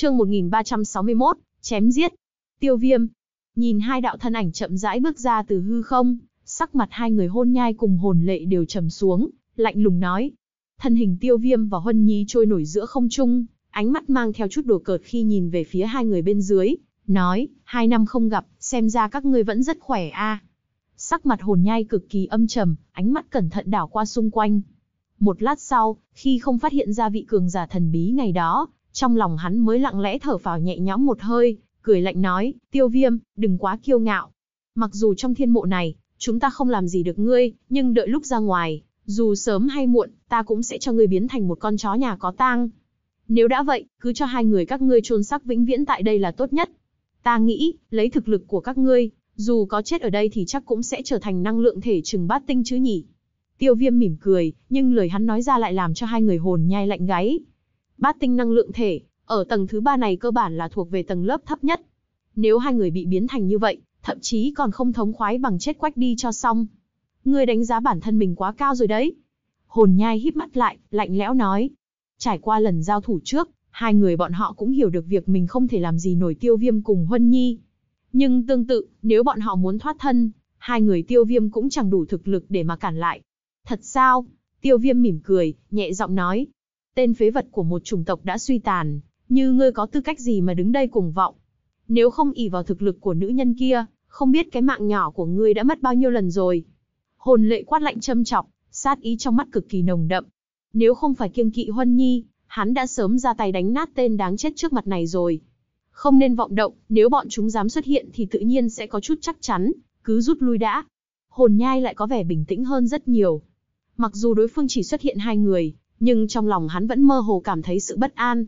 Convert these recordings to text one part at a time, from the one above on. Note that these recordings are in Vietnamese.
chương 1361, chém giết. Tiêu viêm. Nhìn hai đạo thân ảnh chậm rãi bước ra từ hư không, sắc mặt hai người hôn nhai cùng hồn lệ đều trầm xuống, lạnh lùng nói. Thân hình tiêu viêm và huân nhi trôi nổi giữa không trung, ánh mắt mang theo chút đồ cợt khi nhìn về phía hai người bên dưới, nói, hai năm không gặp, xem ra các ngươi vẫn rất khỏe a. Sắc mặt hồn nhai cực kỳ âm trầm, ánh mắt cẩn thận đảo qua xung quanh. Một lát sau, khi không phát hiện ra vị cường giả thần bí ngày đó, trong lòng hắn mới lặng lẽ thở vào nhẹ nhõm một hơi, cười lạnh nói, tiêu viêm, đừng quá kiêu ngạo. Mặc dù trong thiên mộ này, chúng ta không làm gì được ngươi, nhưng đợi lúc ra ngoài, dù sớm hay muộn, ta cũng sẽ cho ngươi biến thành một con chó nhà có tang. Nếu đã vậy, cứ cho hai người các ngươi chôn sắc vĩnh viễn tại đây là tốt nhất. Ta nghĩ, lấy thực lực của các ngươi, dù có chết ở đây thì chắc cũng sẽ trở thành năng lượng thể trừng bát tinh chứ nhỉ. Tiêu viêm mỉm cười, nhưng lời hắn nói ra lại làm cho hai người hồn nhai lạnh gáy bát tinh năng lượng thể, ở tầng thứ ba này cơ bản là thuộc về tầng lớp thấp nhất. Nếu hai người bị biến thành như vậy, thậm chí còn không thống khoái bằng chết quách đi cho xong. Ngươi đánh giá bản thân mình quá cao rồi đấy. Hồn nhai híp mắt lại, lạnh lẽo nói. Trải qua lần giao thủ trước, hai người bọn họ cũng hiểu được việc mình không thể làm gì nổi tiêu viêm cùng Huân Nhi. Nhưng tương tự, nếu bọn họ muốn thoát thân, hai người tiêu viêm cũng chẳng đủ thực lực để mà cản lại. Thật sao? Tiêu viêm mỉm cười, nhẹ giọng nói, tên phế vật của một chủng tộc đã suy tàn, như ngươi có tư cách gì mà đứng đây cùng vọng. Nếu không ỷ vào thực lực của nữ nhân kia, không biết cái mạng nhỏ của ngươi đã mất bao nhiêu lần rồi. Hồn lệ quát lạnh châm chọc, sát ý trong mắt cực kỳ nồng đậm. Nếu không phải kiêng kỵ huân nhi, hắn đã sớm ra tay đánh nát tên đáng chết trước mặt này rồi. Không nên vọng động, nếu bọn chúng dám xuất hiện thì tự nhiên sẽ có chút chắc chắn, cứ rút lui đã. Hồn nhai lại có vẻ bình tĩnh hơn rất nhiều. Mặc dù đối phương chỉ xuất hiện hai người, nhưng trong lòng hắn vẫn mơ hồ cảm thấy sự bất an.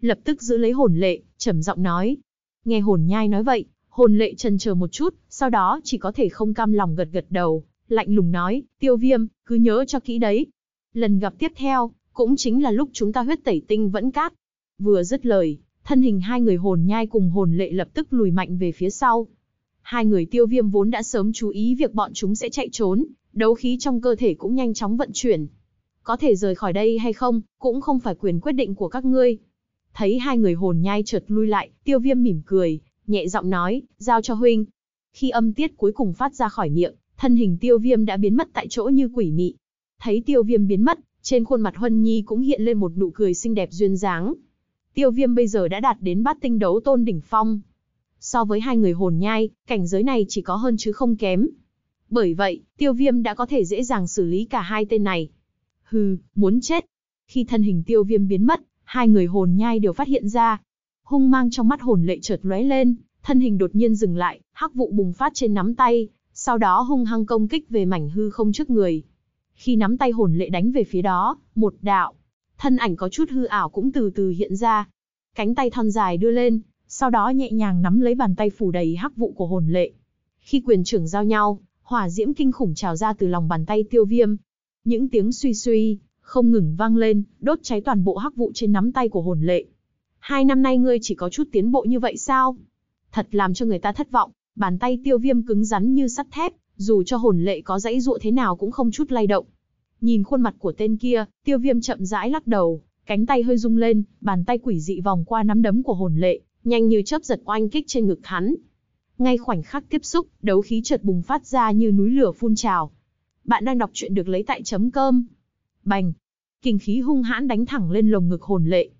Lập tức giữ lấy hồn lệ, trầm giọng nói. Nghe hồn nhai nói vậy, hồn lệ trần chờ một chút, sau đó chỉ có thể không cam lòng gật gật đầu, lạnh lùng nói, tiêu viêm, cứ nhớ cho kỹ đấy. Lần gặp tiếp theo, cũng chính là lúc chúng ta huyết tẩy tinh vẫn cát. Vừa dứt lời, thân hình hai người hồn nhai cùng hồn lệ lập tức lùi mạnh về phía sau. Hai người tiêu viêm vốn đã sớm chú ý việc bọn chúng sẽ chạy trốn, đấu khí trong cơ thể cũng nhanh chóng vận chuyển, có thể rời khỏi đây hay không, cũng không phải quyền quyết định của các ngươi. Thấy hai người hồn nhai chợt lui lại, tiêu viêm mỉm cười, nhẹ giọng nói, giao cho huynh. Khi âm tiết cuối cùng phát ra khỏi miệng, thân hình tiêu viêm đã biến mất tại chỗ như quỷ mị. Thấy tiêu viêm biến mất, trên khuôn mặt Huân Nhi cũng hiện lên một nụ cười xinh đẹp duyên dáng. Tiêu viêm bây giờ đã đạt đến bát tinh đấu tôn đỉnh phong. So với hai người hồn nhai, cảnh giới này chỉ có hơn chứ không kém. Bởi vậy, tiêu viêm đã có thể dễ dàng xử lý cả hai tên này. Hừ, muốn chết. Khi thân hình tiêu viêm biến mất, hai người hồn nhai đều phát hiện ra. Hung mang trong mắt hồn lệ chợt lóe lên, thân hình đột nhiên dừng lại, hắc vụ bùng phát trên nắm tay, sau đó hung hăng công kích về mảnh hư không trước người. Khi nắm tay hồn lệ đánh về phía đó, một đạo, thân ảnh có chút hư ảo cũng từ từ hiện ra. Cánh tay thon dài đưa lên, sau đó nhẹ nhàng nắm lấy bàn tay phủ đầy hắc vụ của hồn lệ. Khi quyền trưởng giao nhau, hỏa diễm kinh khủng trào ra từ lòng bàn tay tiêu viêm, những tiếng suy suy, không ngừng vang lên, đốt cháy toàn bộ hắc vụ trên nắm tay của hồn lệ. Hai năm nay ngươi chỉ có chút tiến bộ như vậy sao? Thật làm cho người ta thất vọng, bàn tay tiêu viêm cứng rắn như sắt thép, dù cho hồn lệ có dãy dụa thế nào cũng không chút lay động. Nhìn khuôn mặt của tên kia, tiêu viêm chậm rãi lắc đầu, cánh tay hơi rung lên, bàn tay quỷ dị vòng qua nắm đấm của hồn lệ, nhanh như chớp giật oanh kích trên ngực hắn. Ngay khoảnh khắc tiếp xúc, đấu khí chợt bùng phát ra như núi lửa phun trào, bạn đang đọc truyện được lấy tại chấm cơm. Bành! Kinh khí hung hãn đánh thẳng lên lồng ngực hồn lệ.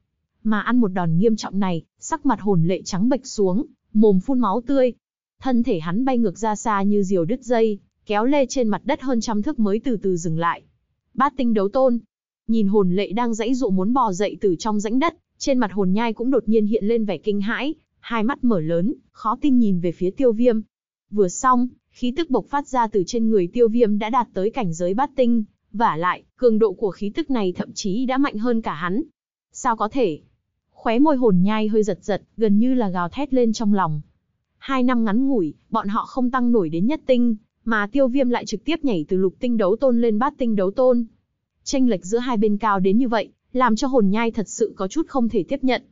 Mà ăn một đòn nghiêm trọng này, sắc mặt hồn lệ trắng bệch xuống, mồm phun máu tươi. Thân thể hắn bay ngược ra xa như diều đứt dây, kéo lê trên mặt đất hơn trăm thước mới từ từ dừng lại. Bát tinh đấu tôn. Nhìn hồn lệ đang dãy dụ muốn bò dậy từ trong rãnh đất, trên mặt hồn nhai cũng đột nhiên hiện lên vẻ kinh hãi, hai mắt mở lớn, khó tin nhìn về phía tiêu viêm. Vừa xong, khí tức bộc phát ra từ trên người tiêu viêm đã đạt tới cảnh giới bát tinh, và lại, cường độ của khí tức này thậm chí đã mạnh hơn cả hắn. Sao có thể? Khóe môi hồn nhai hơi giật giật, gần như là gào thét lên trong lòng. Hai năm ngắn ngủi, bọn họ không tăng nổi đến nhất tinh, mà tiêu viêm lại trực tiếp nhảy từ lục tinh đấu tôn lên bát tinh đấu tôn. Tranh lệch giữa hai bên cao đến như vậy, làm cho hồn nhai thật sự có chút không thể tiếp nhận.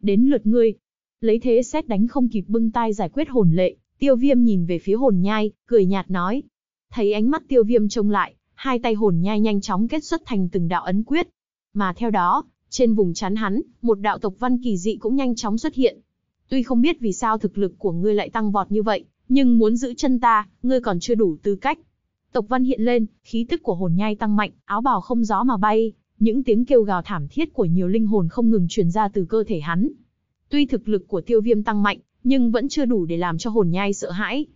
Đến lượt ngươi, lấy thế xét đánh không kịp bưng tay giải quyết hồn lệ, Tiêu viêm nhìn về phía hồn nhai, cười nhạt nói. Thấy ánh mắt tiêu viêm trông lại, hai tay hồn nhai nhanh chóng kết xuất thành từng đạo ấn quyết. Mà theo đó, trên vùng chán hắn, một đạo tộc văn kỳ dị cũng nhanh chóng xuất hiện. Tuy không biết vì sao thực lực của ngươi lại tăng vọt như vậy, nhưng muốn giữ chân ta, ngươi còn chưa đủ tư cách. Tộc văn hiện lên, khí tức của hồn nhai tăng mạnh, áo bào không gió mà bay, những tiếng kêu gào thảm thiết của nhiều linh hồn không ngừng truyền ra từ cơ thể hắn. Tuy thực lực của tiêu viêm tăng mạnh, nhưng vẫn chưa đủ để làm cho hồn nhai sợ hãi.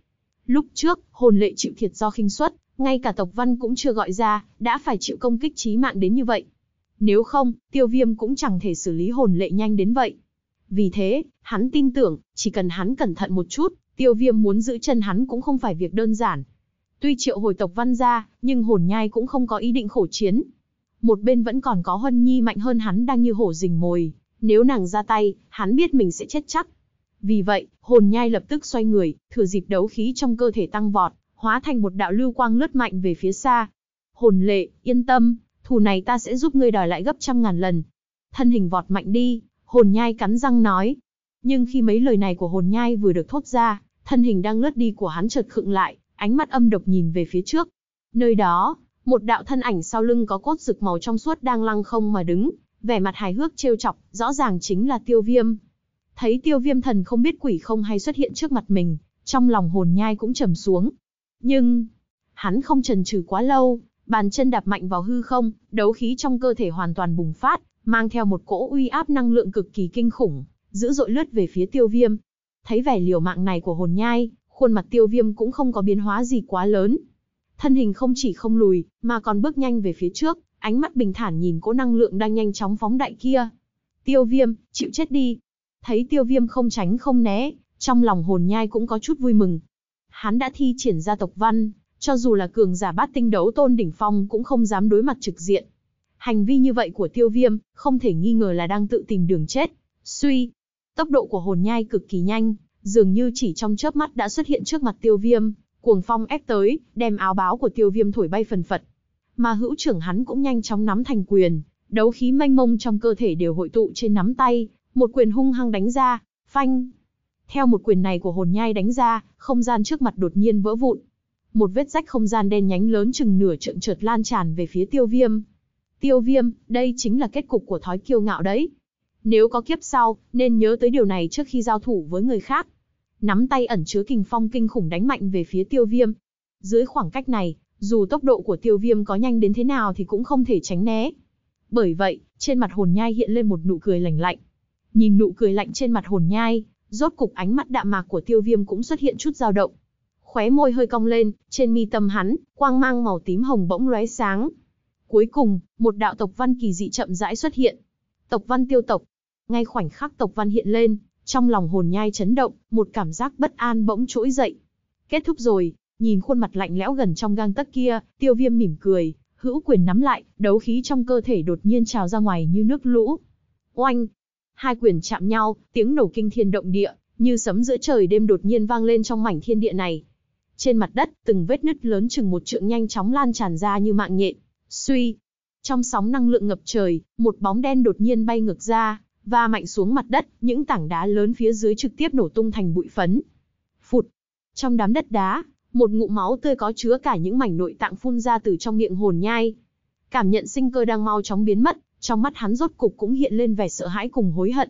Lúc trước, hồn lệ chịu thiệt do khinh suất, ngay cả tộc văn cũng chưa gọi ra, đã phải chịu công kích chí mạng đến như vậy. Nếu không, tiêu viêm cũng chẳng thể xử lý hồn lệ nhanh đến vậy. Vì thế, hắn tin tưởng, chỉ cần hắn cẩn thận một chút, tiêu viêm muốn giữ chân hắn cũng không phải việc đơn giản. Tuy triệu hồi tộc văn ra, nhưng hồn nhai cũng không có ý định khổ chiến. Một bên vẫn còn có Huân Nhi mạnh hơn hắn đang như hổ rình mồi. Nếu nàng ra tay, hắn biết mình sẽ chết chắc. Vì vậy, hồn nhai lập tức xoay người, thừa dịp đấu khí trong cơ thể tăng vọt, hóa thành một đạo lưu quang lướt mạnh về phía xa. Hồn lệ, yên tâm, thù này ta sẽ giúp ngươi đòi lại gấp trăm ngàn lần. Thân hình vọt mạnh đi, hồn nhai cắn răng nói. Nhưng khi mấy lời này của hồn nhai vừa được thốt ra, thân hình đang lướt đi của hắn chợt khựng lại, ánh mắt âm độc nhìn về phía trước. Nơi đó, một đạo thân ảnh sau lưng có cốt rực màu trong suốt đang lăng không mà đứng, vẻ mặt hài hước trêu chọc, rõ ràng chính là tiêu viêm, Thấy tiêu viêm thần không biết quỷ không hay xuất hiện trước mặt mình, trong lòng hồn nhai cũng trầm xuống. Nhưng, hắn không trần trừ quá lâu, bàn chân đạp mạnh vào hư không, đấu khí trong cơ thể hoàn toàn bùng phát, mang theo một cỗ uy áp năng lượng cực kỳ kinh khủng, dữ dội lướt về phía tiêu viêm. Thấy vẻ liều mạng này của hồn nhai, khuôn mặt tiêu viêm cũng không có biến hóa gì quá lớn. Thân hình không chỉ không lùi, mà còn bước nhanh về phía trước, ánh mắt bình thản nhìn cỗ năng lượng đang nhanh chóng phóng đại kia. Tiêu viêm, chịu chết đi. Thấy tiêu viêm không tránh không né, trong lòng hồn nhai cũng có chút vui mừng. Hắn đã thi triển ra tộc văn, cho dù là cường giả bát tinh đấu tôn đỉnh phong cũng không dám đối mặt trực diện. Hành vi như vậy của tiêu viêm, không thể nghi ngờ là đang tự tìm đường chết. Suy, tốc độ của hồn nhai cực kỳ nhanh, dường như chỉ trong chớp mắt đã xuất hiện trước mặt tiêu viêm, cuồng phong ép tới, đem áo báo của tiêu viêm thổi bay phần phật. Mà hữu trưởng hắn cũng nhanh chóng nắm thành quyền, đấu khí mênh mông trong cơ thể đều hội tụ trên nắm tay, một quyền hung hăng đánh ra, phanh. Theo một quyền này của hồn nhai đánh ra, không gian trước mặt đột nhiên vỡ vụn. Một vết rách không gian đen nhánh lớn chừng nửa trượng trượt lan tràn về phía tiêu viêm. Tiêu viêm, đây chính là kết cục của thói kiêu ngạo đấy. Nếu có kiếp sau, nên nhớ tới điều này trước khi giao thủ với người khác. Nắm tay ẩn chứa kình phong kinh khủng đánh mạnh về phía tiêu viêm. Dưới khoảng cách này, dù tốc độ của tiêu viêm có nhanh đến thế nào thì cũng không thể tránh né. Bởi vậy, trên mặt hồn nhai hiện lên một nụ cười lành lạnh nhìn nụ cười lạnh trên mặt hồn nhai, rốt cục ánh mắt đạm mạc của tiêu viêm cũng xuất hiện chút dao động. Khóe môi hơi cong lên, trên mi tâm hắn, quang mang màu tím hồng bỗng lóe sáng. Cuối cùng, một đạo tộc văn kỳ dị chậm rãi xuất hiện. Tộc văn tiêu tộc. Ngay khoảnh khắc tộc văn hiện lên, trong lòng hồn nhai chấn động, một cảm giác bất an bỗng trỗi dậy. Kết thúc rồi, nhìn khuôn mặt lạnh lẽo gần trong gang tấc kia, tiêu viêm mỉm cười, hữu quyền nắm lại, đấu khí trong cơ thể đột nhiên trào ra ngoài như nước lũ. Oanh, hai quyền chạm nhau, tiếng nổ kinh thiên động địa, như sấm giữa trời đêm đột nhiên vang lên trong mảnh thiên địa này. Trên mặt đất, từng vết nứt lớn chừng một trượng nhanh chóng lan tràn ra như mạng nhện. Suy, trong sóng năng lượng ngập trời, một bóng đen đột nhiên bay ngược ra, và mạnh xuống mặt đất, những tảng đá lớn phía dưới trực tiếp nổ tung thành bụi phấn. Phụt, trong đám đất đá, một ngụm máu tươi có chứa cả những mảnh nội tạng phun ra từ trong miệng hồn nhai. Cảm nhận sinh cơ đang mau chóng biến mất, trong mắt hắn rốt cục cũng hiện lên vẻ sợ hãi cùng hối hận.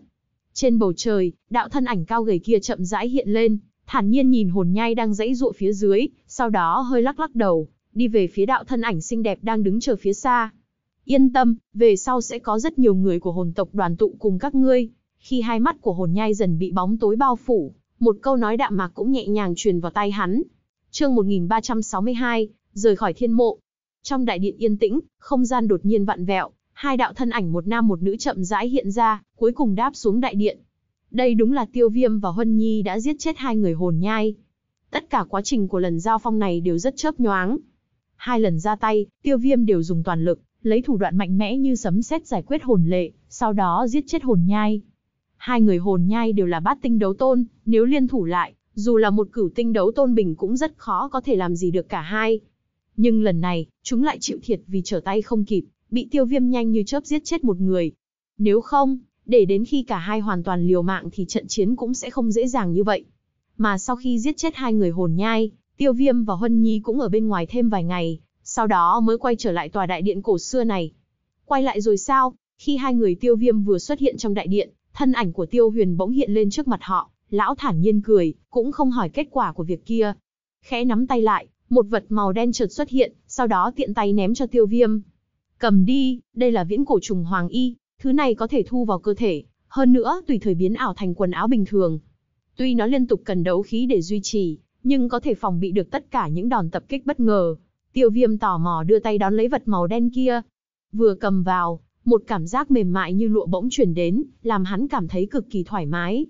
Trên bầu trời, đạo thân ảnh cao gầy kia chậm rãi hiện lên, thản nhiên nhìn hồn nhai đang dãy dụa phía dưới, sau đó hơi lắc lắc đầu, đi về phía đạo thân ảnh xinh đẹp đang đứng chờ phía xa. Yên tâm, về sau sẽ có rất nhiều người của hồn tộc đoàn tụ cùng các ngươi. Khi hai mắt của hồn nhai dần bị bóng tối bao phủ, một câu nói đạm mạc cũng nhẹ nhàng truyền vào tai hắn. Chương 1362, rời khỏi thiên mộ. Trong đại điện yên tĩnh, không gian đột nhiên vặn vẹo, hai đạo thân ảnh một nam một nữ chậm rãi hiện ra, cuối cùng đáp xuống đại điện. Đây đúng là Tiêu Viêm và Huân Nhi đã giết chết hai người hồn nhai. Tất cả quá trình của lần giao phong này đều rất chớp nhoáng. Hai lần ra tay, Tiêu Viêm đều dùng toàn lực, lấy thủ đoạn mạnh mẽ như sấm sét giải quyết hồn lệ, sau đó giết chết hồn nhai. Hai người hồn nhai đều là bát tinh đấu tôn, nếu liên thủ lại, dù là một cửu tinh đấu tôn bình cũng rất khó có thể làm gì được cả hai. Nhưng lần này, chúng lại chịu thiệt vì trở tay không kịp, bị tiêu viêm nhanh như chớp giết chết một người. Nếu không, để đến khi cả hai hoàn toàn liều mạng thì trận chiến cũng sẽ không dễ dàng như vậy. Mà sau khi giết chết hai người hồn nhai, tiêu viêm và Huân Nhi cũng ở bên ngoài thêm vài ngày, sau đó mới quay trở lại tòa đại điện cổ xưa này. Quay lại rồi sao? Khi hai người tiêu viêm vừa xuất hiện trong đại điện, thân ảnh của tiêu huyền bỗng hiện lên trước mặt họ, lão thản nhiên cười, cũng không hỏi kết quả của việc kia. Khẽ nắm tay lại, một vật màu đen chợt xuất hiện, sau đó tiện tay ném cho tiêu viêm, Cầm đi, đây là viễn cổ trùng hoàng y, thứ này có thể thu vào cơ thể, hơn nữa tùy thời biến ảo thành quần áo bình thường. Tuy nó liên tục cần đấu khí để duy trì, nhưng có thể phòng bị được tất cả những đòn tập kích bất ngờ. Tiêu viêm tò mò đưa tay đón lấy vật màu đen kia. Vừa cầm vào, một cảm giác mềm mại như lụa bỗng chuyển đến, làm hắn cảm thấy cực kỳ thoải mái.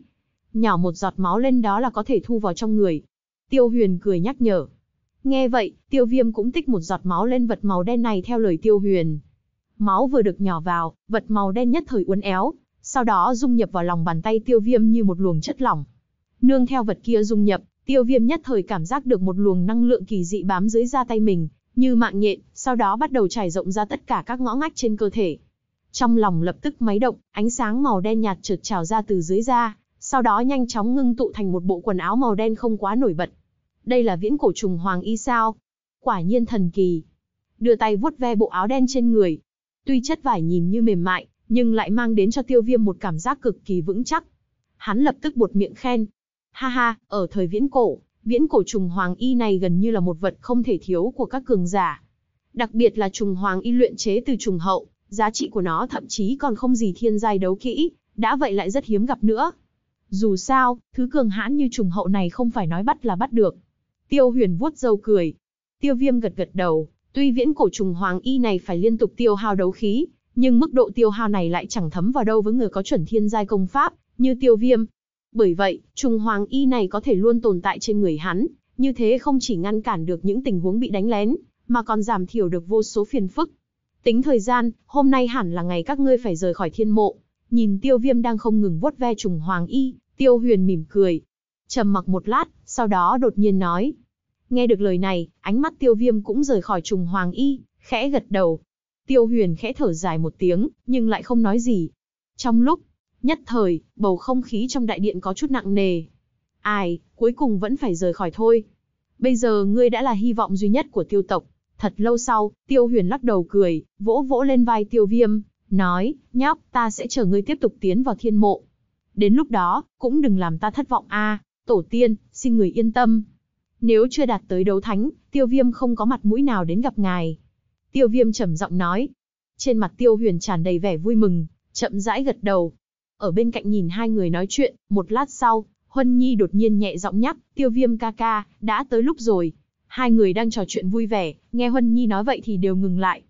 Nhỏ một giọt máu lên đó là có thể thu vào trong người. Tiêu huyền cười nhắc nhở, Nghe vậy, tiêu viêm cũng tích một giọt máu lên vật màu đen này theo lời tiêu huyền. Máu vừa được nhỏ vào, vật màu đen nhất thời uốn éo, sau đó dung nhập vào lòng bàn tay tiêu viêm như một luồng chất lỏng. Nương theo vật kia dung nhập, tiêu viêm nhất thời cảm giác được một luồng năng lượng kỳ dị bám dưới da tay mình, như mạng nhện, sau đó bắt đầu trải rộng ra tất cả các ngõ ngách trên cơ thể. Trong lòng lập tức máy động, ánh sáng màu đen nhạt trượt trào ra từ dưới da, sau đó nhanh chóng ngưng tụ thành một bộ quần áo màu đen không quá nổi bật, đây là viễn cổ trùng hoàng y sao? Quả nhiên thần kỳ. Đưa tay vuốt ve bộ áo đen trên người. Tuy chất vải nhìn như mềm mại, nhưng lại mang đến cho tiêu viêm một cảm giác cực kỳ vững chắc. Hắn lập tức buột miệng khen. Ha ha, ở thời viễn cổ, viễn cổ trùng hoàng y này gần như là một vật không thể thiếu của các cường giả. Đặc biệt là trùng hoàng y luyện chế từ trùng hậu, giá trị của nó thậm chí còn không gì thiên giai đấu kỹ, đã vậy lại rất hiếm gặp nữa. Dù sao, thứ cường hãn như trùng hậu này không phải nói bắt là bắt được. Tiêu huyền vuốt râu cười. Tiêu viêm gật gật đầu, tuy viễn cổ trùng hoàng y này phải liên tục tiêu hao đấu khí, nhưng mức độ tiêu hao này lại chẳng thấm vào đâu với người có chuẩn thiên giai công pháp, như tiêu viêm. Bởi vậy, trùng hoàng y này có thể luôn tồn tại trên người hắn, như thế không chỉ ngăn cản được những tình huống bị đánh lén, mà còn giảm thiểu được vô số phiền phức. Tính thời gian, hôm nay hẳn là ngày các ngươi phải rời khỏi thiên mộ. Nhìn tiêu viêm đang không ngừng vuốt ve trùng hoàng y, tiêu huyền mỉm cười. trầm mặc một lát, sau đó đột nhiên nói. Nghe được lời này, ánh mắt tiêu viêm cũng rời khỏi trùng hoàng y, khẽ gật đầu. Tiêu huyền khẽ thở dài một tiếng, nhưng lại không nói gì. Trong lúc, nhất thời, bầu không khí trong đại điện có chút nặng nề. Ai, cuối cùng vẫn phải rời khỏi thôi. Bây giờ ngươi đã là hy vọng duy nhất của tiêu tộc. Thật lâu sau, tiêu huyền lắc đầu cười, vỗ vỗ lên vai tiêu viêm, nói, nhóc, ta sẽ chờ ngươi tiếp tục tiến vào thiên mộ. Đến lúc đó, cũng đừng làm ta thất vọng a. À. Tổ tiên, xin người yên tâm. Nếu chưa đạt tới đấu thánh, tiêu viêm không có mặt mũi nào đến gặp ngài. Tiêu viêm trầm giọng nói. Trên mặt tiêu huyền tràn đầy vẻ vui mừng, chậm rãi gật đầu. Ở bên cạnh nhìn hai người nói chuyện, một lát sau, Huân Nhi đột nhiên nhẹ giọng nhắc, tiêu viêm ca ca, đã tới lúc rồi. Hai người đang trò chuyện vui vẻ, nghe Huân Nhi nói vậy thì đều ngừng lại.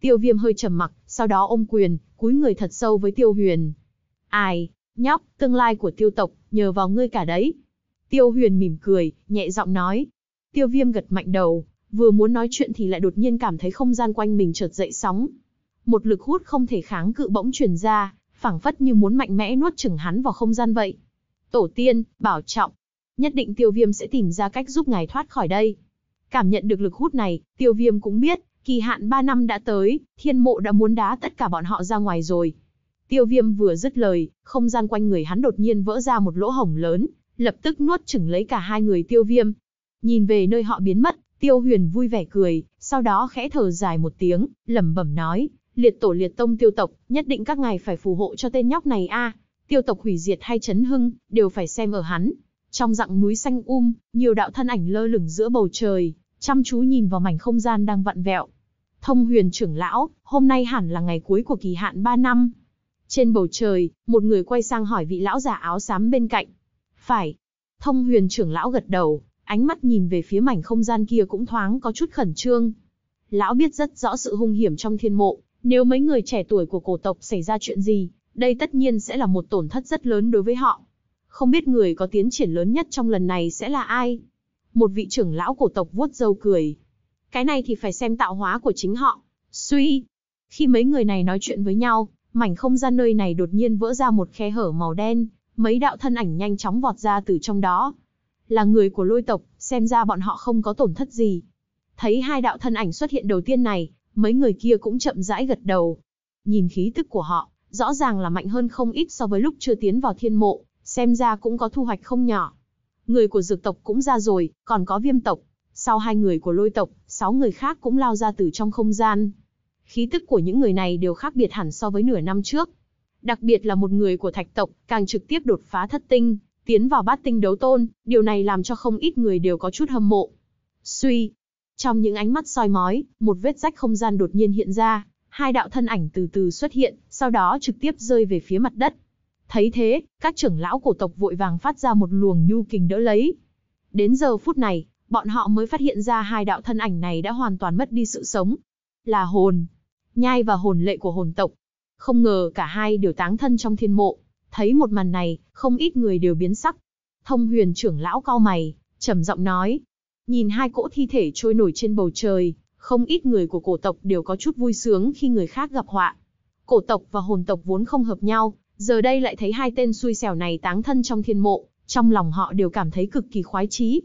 Tiêu viêm hơi trầm mặc, sau đó ôm quyền, cúi người thật sâu với tiêu huyền. Ai, nhóc, tương lai của tiêu tộc, nhờ vào ngươi cả đấy. Tiêu huyền mỉm cười, nhẹ giọng nói. Tiêu viêm gật mạnh đầu, vừa muốn nói chuyện thì lại đột nhiên cảm thấy không gian quanh mình chợt dậy sóng. Một lực hút không thể kháng cự bỗng truyền ra, phảng phất như muốn mạnh mẽ nuốt chửng hắn vào không gian vậy. Tổ tiên, bảo trọng, nhất định tiêu viêm sẽ tìm ra cách giúp ngài thoát khỏi đây. Cảm nhận được lực hút này, tiêu viêm cũng biết, kỳ hạn 3 năm đã tới, thiên mộ đã muốn đá tất cả bọn họ ra ngoài rồi. Tiêu viêm vừa dứt lời, không gian quanh người hắn đột nhiên vỡ ra một lỗ hổng lớn, lập tức nuốt chửng lấy cả hai người tiêu viêm. Nhìn về nơi họ biến mất, tiêu huyền vui vẻ cười, sau đó khẽ thở dài một tiếng, lẩm bẩm nói, liệt tổ liệt tông tiêu tộc, nhất định các ngài phải phù hộ cho tên nhóc này a. Tiêu tộc hủy diệt hay chấn hưng, đều phải xem ở hắn. Trong dặng núi xanh um, nhiều đạo thân ảnh lơ lửng giữa bầu trời, chăm chú nhìn vào mảnh không gian đang vặn vẹo. Thông huyền trưởng lão, hôm nay hẳn là ngày cuối của kỳ hạn 3 năm. Trên bầu trời, một người quay sang hỏi vị lão già áo xám bên cạnh, phải. Thông huyền trưởng lão gật đầu, ánh mắt nhìn về phía mảnh không gian kia cũng thoáng có chút khẩn trương. Lão biết rất rõ sự hung hiểm trong thiên mộ, nếu mấy người trẻ tuổi của cổ tộc xảy ra chuyện gì, đây tất nhiên sẽ là một tổn thất rất lớn đối với họ. Không biết người có tiến triển lớn nhất trong lần này sẽ là ai? Một vị trưởng lão cổ tộc vuốt râu cười. Cái này thì phải xem tạo hóa của chính họ. Suy. Khi mấy người này nói chuyện với nhau, mảnh không gian nơi này đột nhiên vỡ ra một khe hở màu đen. Mấy đạo thân ảnh nhanh chóng vọt ra từ trong đó. Là người của lôi tộc, xem ra bọn họ không có tổn thất gì. Thấy hai đạo thân ảnh xuất hiện đầu tiên này, mấy người kia cũng chậm rãi gật đầu. Nhìn khí tức của họ, rõ ràng là mạnh hơn không ít so với lúc chưa tiến vào thiên mộ, xem ra cũng có thu hoạch không nhỏ. Người của dược tộc cũng ra rồi, còn có viêm tộc. Sau hai người của lôi tộc, sáu người khác cũng lao ra từ trong không gian. Khí tức của những người này đều khác biệt hẳn so với nửa năm trước đặc biệt là một người của thạch tộc, càng trực tiếp đột phá thất tinh, tiến vào bát tinh đấu tôn, điều này làm cho không ít người đều có chút hâm mộ. Suy, trong những ánh mắt soi mói, một vết rách không gian đột nhiên hiện ra, hai đạo thân ảnh từ từ xuất hiện, sau đó trực tiếp rơi về phía mặt đất. Thấy thế, các trưởng lão cổ tộc vội vàng phát ra một luồng nhu kình đỡ lấy. Đến giờ phút này, bọn họ mới phát hiện ra hai đạo thân ảnh này đã hoàn toàn mất đi sự sống. Là hồn. Nhai và hồn lệ của hồn tộc, không ngờ cả hai đều táng thân trong thiên mộ. Thấy một màn này, không ít người đều biến sắc. Thông huyền trưởng lão cao mày, trầm giọng nói. Nhìn hai cỗ thi thể trôi nổi trên bầu trời, không ít người của cổ tộc đều có chút vui sướng khi người khác gặp họa. Cổ tộc và hồn tộc vốn không hợp nhau, giờ đây lại thấy hai tên xui xẻo này táng thân trong thiên mộ, trong lòng họ đều cảm thấy cực kỳ khoái chí.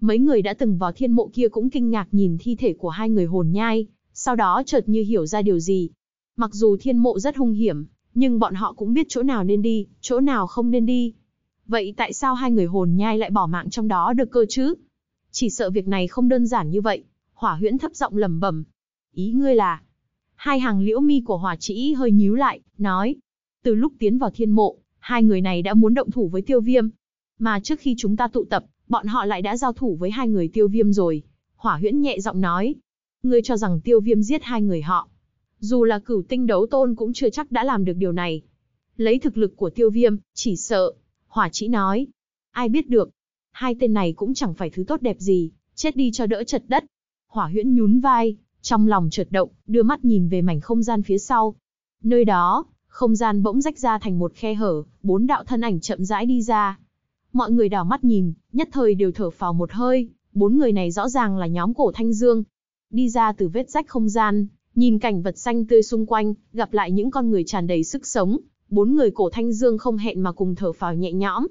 Mấy người đã từng vào thiên mộ kia cũng kinh ngạc nhìn thi thể của hai người hồn nhai, sau đó chợt như hiểu ra điều gì, Mặc dù thiên mộ rất hung hiểm, nhưng bọn họ cũng biết chỗ nào nên đi, chỗ nào không nên đi. Vậy tại sao hai người hồn nhai lại bỏ mạng trong đó được cơ chứ? Chỉ sợ việc này không đơn giản như vậy, hỏa huyễn thấp giọng lầm bẩm. Ý ngươi là... Hai hàng liễu mi của hỏa Trĩ hơi nhíu lại, nói. Từ lúc tiến vào thiên mộ, hai người này đã muốn động thủ với tiêu viêm. Mà trước khi chúng ta tụ tập, bọn họ lại đã giao thủ với hai người tiêu viêm rồi. Hỏa huyễn nhẹ giọng nói. Ngươi cho rằng tiêu viêm giết hai người họ, dù là cửu tinh đấu tôn cũng chưa chắc đã làm được điều này. Lấy thực lực của tiêu viêm, chỉ sợ. Hỏa chỉ nói. Ai biết được. Hai tên này cũng chẳng phải thứ tốt đẹp gì, chết đi cho đỡ chật đất. Hỏa huyễn nhún vai, trong lòng chợt động, đưa mắt nhìn về mảnh không gian phía sau. Nơi đó, không gian bỗng rách ra thành một khe hở, bốn đạo thân ảnh chậm rãi đi ra. Mọi người đảo mắt nhìn, nhất thời đều thở phào một hơi, bốn người này rõ ràng là nhóm cổ Thanh Dương. Đi ra từ vết rách không gian, Nhìn cảnh vật xanh tươi xung quanh, gặp lại những con người tràn đầy sức sống, bốn người cổ thanh dương không hẹn mà cùng thở phào nhẹ nhõm.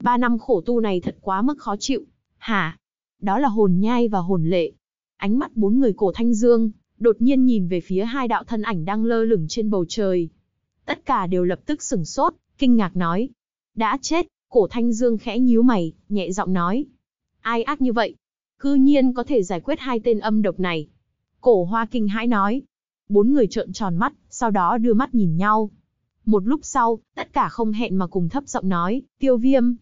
Ba năm khổ tu này thật quá mức khó chịu. Hả? Đó là hồn nhai và hồn lệ. Ánh mắt bốn người cổ thanh dương, đột nhiên nhìn về phía hai đạo thân ảnh đang lơ lửng trên bầu trời. Tất cả đều lập tức sửng sốt, kinh ngạc nói. Đã chết, cổ thanh dương khẽ nhíu mày, nhẹ giọng nói. Ai ác như vậy? Cư nhiên có thể giải quyết hai tên âm độc này. Cổ hoa kinh hãi nói. Bốn người trợn tròn mắt, sau đó đưa mắt nhìn nhau. Một lúc sau, tất cả không hẹn mà cùng thấp giọng nói, tiêu viêm.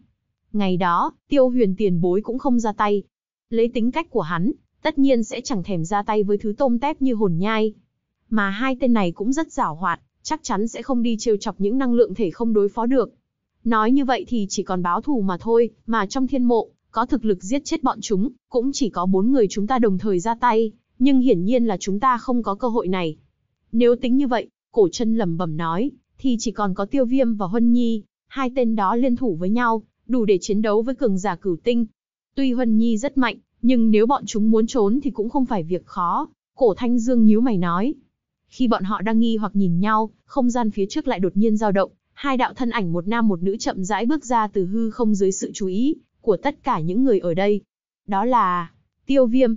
Ngày đó, tiêu huyền tiền bối cũng không ra tay. Lấy tính cách của hắn, tất nhiên sẽ chẳng thèm ra tay với thứ tôm tép như hồn nhai. Mà hai tên này cũng rất giảo hoạt, chắc chắn sẽ không đi trêu chọc những năng lượng thể không đối phó được. Nói như vậy thì chỉ còn báo thù mà thôi, mà trong thiên mộ, có thực lực giết chết bọn chúng, cũng chỉ có bốn người chúng ta đồng thời ra tay, nhưng hiển nhiên là chúng ta không có cơ hội này. Nếu tính như vậy, cổ chân lầm bầm nói, thì chỉ còn có tiêu viêm và Huân Nhi, hai tên đó liên thủ với nhau, đủ để chiến đấu với cường giả cửu tinh. Tuy Huân Nhi rất mạnh, nhưng nếu bọn chúng muốn trốn thì cũng không phải việc khó, cổ thanh dương nhíu mày nói. Khi bọn họ đang nghi hoặc nhìn nhau, không gian phía trước lại đột nhiên dao động, hai đạo thân ảnh một nam một nữ chậm rãi bước ra từ hư không dưới sự chú ý của tất cả những người ở đây. Đó là Tiêu Viêm,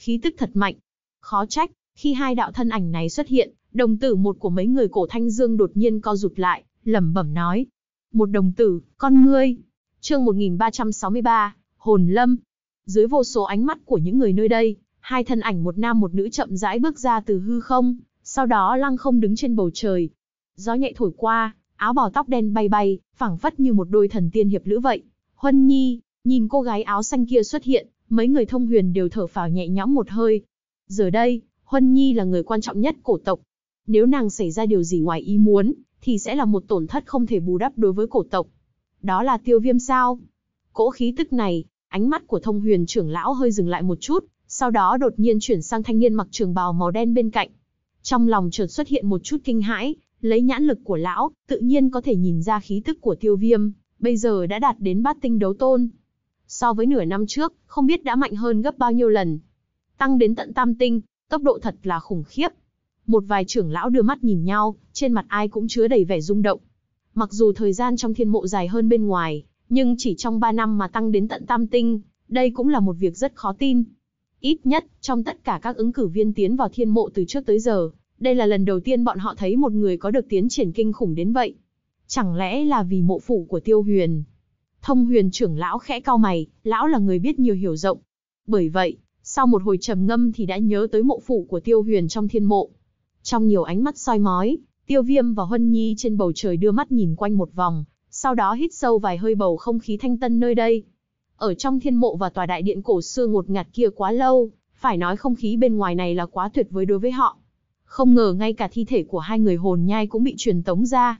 khí tức thật mạnh. Khó trách, khi hai đạo thân ảnh này xuất hiện, đồng tử một của mấy người cổ thanh dương đột nhiên co rụt lại, lẩm bẩm nói. Một đồng tử, con ngươi. Chương 1363, Hồn Lâm. Dưới vô số ánh mắt của những người nơi đây, hai thân ảnh một nam một nữ chậm rãi bước ra từ hư không, sau đó lăng không đứng trên bầu trời. Gió nhẹ thổi qua, áo bào tóc đen bay bay, phảng phất như một đôi thần tiên hiệp lữ vậy. Huân Nhi, nhìn cô gái áo xanh kia xuất hiện, mấy người thông huyền đều thở phào nhẹ nhõm một hơi. Giờ đây, Huân Nhi là người quan trọng nhất cổ tộc. Nếu nàng xảy ra điều gì ngoài ý muốn, thì sẽ là một tổn thất không thể bù đắp đối với cổ tộc. Đó là tiêu viêm sao? Cỗ khí tức này, ánh mắt của thông huyền trưởng lão hơi dừng lại một chút, sau đó đột nhiên chuyển sang thanh niên mặc trường bào màu đen bên cạnh. Trong lòng chợt xuất hiện một chút kinh hãi, lấy nhãn lực của lão, tự nhiên có thể nhìn ra khí tức của tiêu viêm, bây giờ đã đạt đến bát tinh đấu tôn, so với nửa năm trước, không biết đã mạnh hơn gấp bao nhiêu lần. Tăng đến tận tam tinh, tốc độ thật là khủng khiếp. Một vài trưởng lão đưa mắt nhìn nhau, trên mặt ai cũng chứa đầy vẻ rung động. Mặc dù thời gian trong thiên mộ dài hơn bên ngoài, nhưng chỉ trong 3 năm mà tăng đến tận tam tinh, đây cũng là một việc rất khó tin. Ít nhất, trong tất cả các ứng cử viên tiến vào thiên mộ từ trước tới giờ, đây là lần đầu tiên bọn họ thấy một người có được tiến triển kinh khủng đến vậy. Chẳng lẽ là vì mộ phủ của Tiêu Huyền, Thông huyền trưởng lão khẽ cau mày, lão là người biết nhiều hiểu rộng. Bởi vậy, sau một hồi trầm ngâm thì đã nhớ tới mộ phụ của tiêu huyền trong thiên mộ. Trong nhiều ánh mắt soi mói, tiêu viêm và huân nhi trên bầu trời đưa mắt nhìn quanh một vòng, sau đó hít sâu vài hơi bầu không khí thanh tân nơi đây. Ở trong thiên mộ và tòa đại điện cổ xưa ngột ngạt kia quá lâu, phải nói không khí bên ngoài này là quá tuyệt vời đối với họ. Không ngờ ngay cả thi thể của hai người hồn nhai cũng bị truyền tống ra,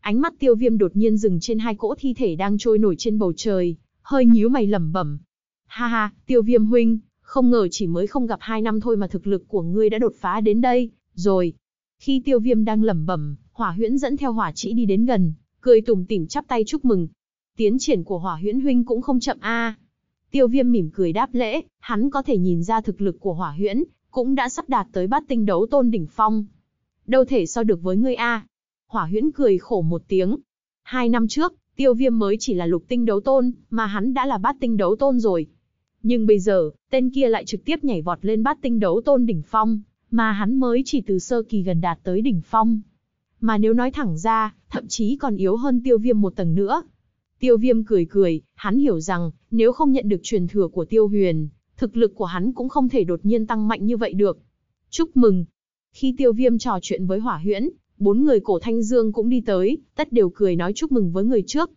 Ánh mắt tiêu viêm đột nhiên dừng trên hai cỗ thi thể đang trôi nổi trên bầu trời, hơi nhíu mày lẩm bẩm. Ha ha, tiêu viêm huynh, không ngờ chỉ mới không gặp hai năm thôi mà thực lực của ngươi đã đột phá đến đây, rồi. Khi tiêu viêm đang lẩm bẩm, hỏa huyễn dẫn theo hỏa chỉ đi đến gần, cười tủm tỉm chắp tay chúc mừng. Tiến triển của hỏa huyễn huynh cũng không chậm a. Tiêu viêm mỉm cười đáp lễ, hắn có thể nhìn ra thực lực của hỏa huyễn, cũng đã sắp đạt tới bát tinh đấu tôn đỉnh phong. Đâu thể so được với ngươi a. Hỏa huyễn cười khổ một tiếng. Hai năm trước, tiêu viêm mới chỉ là lục tinh đấu tôn, mà hắn đã là bát tinh đấu tôn rồi. Nhưng bây giờ, tên kia lại trực tiếp nhảy vọt lên bát tinh đấu tôn đỉnh phong, mà hắn mới chỉ từ sơ kỳ gần đạt tới đỉnh phong. Mà nếu nói thẳng ra, thậm chí còn yếu hơn tiêu viêm một tầng nữa. Tiêu viêm cười cười, hắn hiểu rằng, nếu không nhận được truyền thừa của tiêu huyền, thực lực của hắn cũng không thể đột nhiên tăng mạnh như vậy được. Chúc mừng! Khi tiêu viêm trò chuyện với hỏa huyễn, bốn người cổ thanh dương cũng đi tới, tất đều cười nói chúc mừng với người trước.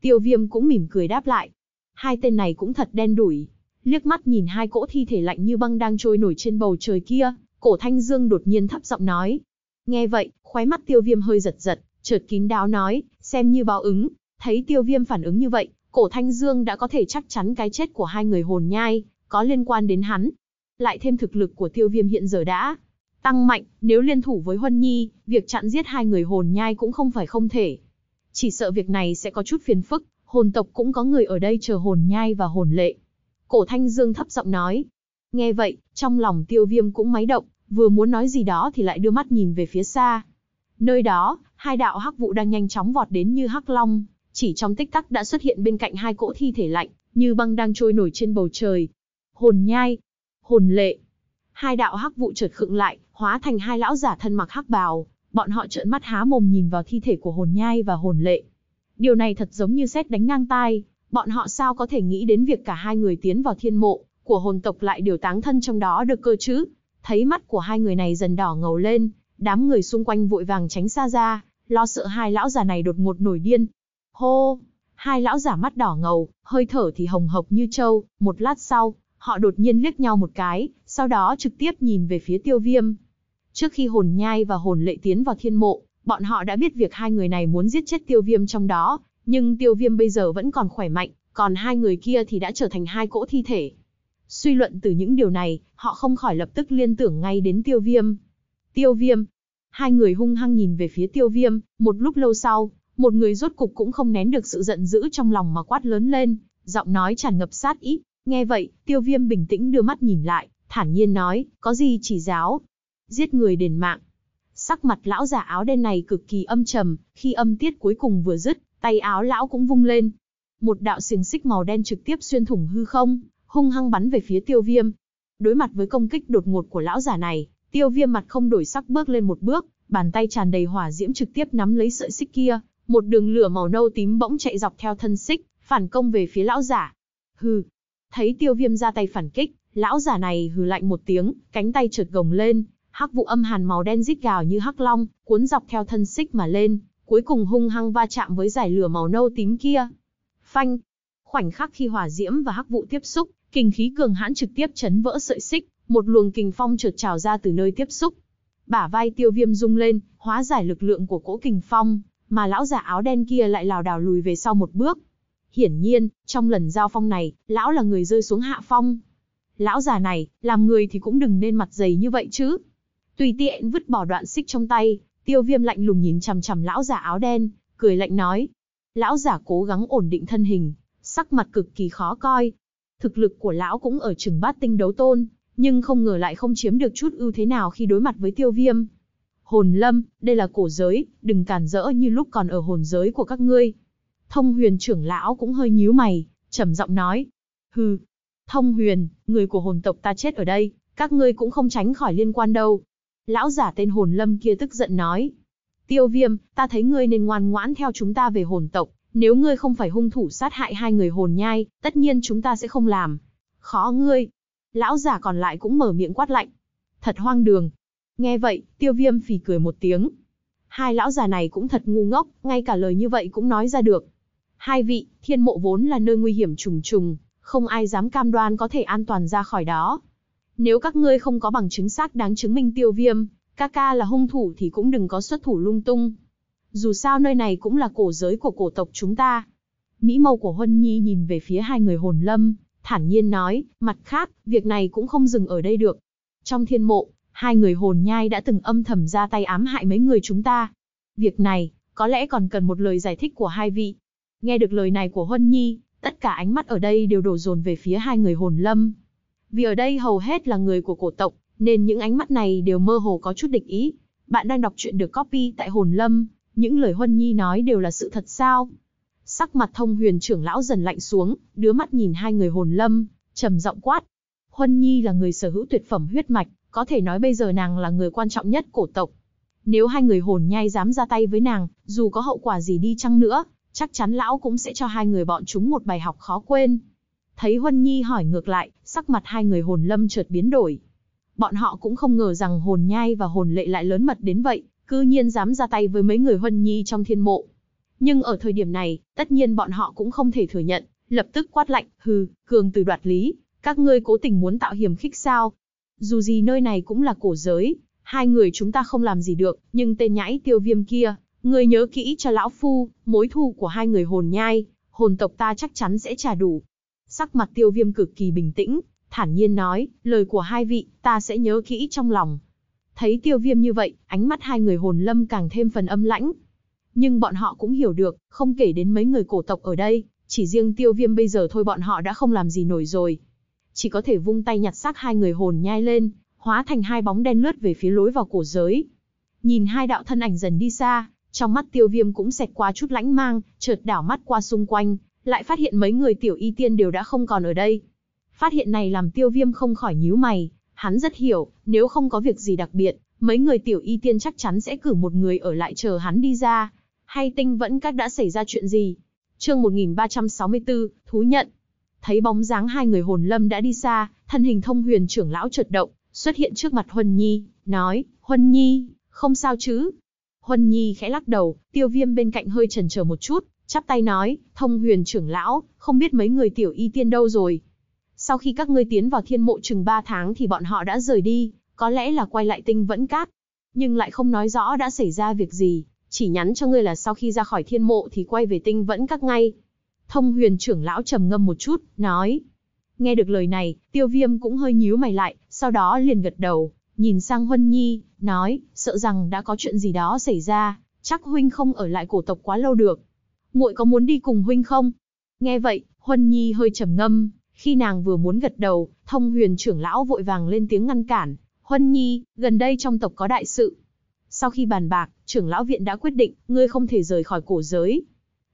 Tiêu viêm cũng mỉm cười đáp lại. Hai tên này cũng thật đen đủi. Liếc mắt nhìn hai cỗ thi thể lạnh như băng đang trôi nổi trên bầu trời kia, cổ thanh dương đột nhiên thấp giọng nói. Nghe vậy, khóe mắt tiêu viêm hơi giật giật, chợt kín đáo nói, xem như báo ứng, thấy tiêu viêm phản ứng như vậy, cổ thanh dương đã có thể chắc chắn cái chết của hai người hồn nhai, có liên quan đến hắn. Lại thêm thực lực của tiêu viêm hiện giờ đã, Tăng mạnh, nếu liên thủ với Huân Nhi, việc chặn giết hai người hồn nhai cũng không phải không thể. Chỉ sợ việc này sẽ có chút phiền phức, hồn tộc cũng có người ở đây chờ hồn nhai và hồn lệ. Cổ Thanh Dương thấp giọng nói. Nghe vậy, trong lòng tiêu viêm cũng máy động, vừa muốn nói gì đó thì lại đưa mắt nhìn về phía xa. Nơi đó, hai đạo hắc vụ đang nhanh chóng vọt đến như hắc long, chỉ trong tích tắc đã xuất hiện bên cạnh hai cỗ thi thể lạnh, như băng đang trôi nổi trên bầu trời. Hồn nhai, hồn lệ, hai đạo hắc vụ chợt khựng lại, hóa thành hai lão giả thân mặc hắc bào, bọn họ trợn mắt há mồm nhìn vào thi thể của hồn nhai và hồn lệ. Điều này thật giống như xét đánh ngang tai, bọn họ sao có thể nghĩ đến việc cả hai người tiến vào thiên mộ của hồn tộc lại điều táng thân trong đó được cơ chứ? Thấy mắt của hai người này dần đỏ ngầu lên, đám người xung quanh vội vàng tránh xa ra, lo sợ hai lão giả này đột ngột nổi điên. Hô! Hai lão giả mắt đỏ ngầu, hơi thở thì hồng hộc như trâu, một lát sau, họ đột nhiên liếc nhau một cái, sau đó trực tiếp nhìn về phía tiêu viêm. Trước khi hồn nhai và hồn lệ tiến vào thiên mộ, bọn họ đã biết việc hai người này muốn giết chết tiêu viêm trong đó, nhưng tiêu viêm bây giờ vẫn còn khỏe mạnh, còn hai người kia thì đã trở thành hai cỗ thi thể. Suy luận từ những điều này, họ không khỏi lập tức liên tưởng ngay đến tiêu viêm. Tiêu viêm. Hai người hung hăng nhìn về phía tiêu viêm, một lúc lâu sau, một người rốt cục cũng không nén được sự giận dữ trong lòng mà quát lớn lên, giọng nói tràn ngập sát ý. Nghe vậy, tiêu viêm bình tĩnh đưa mắt nhìn lại, thản nhiên nói, có gì chỉ giáo, giết người đền mạng. Sắc mặt lão giả áo đen này cực kỳ âm trầm, khi âm tiết cuối cùng vừa dứt, tay áo lão cũng vung lên. Một đạo xiềng xích màu đen trực tiếp xuyên thủng hư không, hung hăng bắn về phía tiêu viêm. Đối mặt với công kích đột ngột của lão giả này, tiêu viêm mặt không đổi sắc bước lên một bước, bàn tay tràn đầy hỏa diễm trực tiếp nắm lấy sợi xích kia, một đường lửa màu nâu tím bỗng chạy dọc theo thân xích, phản công về phía lão giả. Hừ, thấy tiêu viêm ra tay phản kích, Lão giả này hừ lạnh một tiếng, cánh tay trượt gồng lên, hắc vụ âm hàn màu đen rít gào như hắc long, cuốn dọc theo thân xích mà lên, cuối cùng hung hăng va chạm với giải lửa màu nâu tím kia. Phanh! Khoảnh khắc khi hỏa diễm và hắc vụ tiếp xúc, kinh khí cường hãn trực tiếp chấn vỡ sợi xích, một luồng kình phong trượt trào ra từ nơi tiếp xúc. Bả vai Tiêu Viêm rung lên, hóa giải lực lượng của cỗ kình phong, mà lão giả áo đen kia lại lảo đảo lùi về sau một bước. Hiển nhiên, trong lần giao phong này, lão là người rơi xuống hạ phong, lão già này, làm người thì cũng đừng nên mặt dày như vậy chứ. Tùy tiện vứt bỏ đoạn xích trong tay, tiêu viêm lạnh lùng nhìn chằm chằm lão già áo đen, cười lạnh nói. Lão già cố gắng ổn định thân hình, sắc mặt cực kỳ khó coi. Thực lực của lão cũng ở chừng bát tinh đấu tôn, nhưng không ngờ lại không chiếm được chút ưu thế nào khi đối mặt với tiêu viêm. Hồn lâm, đây là cổ giới, đừng cản rỡ như lúc còn ở hồn giới của các ngươi. Thông huyền trưởng lão cũng hơi nhíu mày, trầm giọng nói. Hừ, Thông huyền, người của hồn tộc ta chết ở đây, các ngươi cũng không tránh khỏi liên quan đâu. Lão giả tên hồn lâm kia tức giận nói. Tiêu viêm, ta thấy ngươi nên ngoan ngoãn theo chúng ta về hồn tộc, nếu ngươi không phải hung thủ sát hại hai người hồn nhai, tất nhiên chúng ta sẽ không làm. Khó ngươi. Lão giả còn lại cũng mở miệng quát lạnh. Thật hoang đường. Nghe vậy, tiêu viêm phì cười một tiếng. Hai lão giả này cũng thật ngu ngốc, ngay cả lời như vậy cũng nói ra được. Hai vị, thiên mộ vốn là nơi nguy hiểm trùng trùng, không ai dám cam đoan có thể an toàn ra khỏi đó. Nếu các ngươi không có bằng chứng xác đáng chứng minh tiêu viêm, ca ca là hung thủ thì cũng đừng có xuất thủ lung tung. Dù sao nơi này cũng là cổ giới của cổ tộc chúng ta. Mỹ mâu của Huân Nhi nhìn về phía hai người hồn lâm, thản nhiên nói, mặt khác, việc này cũng không dừng ở đây được. Trong thiên mộ, hai người hồn nhai đã từng âm thầm ra tay ám hại mấy người chúng ta. Việc này, có lẽ còn cần một lời giải thích của hai vị. Nghe được lời này của Huân Nhi, Tất cả ánh mắt ở đây đều đổ dồn về phía hai người hồn lâm. Vì ở đây hầu hết là người của cổ tộc, nên những ánh mắt này đều mơ hồ có chút địch ý. Bạn đang đọc truyện được copy tại hồn lâm, những lời Huân Nhi nói đều là sự thật sao? Sắc mặt thông huyền trưởng lão dần lạnh xuống, đứa mắt nhìn hai người hồn lâm, trầm giọng quát. Huân Nhi là người sở hữu tuyệt phẩm huyết mạch, có thể nói bây giờ nàng là người quan trọng nhất cổ tộc. Nếu hai người hồn nhai dám ra tay với nàng, dù có hậu quả gì đi chăng nữa, chắc chắn lão cũng sẽ cho hai người bọn chúng một bài học khó quên. Thấy Huân Nhi hỏi ngược lại, sắc mặt hai người hồn lâm chợt biến đổi. Bọn họ cũng không ngờ rằng hồn nhai và hồn lệ lại lớn mật đến vậy, cư nhiên dám ra tay với mấy người Huân Nhi trong thiên mộ. Nhưng ở thời điểm này, tất nhiên bọn họ cũng không thể thừa nhận, lập tức quát lạnh, hừ, cường từ đoạt lý, các ngươi cố tình muốn tạo hiểm khích sao. Dù gì nơi này cũng là cổ giới, hai người chúng ta không làm gì được, nhưng tên nhãi tiêu viêm kia, Ngươi nhớ kỹ cho lão phu, mối thù của hai người hồn nhai, hồn tộc ta chắc chắn sẽ trả đủ. Sắc mặt tiêu viêm cực kỳ bình tĩnh, thản nhiên nói, lời của hai vị, ta sẽ nhớ kỹ trong lòng. Thấy tiêu viêm như vậy, ánh mắt hai người hồn lâm càng thêm phần âm lãnh. Nhưng bọn họ cũng hiểu được, không kể đến mấy người cổ tộc ở đây, chỉ riêng tiêu viêm bây giờ thôi bọn họ đã không làm gì nổi rồi. Chỉ có thể vung tay nhặt xác hai người hồn nhai lên, hóa thành hai bóng đen lướt về phía lối vào cổ giới. Nhìn hai đạo thân ảnh dần đi xa, trong mắt tiêu viêm cũng xẹt qua chút lãnh mang, chợt đảo mắt qua xung quanh, lại phát hiện mấy người tiểu y tiên đều đã không còn ở đây. Phát hiện này làm tiêu viêm không khỏi nhíu mày, hắn rất hiểu, nếu không có việc gì đặc biệt, mấy người tiểu y tiên chắc chắn sẽ cử một người ở lại chờ hắn đi ra. Hay tinh vẫn các đã xảy ra chuyện gì? chương 1364, Thú nhận. Thấy bóng dáng hai người hồn lâm đã đi xa, thân hình thông huyền trưởng lão chợt động, xuất hiện trước mặt Huân Nhi, nói, Huân Nhi, không sao chứ, Huân Nhi khẽ lắc đầu, tiêu viêm bên cạnh hơi chần chờ một chút, chắp tay nói, thông huyền trưởng lão, không biết mấy người tiểu y tiên đâu rồi. Sau khi các ngươi tiến vào thiên mộ chừng 3 tháng thì bọn họ đã rời đi, có lẽ là quay lại tinh vẫn cát. Nhưng lại không nói rõ đã xảy ra việc gì, chỉ nhắn cho ngươi là sau khi ra khỏi thiên mộ thì quay về tinh vẫn cát ngay. Thông huyền trưởng lão trầm ngâm một chút, nói. Nghe được lời này, tiêu viêm cũng hơi nhíu mày lại, sau đó liền gật đầu nhìn sang Huân Nhi, nói, sợ rằng đã có chuyện gì đó xảy ra, chắc huynh không ở lại cổ tộc quá lâu được. Muội có muốn đi cùng huynh không? Nghe vậy, Huân Nhi hơi trầm ngâm, khi nàng vừa muốn gật đầu, thông huyền trưởng lão vội vàng lên tiếng ngăn cản, Huân Nhi, gần đây trong tộc có đại sự. Sau khi bàn bạc, trưởng lão viện đã quyết định, ngươi không thể rời khỏi cổ giới.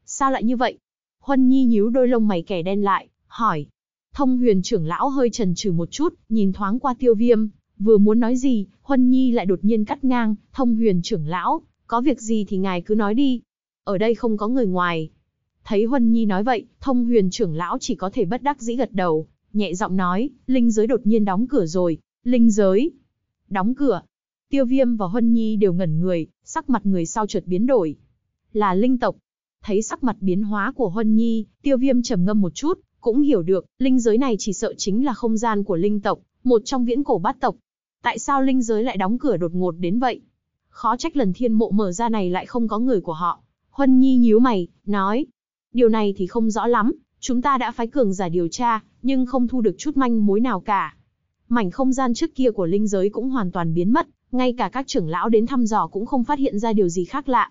Sao lại như vậy? Huân Nhi nhíu đôi lông mày kẻ đen lại, hỏi. Thông huyền trưởng lão hơi chần chừ một chút, nhìn thoáng qua tiêu viêm, Vừa muốn nói gì, Huân Nhi lại đột nhiên cắt ngang, thông huyền trưởng lão, có việc gì thì ngài cứ nói đi. Ở đây không có người ngoài. Thấy Huân Nhi nói vậy, thông huyền trưởng lão chỉ có thể bất đắc dĩ gật đầu, nhẹ giọng nói, linh giới đột nhiên đóng cửa rồi, linh giới. Đóng cửa. Tiêu viêm và Huân Nhi đều ngẩn người, sắc mặt người sau chợt biến đổi. Là linh tộc. Thấy sắc mặt biến hóa của Huân Nhi, tiêu viêm trầm ngâm một chút, cũng hiểu được, linh giới này chỉ sợ chính là không gian của linh tộc, một trong viễn cổ bát tộc. Tại sao linh giới lại đóng cửa đột ngột đến vậy? Khó trách lần thiên mộ mở ra này lại không có người của họ. Huân Nhi nhíu mày, nói. Điều này thì không rõ lắm, chúng ta đã phái cường giả điều tra, nhưng không thu được chút manh mối nào cả. Mảnh không gian trước kia của linh giới cũng hoàn toàn biến mất, ngay cả các trưởng lão đến thăm dò cũng không phát hiện ra điều gì khác lạ.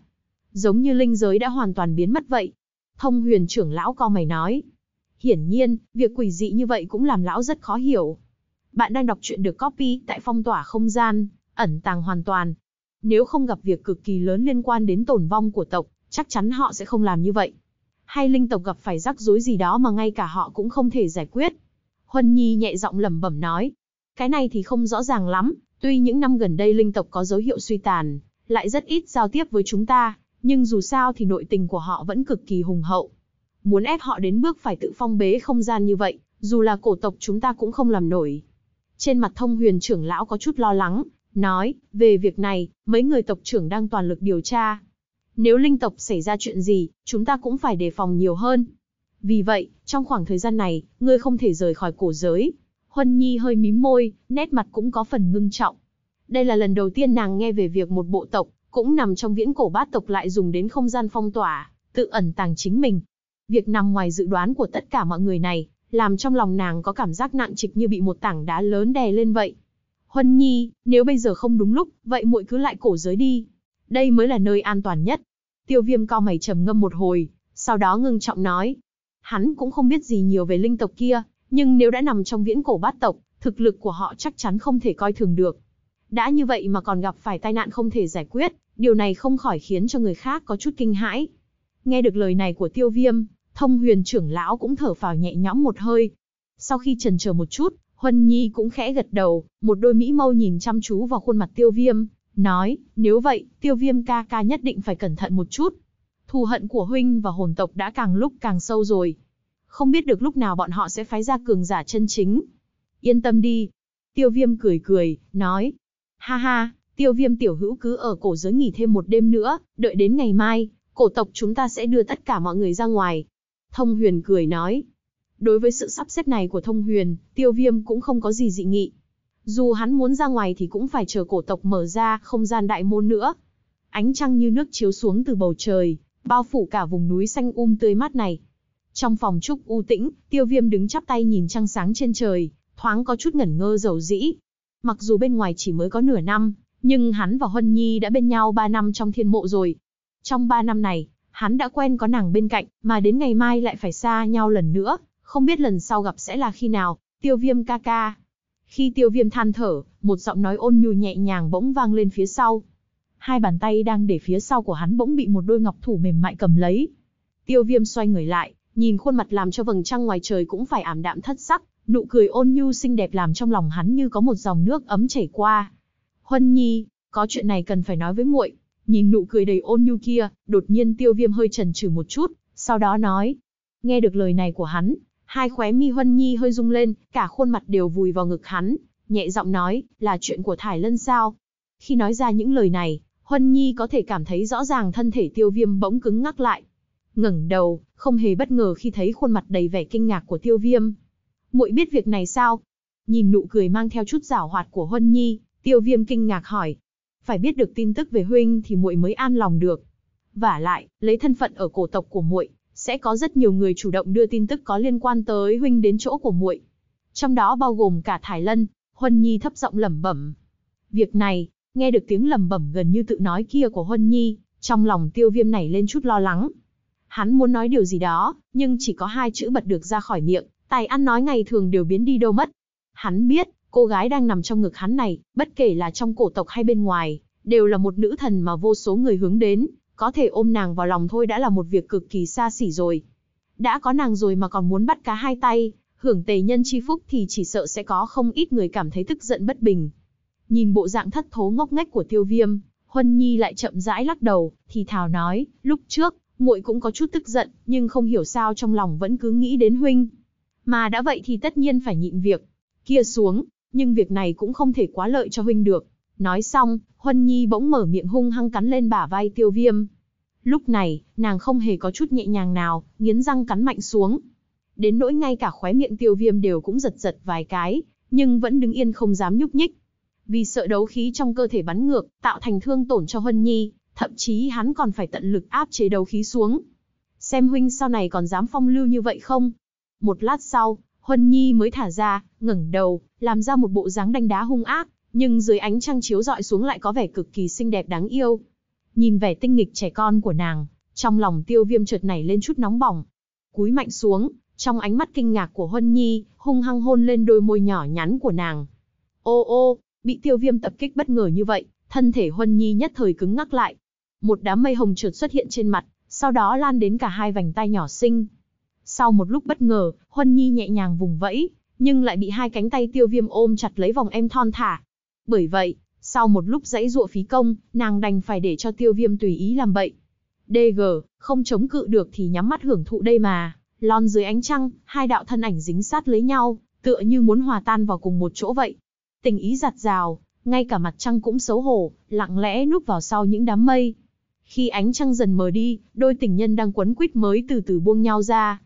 Giống như linh giới đã hoàn toàn biến mất vậy. Thông huyền trưởng lão co mày nói. Hiển nhiên, việc quỷ dị như vậy cũng làm lão rất khó hiểu. Bạn đang đọc truyện được copy tại phong tỏa không gian, ẩn tàng hoàn toàn. Nếu không gặp việc cực kỳ lớn liên quan đến tổn vong của tộc, chắc chắn họ sẽ không làm như vậy. Hay linh tộc gặp phải rắc rối gì đó mà ngay cả họ cũng không thể giải quyết. Huân Nhi nhẹ giọng lẩm bẩm nói. Cái này thì không rõ ràng lắm, tuy những năm gần đây linh tộc có dấu hiệu suy tàn, lại rất ít giao tiếp với chúng ta, nhưng dù sao thì nội tình của họ vẫn cực kỳ hùng hậu. Muốn ép họ đến bước phải tự phong bế không gian như vậy, dù là cổ tộc chúng ta cũng không làm nổi. Trên mặt thông huyền trưởng lão có chút lo lắng, nói, về việc này, mấy người tộc trưởng đang toàn lực điều tra. Nếu linh tộc xảy ra chuyện gì, chúng ta cũng phải đề phòng nhiều hơn. Vì vậy, trong khoảng thời gian này, ngươi không thể rời khỏi cổ giới. Huân Nhi hơi mím môi, nét mặt cũng có phần ngưng trọng. Đây là lần đầu tiên nàng nghe về việc một bộ tộc, cũng nằm trong viễn cổ bát tộc lại dùng đến không gian phong tỏa, tự ẩn tàng chính mình. Việc nằm ngoài dự đoán của tất cả mọi người này, làm trong lòng nàng có cảm giác nặng trịch như bị một tảng đá lớn đè lên vậy. Huân Nhi, nếu bây giờ không đúng lúc, vậy muội cứ lại cổ giới đi. Đây mới là nơi an toàn nhất. Tiêu viêm cao mày trầm ngâm một hồi, sau đó ngưng trọng nói. Hắn cũng không biết gì nhiều về linh tộc kia, nhưng nếu đã nằm trong viễn cổ bát tộc, thực lực của họ chắc chắn không thể coi thường được. Đã như vậy mà còn gặp phải tai nạn không thể giải quyết, điều này không khỏi khiến cho người khác có chút kinh hãi. Nghe được lời này của tiêu viêm, Thông huyền trưởng lão cũng thở phào nhẹ nhõm một hơi. Sau khi trần chờ một chút, Huân Nhi cũng khẽ gật đầu, một đôi mỹ mâu nhìn chăm chú vào khuôn mặt tiêu viêm, nói, nếu vậy, tiêu viêm ca ca nhất định phải cẩn thận một chút. Thù hận của huynh và hồn tộc đã càng lúc càng sâu rồi. Không biết được lúc nào bọn họ sẽ phái ra cường giả chân chính. Yên tâm đi. Tiêu viêm cười cười, nói. Ha ha, tiêu viêm tiểu hữu cứ ở cổ giới nghỉ thêm một đêm nữa, đợi đến ngày mai, cổ tộc chúng ta sẽ đưa tất cả mọi người ra ngoài, Thông Huyền cười nói. Đối với sự sắp xếp này của Thông Huyền, Tiêu Viêm cũng không có gì dị nghị. Dù hắn muốn ra ngoài thì cũng phải chờ cổ tộc mở ra không gian đại môn nữa. Ánh trăng như nước chiếu xuống từ bầu trời, bao phủ cả vùng núi xanh um tươi mát này. Trong phòng trúc u tĩnh, Tiêu Viêm đứng chắp tay nhìn trăng sáng trên trời, thoáng có chút ngẩn ngơ dầu dĩ. Mặc dù bên ngoài chỉ mới có nửa năm, nhưng hắn và Huân Nhi đã bên nhau 3 năm trong thiên mộ rồi. Trong 3 năm này, Hắn đã quen có nàng bên cạnh, mà đến ngày mai lại phải xa nhau lần nữa, không biết lần sau gặp sẽ là khi nào, tiêu viêm ca ca. Khi tiêu viêm than thở, một giọng nói ôn nhu nhẹ nhàng bỗng vang lên phía sau. Hai bàn tay đang để phía sau của hắn bỗng bị một đôi ngọc thủ mềm mại cầm lấy. Tiêu viêm xoay người lại, nhìn khuôn mặt làm cho vầng trăng ngoài trời cũng phải ảm đạm thất sắc, nụ cười ôn nhu xinh đẹp làm trong lòng hắn như có một dòng nước ấm chảy qua. Huân Nhi, có chuyện này cần phải nói với muội. Nhìn nụ cười đầy ôn nhu kia, đột nhiên tiêu viêm hơi chần chừ một chút, sau đó nói. Nghe được lời này của hắn, hai khóe mi Huân Nhi hơi rung lên, cả khuôn mặt đều vùi vào ngực hắn, nhẹ giọng nói, là chuyện của Thải Lân sao? Khi nói ra những lời này, Huân Nhi có thể cảm thấy rõ ràng thân thể tiêu viêm bỗng cứng ngắc lại. ngẩng đầu, không hề bất ngờ khi thấy khuôn mặt đầy vẻ kinh ngạc của tiêu viêm. muội biết việc này sao? Nhìn nụ cười mang theo chút giảo hoạt của Huân Nhi, tiêu viêm kinh ngạc hỏi phải biết được tin tức về huynh thì muội mới an lòng được. Vả lại, lấy thân phận ở cổ tộc của muội, sẽ có rất nhiều người chủ động đưa tin tức có liên quan tới huynh đến chỗ của muội. Trong đó bao gồm cả Thải Lân, Huân Nhi thấp giọng lẩm bẩm. Việc này, nghe được tiếng lẩm bẩm gần như tự nói kia của Huân Nhi, trong lòng Tiêu Viêm nảy lên chút lo lắng. Hắn muốn nói điều gì đó, nhưng chỉ có hai chữ bật được ra khỏi miệng, tài ăn nói ngày thường đều biến đi đâu mất. Hắn biết, Cô gái đang nằm trong ngực hắn này, bất kể là trong cổ tộc hay bên ngoài, đều là một nữ thần mà vô số người hướng đến, có thể ôm nàng vào lòng thôi đã là một việc cực kỳ xa xỉ rồi. Đã có nàng rồi mà còn muốn bắt cá hai tay, hưởng tề nhân chi phúc thì chỉ sợ sẽ có không ít người cảm thấy tức giận bất bình. Nhìn bộ dạng thất thố ngốc nghếch của tiêu viêm, Huân Nhi lại chậm rãi lắc đầu, thì thào nói, lúc trước, muội cũng có chút tức giận, nhưng không hiểu sao trong lòng vẫn cứ nghĩ đến huynh. Mà đã vậy thì tất nhiên phải nhịn việc. Kia xuống, nhưng việc này cũng không thể quá lợi cho huynh được. Nói xong, Huân Nhi bỗng mở miệng hung hăng cắn lên bả vai tiêu viêm. Lúc này, nàng không hề có chút nhẹ nhàng nào, nghiến răng cắn mạnh xuống. Đến nỗi ngay cả khóe miệng tiêu viêm đều cũng giật giật vài cái, nhưng vẫn đứng yên không dám nhúc nhích. Vì sợ đấu khí trong cơ thể bắn ngược, tạo thành thương tổn cho Huân Nhi, thậm chí hắn còn phải tận lực áp chế đấu khí xuống. Xem huynh sau này còn dám phong lưu như vậy không? Một lát sau, Huân Nhi mới thả ra, ngẩng đầu, làm ra một bộ dáng đanh đá hung ác, nhưng dưới ánh trăng chiếu rọi xuống lại có vẻ cực kỳ xinh đẹp đáng yêu. Nhìn vẻ tinh nghịch trẻ con của nàng, trong lòng Tiêu Viêm chợt nảy lên chút nóng bỏng. Cúi mạnh xuống, trong ánh mắt kinh ngạc của Huân Nhi, hung hăng hôn lên đôi môi nhỏ nhắn của nàng. Ô ô, bị Tiêu Viêm tập kích bất ngờ như vậy, thân thể Huân Nhi nhất thời cứng ngắc lại. Một đám mây hồng chợt xuất hiện trên mặt, sau đó lan đến cả hai vành tai nhỏ xinh. Sau một lúc bất ngờ, Huân Nhi nhẹ nhàng vùng vẫy, nhưng lại bị hai cánh tay tiêu viêm ôm chặt lấy vòng em thon thả. Bởi vậy, sau một lúc dãy dụa phí công, nàng đành phải để cho tiêu viêm tùy ý làm bậy. DG, không chống cự được thì nhắm mắt hưởng thụ đây mà. Lon dưới ánh trăng, hai đạo thân ảnh dính sát lấy nhau, tựa như muốn hòa tan vào cùng một chỗ vậy. Tình ý giặt rào, ngay cả mặt trăng cũng xấu hổ, lặng lẽ núp vào sau những đám mây. Khi ánh trăng dần mờ đi, đôi tình nhân đang quấn quýt mới từ từ buông nhau ra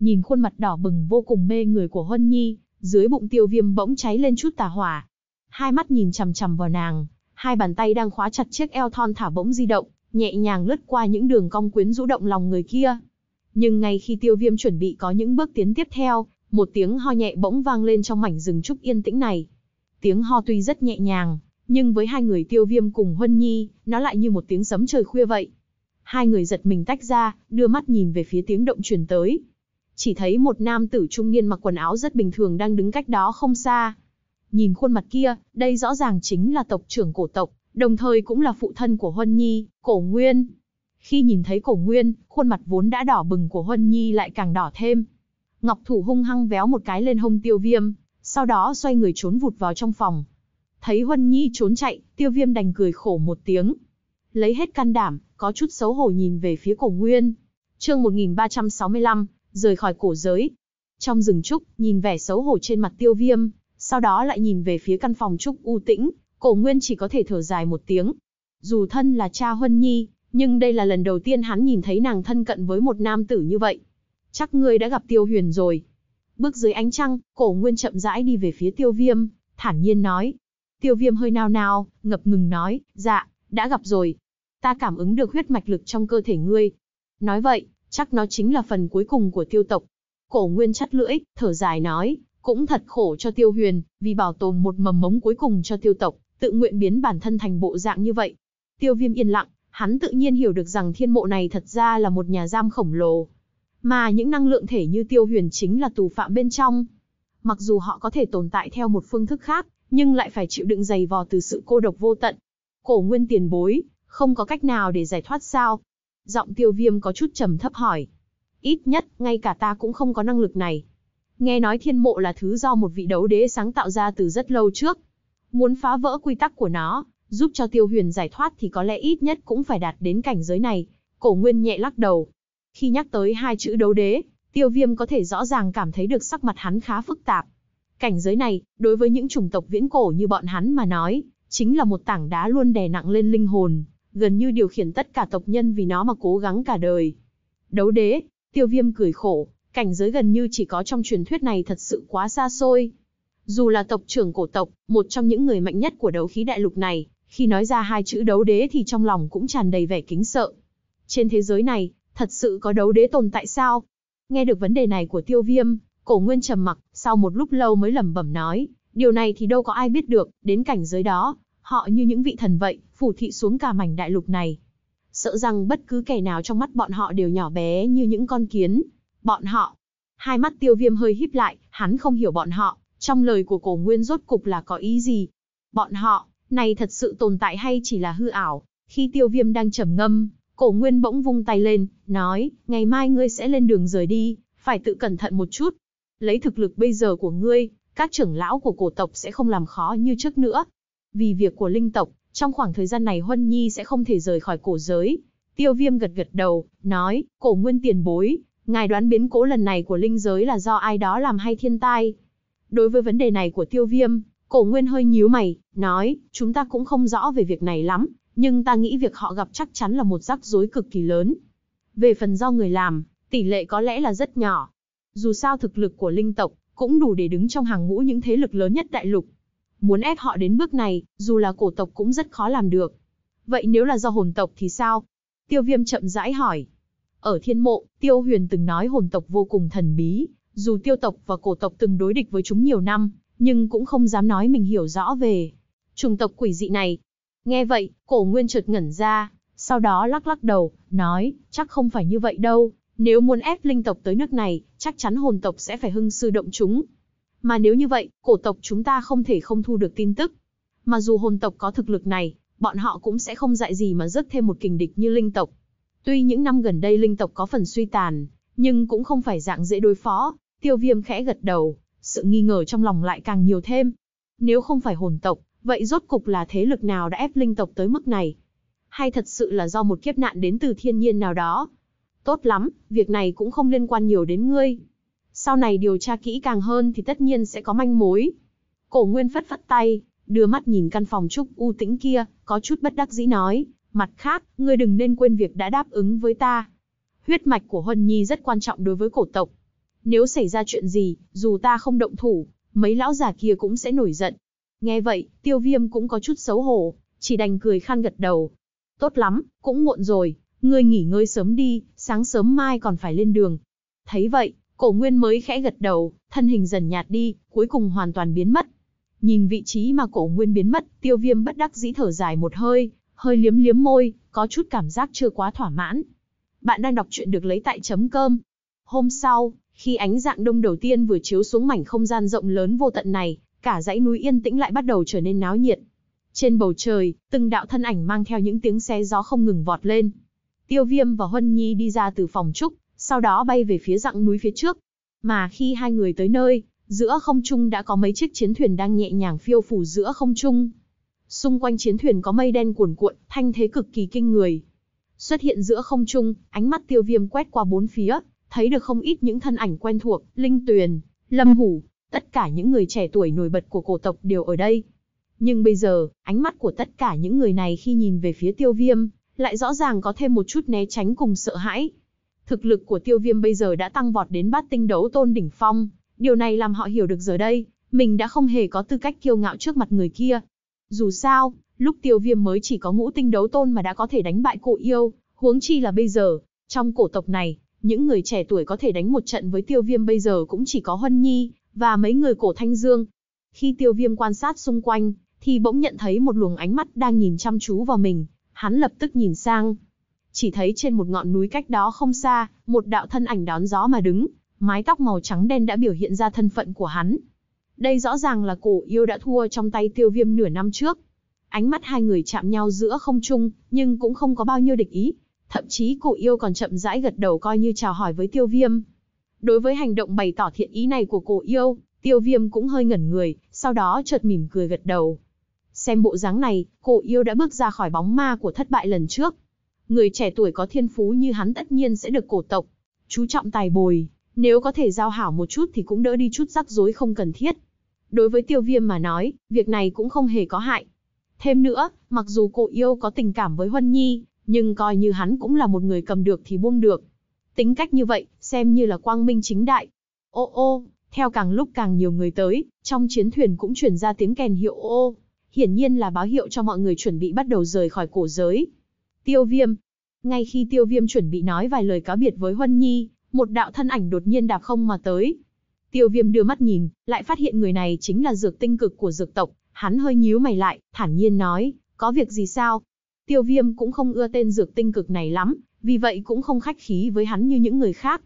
nhìn khuôn mặt đỏ bừng vô cùng mê người của Huân Nhi, dưới bụng tiêu viêm bỗng cháy lên chút tà hỏa. Hai mắt nhìn chằm chằm vào nàng, hai bàn tay đang khóa chặt chiếc eo thon thả bỗng di động, nhẹ nhàng lướt qua những đường cong quyến rũ động lòng người kia. Nhưng ngay khi tiêu viêm chuẩn bị có những bước tiến tiếp theo, một tiếng ho nhẹ bỗng vang lên trong mảnh rừng trúc yên tĩnh này. Tiếng ho tuy rất nhẹ nhàng, nhưng với hai người tiêu viêm cùng Huân Nhi, nó lại như một tiếng sấm trời khuya vậy. Hai người giật mình tách ra, đưa mắt nhìn về phía tiếng động truyền tới chỉ thấy một nam tử trung niên mặc quần áo rất bình thường đang đứng cách đó không xa. Nhìn khuôn mặt kia, đây rõ ràng chính là tộc trưởng cổ tộc, đồng thời cũng là phụ thân của Huân Nhi, cổ Nguyên. Khi nhìn thấy cổ Nguyên, khuôn mặt vốn đã đỏ bừng của Huân Nhi lại càng đỏ thêm. Ngọc Thủ hung hăng véo một cái lên hông tiêu viêm, sau đó xoay người trốn vụt vào trong phòng. Thấy Huân Nhi trốn chạy, tiêu viêm đành cười khổ một tiếng. Lấy hết can đảm, có chút xấu hổ nhìn về phía cổ Nguyên. chương 1365, rời khỏi cổ giới. Trong rừng trúc, nhìn vẻ xấu hổ trên mặt tiêu viêm, sau đó lại nhìn về phía căn phòng trúc u tĩnh, cổ nguyên chỉ có thể thở dài một tiếng. Dù thân là cha Huân Nhi, nhưng đây là lần đầu tiên hắn nhìn thấy nàng thân cận với một nam tử như vậy. Chắc ngươi đã gặp tiêu huyền rồi. Bước dưới ánh trăng, cổ nguyên chậm rãi đi về phía tiêu viêm, thản nhiên nói. Tiêu viêm hơi nao nao, ngập ngừng nói, dạ, đã gặp rồi. Ta cảm ứng được huyết mạch lực trong cơ thể ngươi. Nói vậy, chắc nó chính là phần cuối cùng của tiêu tộc. Cổ nguyên chắt lưỡi, thở dài nói, cũng thật khổ cho tiêu huyền, vì bảo tồn một mầm mống cuối cùng cho tiêu tộc, tự nguyện biến bản thân thành bộ dạng như vậy. Tiêu viêm yên lặng, hắn tự nhiên hiểu được rằng thiên mộ này thật ra là một nhà giam khổng lồ. Mà những năng lượng thể như tiêu huyền chính là tù phạm bên trong. Mặc dù họ có thể tồn tại theo một phương thức khác, nhưng lại phải chịu đựng dày vò từ sự cô độc vô tận. Cổ nguyên tiền bối, không có cách nào để giải thoát sao, Giọng tiêu viêm có chút trầm thấp hỏi. Ít nhất, ngay cả ta cũng không có năng lực này. Nghe nói thiên mộ là thứ do một vị đấu đế sáng tạo ra từ rất lâu trước. Muốn phá vỡ quy tắc của nó, giúp cho tiêu huyền giải thoát thì có lẽ ít nhất cũng phải đạt đến cảnh giới này. Cổ nguyên nhẹ lắc đầu. Khi nhắc tới hai chữ đấu đế, tiêu viêm có thể rõ ràng cảm thấy được sắc mặt hắn khá phức tạp. Cảnh giới này, đối với những chủng tộc viễn cổ như bọn hắn mà nói, chính là một tảng đá luôn đè nặng lên linh hồn, gần như điều khiển tất cả tộc nhân vì nó mà cố gắng cả đời. Đấu đế, tiêu viêm cười khổ, cảnh giới gần như chỉ có trong truyền thuyết này thật sự quá xa xôi. Dù là tộc trưởng cổ tộc, một trong những người mạnh nhất của đấu khí đại lục này, khi nói ra hai chữ đấu đế thì trong lòng cũng tràn đầy vẻ kính sợ. Trên thế giới này, thật sự có đấu đế tồn tại sao? Nghe được vấn đề này của tiêu viêm, cổ nguyên trầm mặc, sau một lúc lâu mới lẩm bẩm nói, điều này thì đâu có ai biết được, đến cảnh giới đó, họ như những vị thần vậy, phủ thị xuống cả mảnh đại lục này. Sợ rằng bất cứ kẻ nào trong mắt bọn họ đều nhỏ bé như những con kiến. Bọn họ, hai mắt tiêu viêm hơi híp lại, hắn không hiểu bọn họ, trong lời của cổ nguyên rốt cục là có ý gì. Bọn họ, này thật sự tồn tại hay chỉ là hư ảo, khi tiêu viêm đang trầm ngâm, cổ nguyên bỗng vung tay lên, nói, ngày mai ngươi sẽ lên đường rời đi, phải tự cẩn thận một chút. Lấy thực lực bây giờ của ngươi, các trưởng lão của cổ tộc sẽ không làm khó như trước nữa. Vì việc của linh tộc, trong khoảng thời gian này Huân Nhi sẽ không thể rời khỏi cổ giới. Tiêu viêm gật gật đầu, nói, cổ nguyên tiền bối, ngài đoán biến cố lần này của linh giới là do ai đó làm hay thiên tai. Đối với vấn đề này của tiêu viêm, cổ nguyên hơi nhíu mày, nói, chúng ta cũng không rõ về việc này lắm, nhưng ta nghĩ việc họ gặp chắc chắn là một rắc rối cực kỳ lớn. Về phần do người làm, tỷ lệ có lẽ là rất nhỏ. Dù sao thực lực của linh tộc cũng đủ để đứng trong hàng ngũ những thế lực lớn nhất đại lục, Muốn ép họ đến bước này, dù là cổ tộc cũng rất khó làm được. Vậy nếu là do hồn tộc thì sao? Tiêu viêm chậm rãi hỏi. Ở thiên mộ, tiêu huyền từng nói hồn tộc vô cùng thần bí. Dù tiêu tộc và cổ tộc từng đối địch với chúng nhiều năm, nhưng cũng không dám nói mình hiểu rõ về trùng tộc quỷ dị này. Nghe vậy, cổ nguyên chợt ngẩn ra, sau đó lắc lắc đầu, nói, chắc không phải như vậy đâu, nếu muốn ép linh tộc tới nước này, chắc chắn hồn tộc sẽ phải hưng sư động chúng, mà nếu như vậy, cổ tộc chúng ta không thể không thu được tin tức. Mà dù hồn tộc có thực lực này, bọn họ cũng sẽ không dạy gì mà rước thêm một kình địch như linh tộc. Tuy những năm gần đây linh tộc có phần suy tàn, nhưng cũng không phải dạng dễ đối phó. Tiêu viêm khẽ gật đầu, sự nghi ngờ trong lòng lại càng nhiều thêm. Nếu không phải hồn tộc, vậy rốt cục là thế lực nào đã ép linh tộc tới mức này? Hay thật sự là do một kiếp nạn đến từ thiên nhiên nào đó? Tốt lắm, việc này cũng không liên quan nhiều đến ngươi. Sau này điều tra kỹ càng hơn thì tất nhiên sẽ có manh mối. Cổ Nguyên phất phất tay, đưa mắt nhìn căn phòng trúc u tĩnh kia, có chút bất đắc dĩ nói, mặt khác, ngươi đừng nên quên việc đã đáp ứng với ta. Huyết mạch của Huân Nhi rất quan trọng đối với cổ tộc. Nếu xảy ra chuyện gì, dù ta không động thủ, mấy lão già kia cũng sẽ nổi giận. Nghe vậy, tiêu viêm cũng có chút xấu hổ, chỉ đành cười khan gật đầu. Tốt lắm, cũng muộn rồi, ngươi nghỉ ngơi sớm đi, sáng sớm mai còn phải lên đường. Thấy vậy, Cổ nguyên mới khẽ gật đầu, thân hình dần nhạt đi, cuối cùng hoàn toàn biến mất. Nhìn vị trí mà cổ nguyên biến mất, tiêu viêm bất đắc dĩ thở dài một hơi, hơi liếm liếm môi, có chút cảm giác chưa quá thỏa mãn. Bạn đang đọc truyện được lấy tại chấm cơm. Hôm sau, khi ánh dạng đông đầu tiên vừa chiếu xuống mảnh không gian rộng lớn vô tận này, cả dãy núi yên tĩnh lại bắt đầu trở nên náo nhiệt. Trên bầu trời, từng đạo thân ảnh mang theo những tiếng xe gió không ngừng vọt lên. Tiêu Viêm và Huân Nhi đi ra từ phòng trúc, sau đó bay về phía dặng núi phía trước. Mà khi hai người tới nơi, giữa không trung đã có mấy chiếc chiến thuyền đang nhẹ nhàng phiêu phủ giữa không trung. Xung quanh chiến thuyền có mây đen cuồn cuộn, thanh thế cực kỳ kinh người. Xuất hiện giữa không trung, ánh mắt tiêu viêm quét qua bốn phía, thấy được không ít những thân ảnh quen thuộc, Linh Tuyền, Lâm Hủ, tất cả những người trẻ tuổi nổi bật của cổ tộc đều ở đây. Nhưng bây giờ, ánh mắt của tất cả những người này khi nhìn về phía tiêu viêm, lại rõ ràng có thêm một chút né tránh cùng sợ hãi. Thực lực của tiêu viêm bây giờ đã tăng vọt đến bát tinh đấu tôn đỉnh phong. Điều này làm họ hiểu được giờ đây, mình đã không hề có tư cách kiêu ngạo trước mặt người kia. Dù sao, lúc tiêu viêm mới chỉ có ngũ tinh đấu tôn mà đã có thể đánh bại Cổ yêu, huống chi là bây giờ. Trong cổ tộc này, những người trẻ tuổi có thể đánh một trận với tiêu viêm bây giờ cũng chỉ có Huân Nhi, và mấy người cổ thanh dương. Khi tiêu viêm quan sát xung quanh, thì bỗng nhận thấy một luồng ánh mắt đang nhìn chăm chú vào mình, hắn lập tức nhìn sang, chỉ thấy trên một ngọn núi cách đó không xa, một đạo thân ảnh đón gió mà đứng, mái tóc màu trắng đen đã biểu hiện ra thân phận của hắn. Đây rõ ràng là cổ yêu đã thua trong tay tiêu viêm nửa năm trước. Ánh mắt hai người chạm nhau giữa không trung, nhưng cũng không có bao nhiêu địch ý. Thậm chí cổ yêu còn chậm rãi gật đầu coi như chào hỏi với tiêu viêm. Đối với hành động bày tỏ thiện ý này của cổ yêu, tiêu viêm cũng hơi ngẩn người, sau đó chợt mỉm cười gật đầu. Xem bộ dáng này, cổ yêu đã bước ra khỏi bóng ma của thất bại lần trước, người trẻ tuổi có thiên phú như hắn tất nhiên sẽ được cổ tộc chú trọng tài bồi, nếu có thể giao hảo một chút thì cũng đỡ đi chút rắc rối không cần thiết. Đối với tiêu viêm mà nói, việc này cũng không hề có hại. Thêm nữa, mặc dù Cổ yêu có tình cảm với Huân Nhi, nhưng coi như hắn cũng là một người cầm được thì buông được. Tính cách như vậy, xem như là quang minh chính đại. Ô ô, theo càng lúc càng nhiều người tới, trong chiến thuyền cũng chuyển ra tiếng kèn hiệu ô ô. Hiển nhiên là báo hiệu cho mọi người chuẩn bị bắt đầu rời khỏi cổ giới. Tiêu viêm. Ngay khi tiêu viêm chuẩn bị nói vài lời cáo biệt với Huân Nhi, một đạo thân ảnh đột nhiên đạp không mà tới. Tiêu viêm đưa mắt nhìn, lại phát hiện người này chính là dược tinh cực của dược tộc. Hắn hơi nhíu mày lại, thản nhiên nói, có việc gì sao? Tiêu viêm cũng không ưa tên dược tinh cực này lắm, vì vậy cũng không khách khí với hắn như những người khác.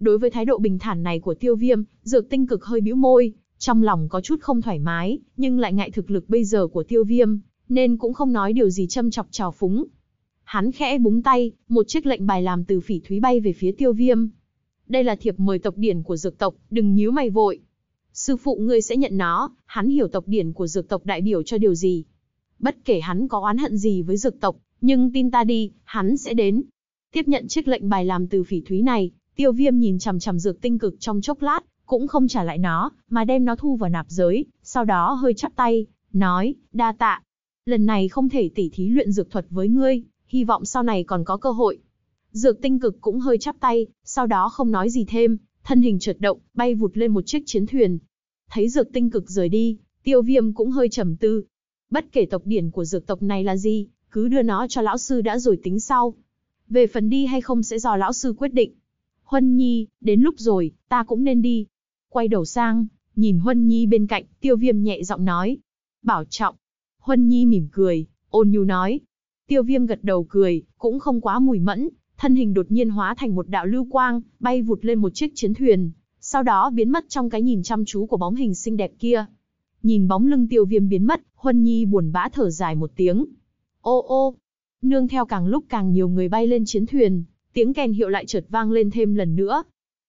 Đối với thái độ bình thản này của tiêu viêm, dược tinh cực hơi bĩu môi, trong lòng có chút không thoải mái, nhưng lại ngại thực lực bây giờ của tiêu viêm, nên cũng không nói điều gì châm chọc trào phúng, Hắn khẽ búng tay, một chiếc lệnh bài làm từ phỉ thúy bay về phía tiêu viêm. Đây là thiệp mời tộc điển của dược tộc, đừng nhíu mày vội. Sư phụ ngươi sẽ nhận nó, hắn hiểu tộc điển của dược tộc đại biểu cho điều gì. Bất kể hắn có oán hận gì với dược tộc, nhưng tin ta đi, hắn sẽ đến. Tiếp nhận chiếc lệnh bài làm từ phỉ thúy này, tiêu viêm nhìn chằm chằm dược tinh cực trong chốc lát, cũng không trả lại nó, mà đem nó thu vào nạp giới, sau đó hơi chắp tay, nói, đa tạ. Lần này không thể tỉ thí luyện dược thuật với ngươi, hy vọng sau này còn có cơ hội. Dược tinh cực cũng hơi chắp tay, sau đó không nói gì thêm, thân hình chợt động, bay vụt lên một chiếc chiến thuyền. Thấy dược tinh cực rời đi, tiêu viêm cũng hơi trầm tư. Bất kể tộc điển của dược tộc này là gì, cứ đưa nó cho lão sư đã rồi tính sau. Về phần đi hay không sẽ do lão sư quyết định. Huân Nhi, đến lúc rồi, ta cũng nên đi. Quay đầu sang, nhìn Huân Nhi bên cạnh, tiêu viêm nhẹ giọng nói. Bảo trọng. Huân Nhi mỉm cười, ôn nhu nói, Tiêu viêm gật đầu cười, cũng không quá mùi mẫn, thân hình đột nhiên hóa thành một đạo lưu quang, bay vụt lên một chiếc chiến thuyền, sau đó biến mất trong cái nhìn chăm chú của bóng hình xinh đẹp kia. Nhìn bóng lưng tiêu viêm biến mất, Huân Nhi buồn bã thở dài một tiếng. Ô ô, nương theo càng lúc càng nhiều người bay lên chiến thuyền, tiếng kèn hiệu lại chợt vang lên thêm lần nữa.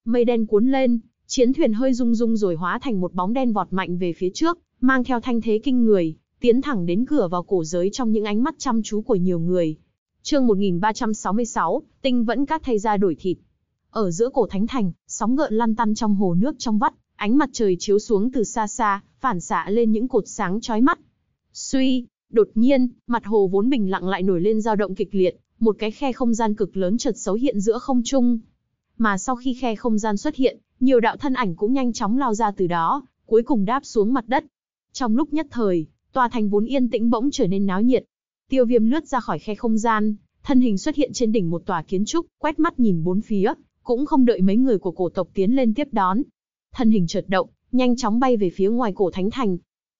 Mây đen cuốn lên, chiến thuyền hơi rung rung rồi hóa thành một bóng đen vọt mạnh về phía trước, mang theo thanh thế kinh người, tiến thẳng đến cửa vào cổ giới trong những ánh mắt chăm chú của nhiều người. Chương 1366, tinh vẫn các thay ra đổi thịt. Ở giữa cổ thánh thành, sóng gợn lăn tăn trong hồ nước trong vắt, ánh mặt trời chiếu xuống từ xa xa, phản xạ lên những cột sáng chói mắt. Suy, đột nhiên, mặt hồ vốn bình lặng lại nổi lên dao động kịch liệt, một cái khe không gian cực lớn chợt xấu hiện giữa không trung. Mà sau khi khe không gian xuất hiện, nhiều đạo thân ảnh cũng nhanh chóng lao ra từ đó, cuối cùng đáp xuống mặt đất. Trong lúc nhất thời, Tòa thành vốn yên tĩnh bỗng trở nên náo nhiệt. Tiêu Viêm lướt ra khỏi khe không gian, thân hình xuất hiện trên đỉnh một tòa kiến trúc, quét mắt nhìn bốn phía, cũng không đợi mấy người của cổ tộc tiến lên tiếp đón. Thân hình chợt động, nhanh chóng bay về phía ngoài cổ thánh thành.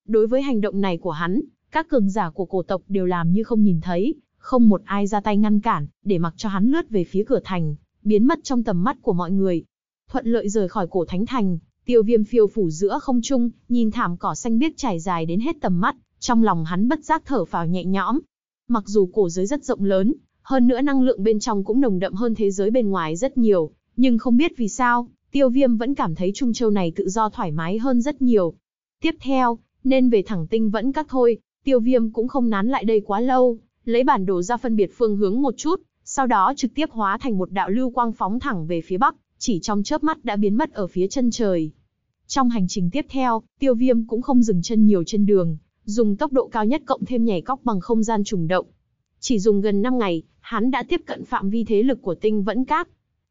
Đối với hành động này của hắn, các cường giả của cổ tộc đều làm như không nhìn thấy, không một ai ra tay ngăn cản, để mặc cho hắn lướt về phía cửa thành, biến mất trong tầm mắt của mọi người. Thuận lợi rời khỏi cổ thánh thành, Tiêu viêm phiêu phủ giữa không trung, nhìn thảm cỏ xanh biếc trải dài đến hết tầm mắt, trong lòng hắn bất giác thở phào nhẹ nhõm. Mặc dù cổ giới rất rộng lớn, hơn nữa năng lượng bên trong cũng nồng đậm hơn thế giới bên ngoài rất nhiều, nhưng không biết vì sao, tiêu viêm vẫn cảm thấy Trung Châu này tự do thoải mái hơn rất nhiều. Tiếp theo, nên về thẳng tinh vẫn các thôi, tiêu viêm cũng không nán lại đây quá lâu, lấy bản đồ ra phân biệt phương hướng một chút, sau đó trực tiếp hóa thành một đạo lưu quang phóng thẳng về phía bắc, chỉ trong chớp mắt đã biến mất ở phía chân trời. Trong hành trình tiếp theo, tiêu viêm cũng không dừng chân nhiều trên đường, dùng tốc độ cao nhất cộng thêm nhảy cóc bằng không gian trùng động. Chỉ dùng gần 5 ngày, hắn đã tiếp cận phạm vi thế lực của tinh vẫn các.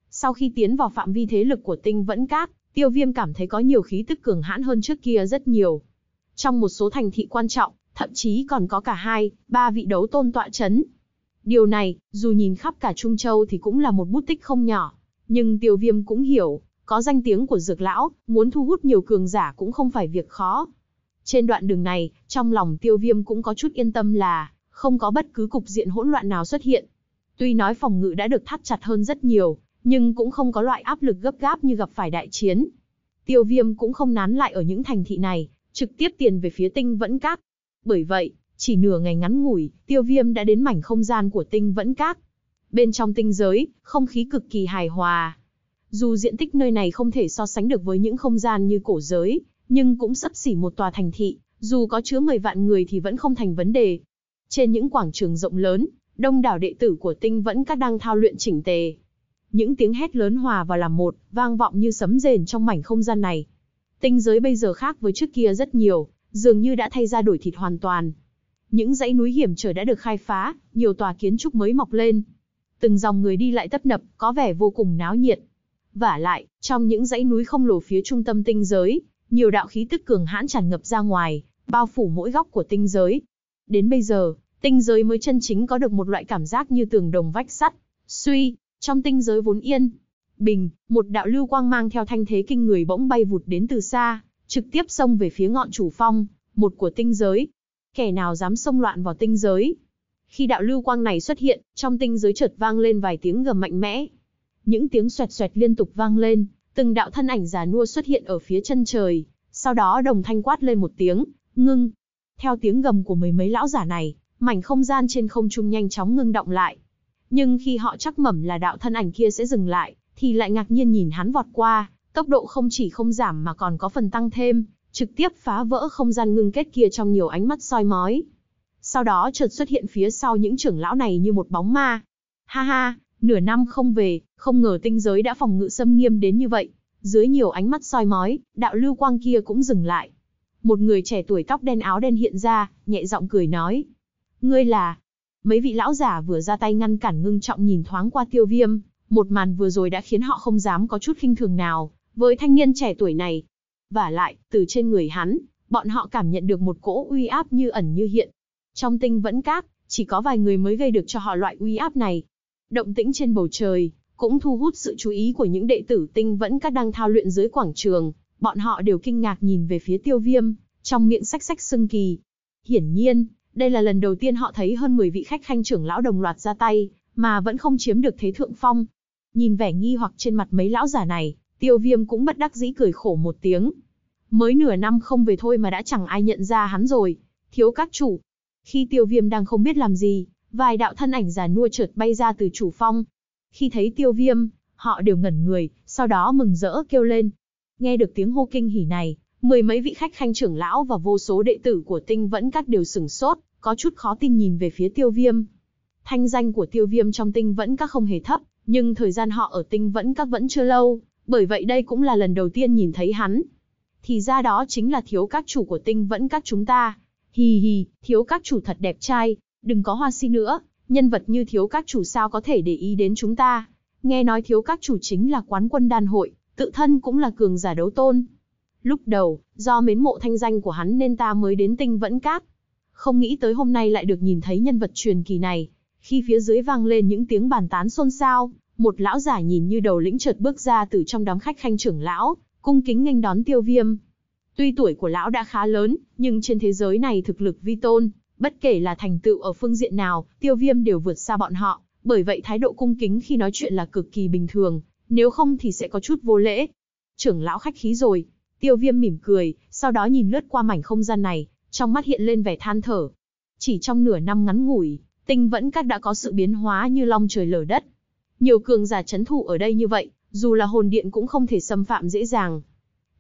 Sau khi tiến vào phạm vi thế lực của tinh vẫn các, tiêu viêm cảm thấy có nhiều khí tức cường hãn hơn trước kia rất nhiều. Trong một số thành thị quan trọng, thậm chí còn có cả hai, ba vị đấu tôn tọa chấn. Điều này, dù nhìn khắp cả Trung Châu thì cũng là một bút tích không nhỏ. Nhưng tiêu viêm cũng hiểu, có danh tiếng của dược lão, muốn thu hút nhiều cường giả cũng không phải việc khó. Trên đoạn đường này, trong lòng tiêu viêm cũng có chút yên tâm là, không có bất cứ cục diện hỗn loạn nào xuất hiện. Tuy nói phòng ngự đã được thắt chặt hơn rất nhiều, nhưng cũng không có loại áp lực gấp gáp như gặp phải đại chiến. Tiêu viêm cũng không nán lại ở những thành thị này, trực tiếp tiền về phía tinh vẫn các. Bởi vậy, chỉ nửa ngày ngắn ngủi, tiêu viêm đã đến mảnh không gian của tinh vẫn các, bên trong tinh giới, không khí cực kỳ hài hòa. Dù diện tích nơi này không thể so sánh được với những không gian như cổ giới, nhưng cũng sắp xỉ một tòa thành thị, dù có chứa 10 vạn người thì vẫn không thành vấn đề. Trên những quảng trường rộng lớn, đông đảo đệ tử của tinh vẫn các đang thao luyện chỉnh tề. Những tiếng hét lớn hòa vào làm một, vang vọng như sấm rền trong mảnh không gian này. Tinh giới bây giờ khác với trước kia rất nhiều, dường như đã thay ra đổi thịt hoàn toàn. Những dãy núi hiểm trở đã được khai phá, nhiều tòa kiến trúc mới mọc lên, từng dòng người đi lại tấp nập, có vẻ vô cùng náo nhiệt. Vả lại, trong những dãy núi không lồ phía trung tâm tinh giới, nhiều đạo khí tức cường hãn tràn ngập ra ngoài, bao phủ mỗi góc của tinh giới. Đến bây giờ, tinh giới mới chân chính có được một loại cảm giác như tường đồng vách sắt. Suy, trong tinh giới vốn yên, bình, một đạo lưu quang mang theo thanh thế kinh người bỗng bay vụt đến từ xa, trực tiếp xông về phía ngọn chủ phong, một của tinh giới. Kẻ nào dám xông loạn vào tinh giới, khi đạo lưu quang này xuất hiện, trong tinh giới chợt vang lên vài tiếng gầm mạnh mẽ. Những tiếng xoẹt xoẹt liên tục vang lên, từng đạo thân ảnh già nua xuất hiện ở phía chân trời, sau đó đồng thanh quát lên một tiếng, ngưng. Theo tiếng gầm của mấy mấy lão giả này, mảnh không gian trên không trung nhanh chóng ngưng động lại. Nhưng khi họ chắc mẩm là đạo thân ảnh kia sẽ dừng lại, thì lại ngạc nhiên nhìn hắn vọt qua, tốc độ không chỉ không giảm mà còn có phần tăng thêm, trực tiếp phá vỡ không gian ngưng kết kia trong nhiều ánh mắt soi mói sau đó chợt xuất hiện phía sau những trưởng lão này như một bóng ma. Ha ha, nửa năm không về, không ngờ tinh giới đã phòng ngự xâm nghiêm đến như vậy. Dưới nhiều ánh mắt soi mói, đạo lưu quang kia cũng dừng lại. Một người trẻ tuổi tóc đen áo đen hiện ra, nhẹ giọng cười nói. Ngươi là... Mấy vị lão giả vừa ra tay ngăn cản ngưng trọng nhìn thoáng qua tiêu viêm, một màn vừa rồi đã khiến họ không dám có chút khinh thường nào, với thanh niên trẻ tuổi này. Và lại, từ trên người hắn, bọn họ cảm nhận được một cỗ uy áp như ẩn như hiện, trong tinh vẫn các, chỉ có vài người mới gây được cho họ loại uy áp này. Động tĩnh trên bầu trời, cũng thu hút sự chú ý của những đệ tử tinh vẫn các đang thao luyện dưới quảng trường. Bọn họ đều kinh ngạc nhìn về phía tiêu viêm, trong miệng sách sách sưng kỳ. Hiển nhiên, đây là lần đầu tiên họ thấy hơn 10 vị khách khanh trưởng lão đồng loạt ra tay, mà vẫn không chiếm được thế thượng phong. Nhìn vẻ nghi hoặc trên mặt mấy lão giả này, tiêu viêm cũng bất đắc dĩ cười khổ một tiếng. Mới nửa năm không về thôi mà đã chẳng ai nhận ra hắn rồi. Thiếu các chủ, khi tiêu viêm đang không biết làm gì, vài đạo thân ảnh già nua chợt bay ra từ chủ phong. Khi thấy tiêu viêm, họ đều ngẩn người, sau đó mừng rỡ kêu lên. Nghe được tiếng hô kinh hỉ này, mười mấy vị khách khanh trưởng lão và vô số đệ tử của tinh vẫn các đều sửng sốt, có chút khó tin nhìn về phía tiêu viêm. Thanh danh của tiêu viêm trong tinh vẫn các không hề thấp, nhưng thời gian họ ở tinh vẫn các vẫn chưa lâu, bởi vậy đây cũng là lần đầu tiên nhìn thấy hắn. Thì ra đó chính là thiếu các chủ của tinh vẫn các chúng ta. Hì hì, thiếu các chủ thật đẹp trai, đừng có hoa si nữa, nhân vật như thiếu các chủ sao có thể để ý đến chúng ta. Nghe nói thiếu các chủ chính là quán quân đàn hội, tự thân cũng là cường giả đấu tôn. Lúc đầu, do mến mộ thanh danh của hắn nên ta mới đến tinh vẫn cát. Không nghĩ tới hôm nay lại được nhìn thấy nhân vật truyền kỳ này. Khi phía dưới vang lên những tiếng bàn tán xôn xao, một lão giả nhìn như đầu lĩnh chợt bước ra từ trong đám khách khanh trưởng lão, cung kính nghênh đón tiêu viêm, Tuy tuổi của lão đã khá lớn, nhưng trên thế giới này thực lực vi tôn, bất kể là thành tựu ở phương diện nào, tiêu viêm đều vượt xa bọn họ, bởi vậy thái độ cung kính khi nói chuyện là cực kỳ bình thường, nếu không thì sẽ có chút vô lễ. Trưởng lão khách khí rồi, tiêu viêm mỉm cười, sau đó nhìn lướt qua mảnh không gian này, trong mắt hiện lên vẻ than thở. Chỉ trong nửa năm ngắn ngủi, tinh vẫn các đã có sự biến hóa như long trời lở đất. Nhiều cường giả chấn thủ ở đây như vậy, dù là hồn điện cũng không thể xâm phạm dễ dàng,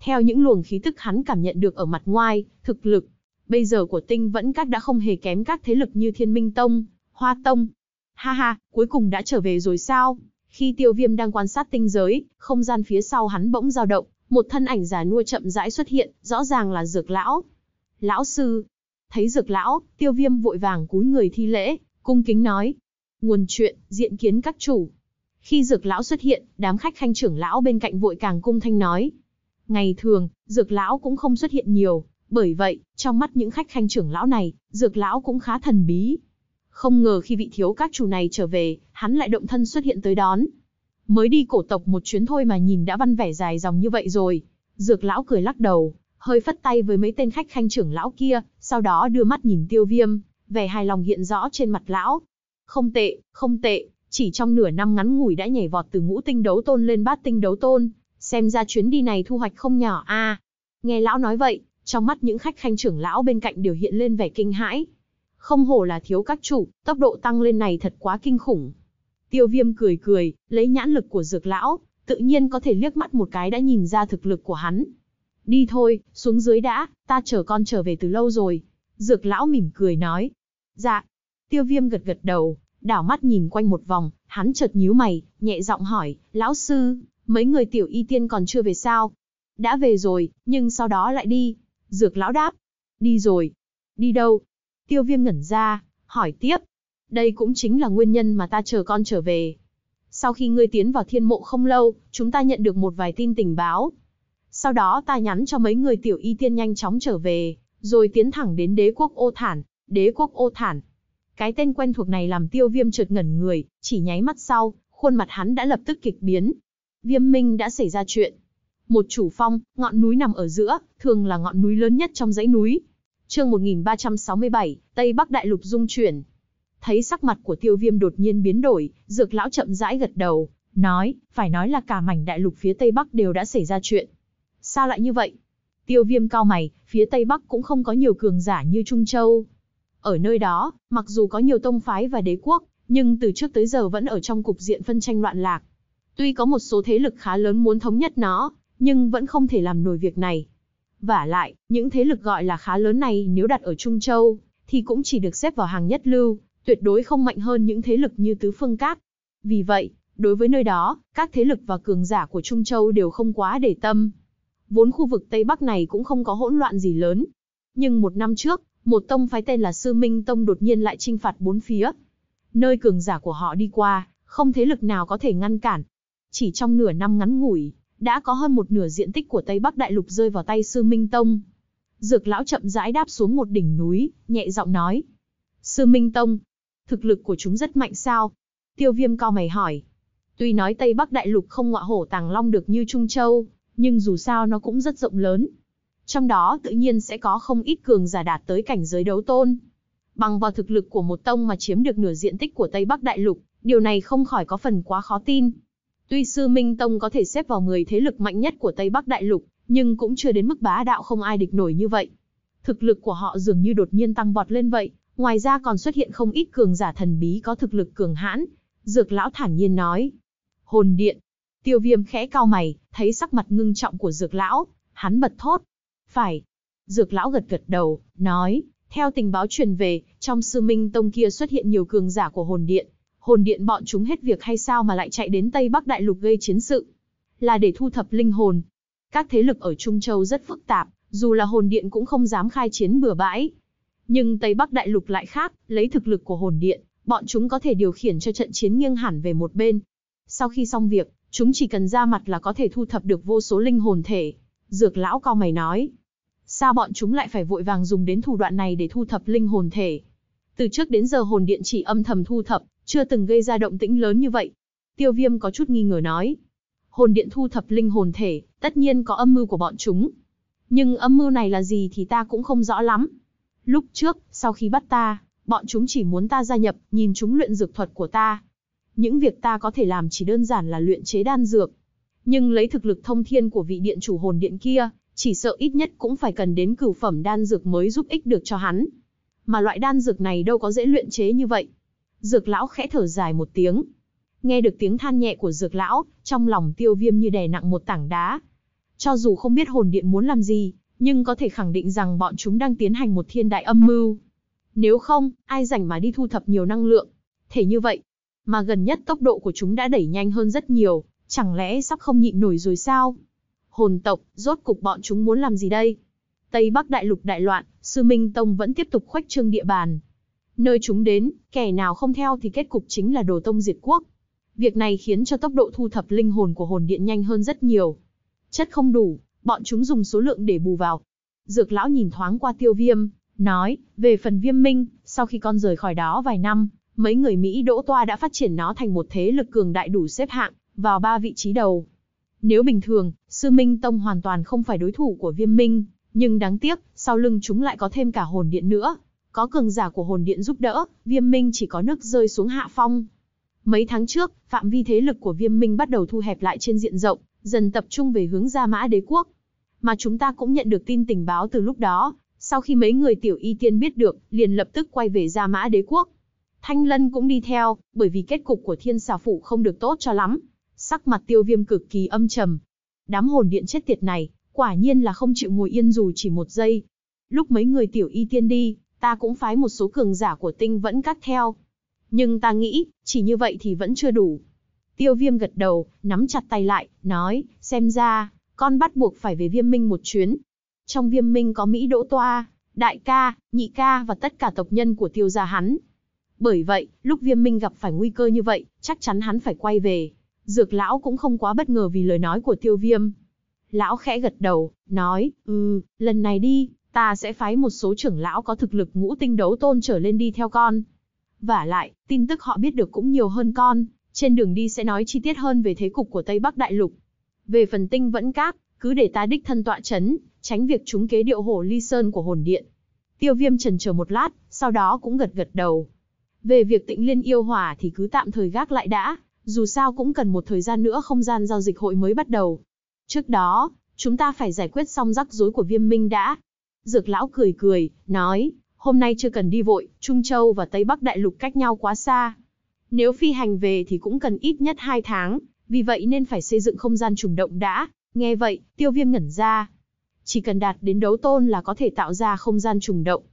theo những luồng khí tức hắn cảm nhận được ở mặt ngoài, thực lực, bây giờ của tinh vẫn các đã không hề kém các thế lực như Thiên Minh Tông, Hoa Tông. Ha ha, cuối cùng đã trở về rồi sao? Khi tiêu viêm đang quan sát tinh giới, không gian phía sau hắn bỗng dao động, một thân ảnh già nua chậm rãi xuất hiện, rõ ràng là dược lão. Lão sư. Thấy dược lão, tiêu viêm vội vàng cúi người thi lễ, cung kính nói. Nguồn chuyện, diện kiến các chủ. Khi dược lão xuất hiện, đám khách khanh trưởng lão bên cạnh vội càng cung thanh nói. Ngày thường, dược lão cũng không xuất hiện nhiều, bởi vậy, trong mắt những khách khanh trưởng lão này, dược lão cũng khá thần bí. Không ngờ khi vị thiếu các chủ này trở về, hắn lại động thân xuất hiện tới đón. Mới đi cổ tộc một chuyến thôi mà nhìn đã văn vẻ dài dòng như vậy rồi. Dược lão cười lắc đầu, hơi phất tay với mấy tên khách khanh trưởng lão kia, sau đó đưa mắt nhìn tiêu viêm, vẻ hài lòng hiện rõ trên mặt lão. Không tệ, không tệ, chỉ trong nửa năm ngắn ngủi đã nhảy vọt từ ngũ tinh đấu tôn lên bát tinh đấu tôn, xem ra chuyến đi này thu hoạch không nhỏ a. À. nghe lão nói vậy, trong mắt những khách khanh trưởng lão bên cạnh đều hiện lên vẻ kinh hãi. Không hổ là thiếu các chủ, tốc độ tăng lên này thật quá kinh khủng. Tiêu viêm cười cười, lấy nhãn lực của dược lão, tự nhiên có thể liếc mắt một cái đã nhìn ra thực lực của hắn. Đi thôi, xuống dưới đã, ta chờ con trở về từ lâu rồi. Dược lão mỉm cười nói. Dạ. Tiêu viêm gật gật đầu, đảo mắt nhìn quanh một vòng, hắn chợt nhíu mày, nhẹ giọng hỏi, lão sư, mấy người tiểu y tiên còn chưa về sao. Đã về rồi, nhưng sau đó lại đi. Dược lão đáp. Đi rồi. Đi đâu? Tiêu viêm ngẩn ra, hỏi tiếp. Đây cũng chính là nguyên nhân mà ta chờ con trở về. Sau khi ngươi tiến vào thiên mộ không lâu, chúng ta nhận được một vài tin tình báo. Sau đó ta nhắn cho mấy người tiểu y tiên nhanh chóng trở về, rồi tiến thẳng đến đế quốc ô thản, đế quốc ô thản. Cái tên quen thuộc này làm tiêu viêm trượt ngẩn người, chỉ nháy mắt sau, khuôn mặt hắn đã lập tức kịch biến, Viêm Minh đã xảy ra chuyện. Một chủ phong, ngọn núi nằm ở giữa, thường là ngọn núi lớn nhất trong dãy núi. Chương 1367, Tây Bắc Đại Lục dung chuyển. Thấy sắc mặt của Tiêu Viêm đột nhiên biến đổi, Dược lão chậm rãi gật đầu, nói, phải nói là cả mảnh đại lục phía Tây Bắc đều đã xảy ra chuyện. Sao lại như vậy? Tiêu Viêm cao mày, phía Tây Bắc cũng không có nhiều cường giả như Trung Châu. Ở nơi đó, mặc dù có nhiều tông phái và đế quốc, nhưng từ trước tới giờ vẫn ở trong cục diện phân tranh loạn lạc. Tuy có một số thế lực khá lớn muốn thống nhất nó, nhưng vẫn không thể làm nổi việc này. Và lại, những thế lực gọi là khá lớn này nếu đặt ở Trung Châu, thì cũng chỉ được xếp vào hàng nhất lưu, tuyệt đối không mạnh hơn những thế lực như Tứ Phương Các. Vì vậy, đối với nơi đó, các thế lực và cường giả của Trung Châu đều không quá để tâm. Vốn khu vực Tây Bắc này cũng không có hỗn loạn gì lớn. Nhưng một năm trước, một tông phái tên là Sư Minh Tông đột nhiên lại trinh phạt bốn phía. Nơi cường giả của họ đi qua, không thế lực nào có thể ngăn cản, chỉ trong nửa năm ngắn ngủi, đã có hơn một nửa diện tích của Tây Bắc Đại Lục rơi vào tay Sư Minh Tông. Dược lão chậm rãi đáp xuống một đỉnh núi, nhẹ giọng nói. Sư Minh Tông, thực lực của chúng rất mạnh sao? Tiêu viêm cao mày hỏi. Tuy nói Tây Bắc Đại Lục không ngọa hổ tàng long được như Trung Châu, nhưng dù sao nó cũng rất rộng lớn. Trong đó tự nhiên sẽ có không ít cường giả đạt tới cảnh giới đấu tôn. Bằng vào thực lực của một tông mà chiếm được nửa diện tích của Tây Bắc Đại Lục, điều này không khỏi có phần quá khó tin. Tuy Sư Minh Tông có thể xếp vào 10 thế lực mạnh nhất của Tây Bắc Đại Lục, nhưng cũng chưa đến mức bá đạo không ai địch nổi như vậy. Thực lực của họ dường như đột nhiên tăng vọt lên vậy, ngoài ra còn xuất hiện không ít cường giả thần bí có thực lực cường hãn. Dược lão thản nhiên nói. Hồn điện. Tiêu viêm khẽ cao mày, thấy sắc mặt ngưng trọng của dược lão, hắn bật thốt. Phải. Dược lão gật gật đầu, nói, theo tình báo truyền về, trong sư minh tông kia xuất hiện nhiều cường giả của hồn điện, hồn điện bọn chúng hết việc hay sao mà lại chạy đến Tây Bắc Đại Lục gây chiến sự? Là để thu thập linh hồn. Các thế lực ở Trung Châu rất phức tạp, dù là hồn điện cũng không dám khai chiến bừa bãi. Nhưng Tây Bắc Đại Lục lại khác, lấy thực lực của hồn điện, bọn chúng có thể điều khiển cho trận chiến nghiêng hẳn về một bên. Sau khi xong việc, chúng chỉ cần ra mặt là có thể thu thập được vô số linh hồn thể. Dược lão cao mày nói. Sao bọn chúng lại phải vội vàng dùng đến thủ đoạn này để thu thập linh hồn thể? Từ trước đến giờ hồn điện chỉ âm thầm thu thập, chưa từng gây ra động tĩnh lớn như vậy. Tiêu viêm có chút nghi ngờ nói. Hồn điện thu thập linh hồn thể, tất nhiên có âm mưu của bọn chúng. Nhưng âm mưu này là gì thì ta cũng không rõ lắm. Lúc trước, sau khi bắt ta, bọn chúng chỉ muốn ta gia nhập, nhìn chúng luyện dược thuật của ta. Những việc ta có thể làm chỉ đơn giản là luyện chế đan dược. Nhưng lấy thực lực thông thiên của vị điện chủ hồn điện kia, chỉ sợ ít nhất cũng phải cần đến cửu phẩm đan dược mới giúp ích được cho hắn. Mà loại đan dược này đâu có dễ luyện chế như vậy. Dược lão khẽ thở dài một tiếng. Nghe được tiếng than nhẹ của dược lão, trong lòng tiêu viêm như đè nặng một tảng đá. Cho dù không biết hồn điện muốn làm gì, nhưng có thể khẳng định rằng bọn chúng đang tiến hành một thiên đại âm mưu. Nếu không, ai rảnh mà đi thu thập nhiều năng lượng. Thế như vậy, mà gần nhất tốc độ của chúng đã đẩy nhanh hơn rất nhiều, chẳng lẽ sắp không nhịn nổi rồi sao? Hồn tộc, rốt cục bọn chúng muốn làm gì đây? Tây Bắc Đại Lục đại loạn, Sư Minh Tông vẫn tiếp tục khoách trương địa bàn, Nơi chúng đến, kẻ nào không theo thì kết cục chính là đồ tông diệt quốc. Việc này khiến cho tốc độ thu thập linh hồn của hồn điện nhanh hơn rất nhiều. Chất không đủ, bọn chúng dùng số lượng để bù vào. Dược lão nhìn thoáng qua tiêu viêm, nói, về phần viêm minh, sau khi con rời khỏi đó vài năm, mấy người Mỹ đỗ toa đã phát triển nó thành một thế lực cường đại đủ xếp hạng, vào ba vị trí đầu. Nếu bình thường, sư Minh Tông hoàn toàn không phải đối thủ của viêm minh, nhưng đáng tiếc, sau lưng chúng lại có thêm cả hồn điện nữa, có cường giả của hồn điện giúp đỡ, Viêm Minh chỉ có nước rơi xuống hạ phong. Mấy tháng trước, phạm vi thế lực của Viêm Minh bắt đầu thu hẹp lại trên diện rộng, dần tập trung về hướng Gia Mã Đế quốc. Mà chúng ta cũng nhận được tin tình báo từ lúc đó, sau khi mấy người tiểu y tiên biết được, liền lập tức quay về Gia Mã Đế quốc. Thanh Lân cũng đi theo, bởi vì kết cục của thiên xà phụ không được tốt cho lắm. Sắc mặt tiêu viêm cực kỳ âm trầm. Đám hồn điện chết tiệt này, quả nhiên là không chịu ngồi yên dù chỉ một giây. Lúc mấy người tiểu y tiên đi, ta cũng phái một số cường giả của tinh vẫn cắt theo. Nhưng ta nghĩ, chỉ như vậy thì vẫn chưa đủ. Tiêu viêm gật đầu, nắm chặt tay lại, nói, xem ra, con bắt buộc phải về viêm minh một chuyến. Trong viêm minh có Mỹ Đỗ Toa, Đại ca, Nhị ca và tất cả tộc nhân của tiêu gia hắn. Bởi vậy, lúc viêm minh gặp phải nguy cơ như vậy, chắc chắn hắn phải quay về. Dược lão cũng không quá bất ngờ vì lời nói của tiêu viêm. Lão khẽ gật đầu, nói, ừ, lần này đi, Ta sẽ phái một số trưởng lão có thực lực ngũ tinh đấu tôn trở lên đi theo con. Và lại, tin tức họ biết được cũng nhiều hơn con, trên đường đi sẽ nói chi tiết hơn về thế cục của Tây Bắc Đại Lục. Về phần tinh vẫn các, cứ để ta đích thân tọa chấn, tránh việc trúng kế điệu hổ ly sơn của hồn điện. Tiêu viêm trần chờ một lát, sau đó cũng gật gật đầu. Về việc tịnh liên yêu hòa thì cứ tạm thời gác lại đã, dù sao cũng cần một thời gian nữa không gian giao dịch hội mới bắt đầu. Trước đó, chúng ta phải giải quyết xong rắc rối của viêm minh đã, Dược lão cười cười, nói, hôm nay chưa cần đi vội, Trung Châu và Tây Bắc Đại Lục cách nhau quá xa. Nếu phi hành về thì cũng cần ít nhất 2 tháng, vì vậy nên phải xây dựng không gian trùng động đã. Nghe vậy, tiêu viêm ngẩn ra. Chỉ cần đạt đến đấu tôn là có thể tạo ra không gian trùng động.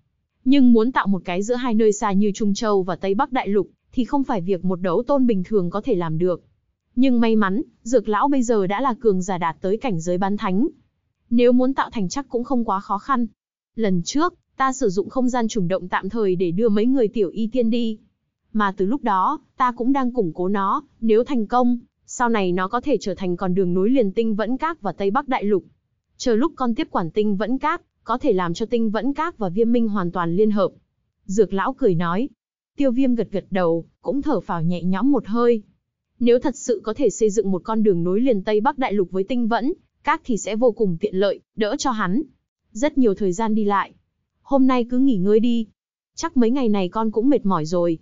Nhưng muốn tạo một cái giữa hai nơi xa như Trung Châu và Tây Bắc Đại Lục, thì không phải việc một đấu tôn bình thường có thể làm được. Nhưng may mắn, dược lão bây giờ đã là cường giả đạt tới cảnh giới bán thánh. Nếu muốn tạo thành chắc cũng không quá khó khăn, Lần trước, ta sử dụng không gian trùng động tạm thời để đưa mấy người tiểu y tiên đi. Mà từ lúc đó, ta cũng đang củng cố nó, nếu thành công, sau này nó có thể trở thành con đường nối liền tinh vẫn các và Tây Bắc Đại Lục. Chờ lúc con tiếp quản tinh vẫn các, có thể làm cho tinh vẫn các và viêm minh hoàn toàn liên hợp. Dược lão cười nói. Tiêu viêm gật gật đầu, cũng thở phào nhẹ nhõm một hơi. Nếu thật sự có thể xây dựng một con đường nối liền Tây Bắc Đại Lục với tinh vẫn, các thì sẽ vô cùng tiện lợi, đỡ cho hắn, rất nhiều thời gian đi lại. Hôm nay cứ nghỉ ngơi đi. Chắc mấy ngày này con cũng mệt mỏi rồi.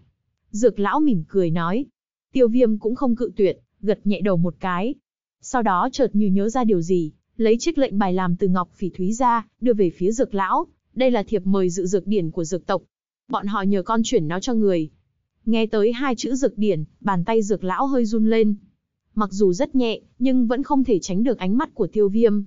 Dược lão mỉm cười nói. Tiêu viêm cũng không cự tuyệt, gật nhẹ đầu một cái. Sau đó chợt như nhớ ra điều gì, lấy chiếc lệnh bài làm từ ngọc phỉ thúy ra, đưa về phía dược lão. Đây là thiệp mời dự dược điển của dược tộc. Bọn họ nhờ con chuyển nó cho người. Nghe tới hai chữ dược điển, bàn tay dược lão hơi run lên. Mặc dù rất nhẹ, nhưng vẫn không thể tránh được ánh mắt của tiêu viêm.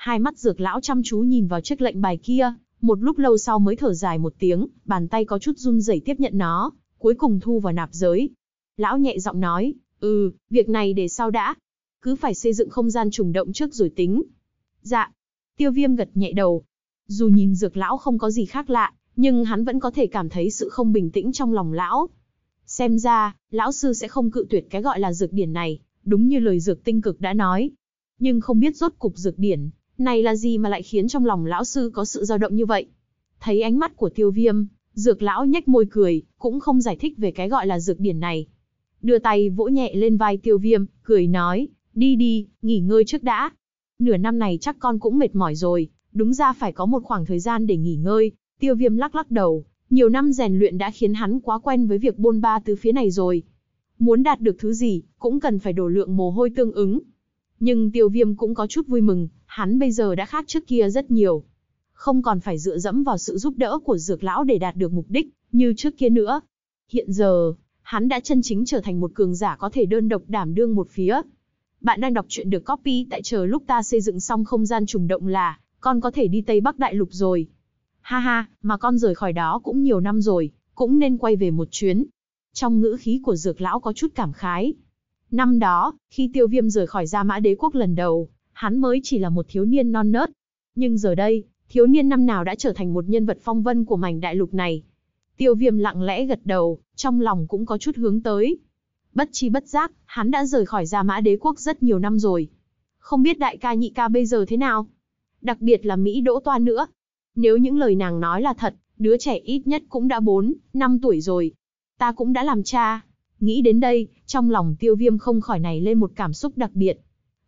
Hai mắt dược lão chăm chú nhìn vào chiếc lệnh bài kia, một lúc lâu sau mới thở dài một tiếng, bàn tay có chút run rẩy tiếp nhận nó, cuối cùng thu vào nạp giới. Lão nhẹ giọng nói, ừ, việc này để sau đã. Cứ phải xây dựng không gian trùng động trước rồi tính. Dạ. Tiêu viêm gật nhẹ đầu. Dù nhìn dược lão không có gì khác lạ, nhưng hắn vẫn có thể cảm thấy sự không bình tĩnh trong lòng lão. Xem ra, lão sư sẽ không cự tuyệt cái gọi là dược điển này, đúng như lời dược tinh cực đã nói. Nhưng không biết rốt cục dược điển này là gì mà lại khiến trong lòng lão sư có sự dao động như vậy? Thấy ánh mắt của tiêu viêm, dược lão nhếch môi cười, cũng không giải thích về cái gọi là dược điển này. Đưa tay vỗ nhẹ lên vai tiêu viêm, cười nói, đi đi, nghỉ ngơi trước đã. Nửa năm này chắc con cũng mệt mỏi rồi, đúng ra phải có một khoảng thời gian để nghỉ ngơi. Tiêu viêm lắc lắc đầu, nhiều năm rèn luyện đã khiến hắn quá quen với việc bôn ba từ phía này rồi. Muốn đạt được thứ gì, cũng cần phải đổ lượng mồ hôi tương ứng. Nhưng tiêu viêm cũng có chút vui mừng, hắn bây giờ đã khác trước kia rất nhiều. Không còn phải dựa dẫm vào sự giúp đỡ của dược lão để đạt được mục đích, như trước kia nữa. Hiện giờ, hắn đã chân chính trở thành một cường giả có thể đơn độc đảm đương một phía. Bạn đang đọc truyện được copy tại chờ lúc ta xây dựng xong không gian trùng động là, con có thể đi Tây Bắc Đại Lục rồi. Ha ha, mà con rời khỏi đó cũng nhiều năm rồi, cũng nên quay về một chuyến. Trong ngữ khí của dược lão có chút cảm khái. Năm đó, khi tiêu viêm rời khỏi gia mã đế quốc lần đầu, hắn mới chỉ là một thiếu niên non nớt. Nhưng giờ đây, thiếu niên năm nào đã trở thành một nhân vật phong vân của mảnh đại lục này. Tiêu viêm lặng lẽ gật đầu, trong lòng cũng có chút hướng tới. Bất chi bất giác, hắn đã rời khỏi Gia Mã Đế Quốc rất nhiều năm rồi. Không biết đại ca nhị ca bây giờ thế nào? Đặc biệt là Mỹ Đỗ Toa nữa. Nếu những lời nàng nói là thật, đứa trẻ ít nhất cũng đã 4, 5 tuổi rồi. Ta cũng đã làm cha. Nghĩ đến đây, trong lòng tiêu viêm không khỏi này lên một cảm xúc đặc biệt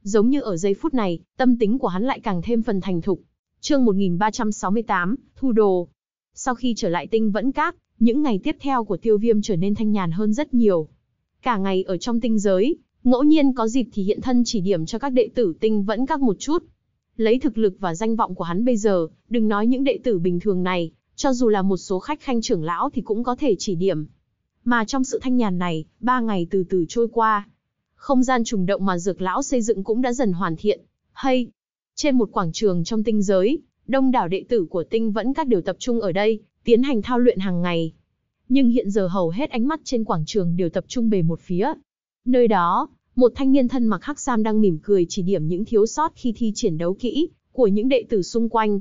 giống như ở giây phút này, tâm tính của hắn lại càng thêm phần thành thục. Chương 1368, Thu đồ. Sau khi trở lại tinh vẫn các, những ngày tiếp theo của tiêu viêm trở nên thanh nhàn hơn rất nhiều. Cả ngày ở trong tinh giới, ngẫu nhiên có dịp thì hiện thân chỉ điểm cho các đệ tử tinh vẫn các một chút. Lấy thực lực và danh vọng của hắn bây giờ, đừng nói những đệ tử bình thường này, cho dù là một số khách khanh trưởng lão thì cũng có thể chỉ điểm. Mà trong sự thanh nhàn này, ba ngày từ từ trôi qua. Không gian trùng động mà dược lão xây dựng cũng đã dần hoàn thiện. Hay, trên một quảng trường trong tinh giới, đông đảo đệ tử của tinh vẫn các đều tập trung ở đây, tiến hành thao luyện hàng ngày. Nhưng hiện giờ hầu hết ánh mắt trên quảng trường đều tập trung về một phía. Nơi đó, một thanh niên thân mặc hắc sam đang mỉm cười chỉ điểm những thiếu sót khi thi triển đấu kỹ của những đệ tử xung quanh.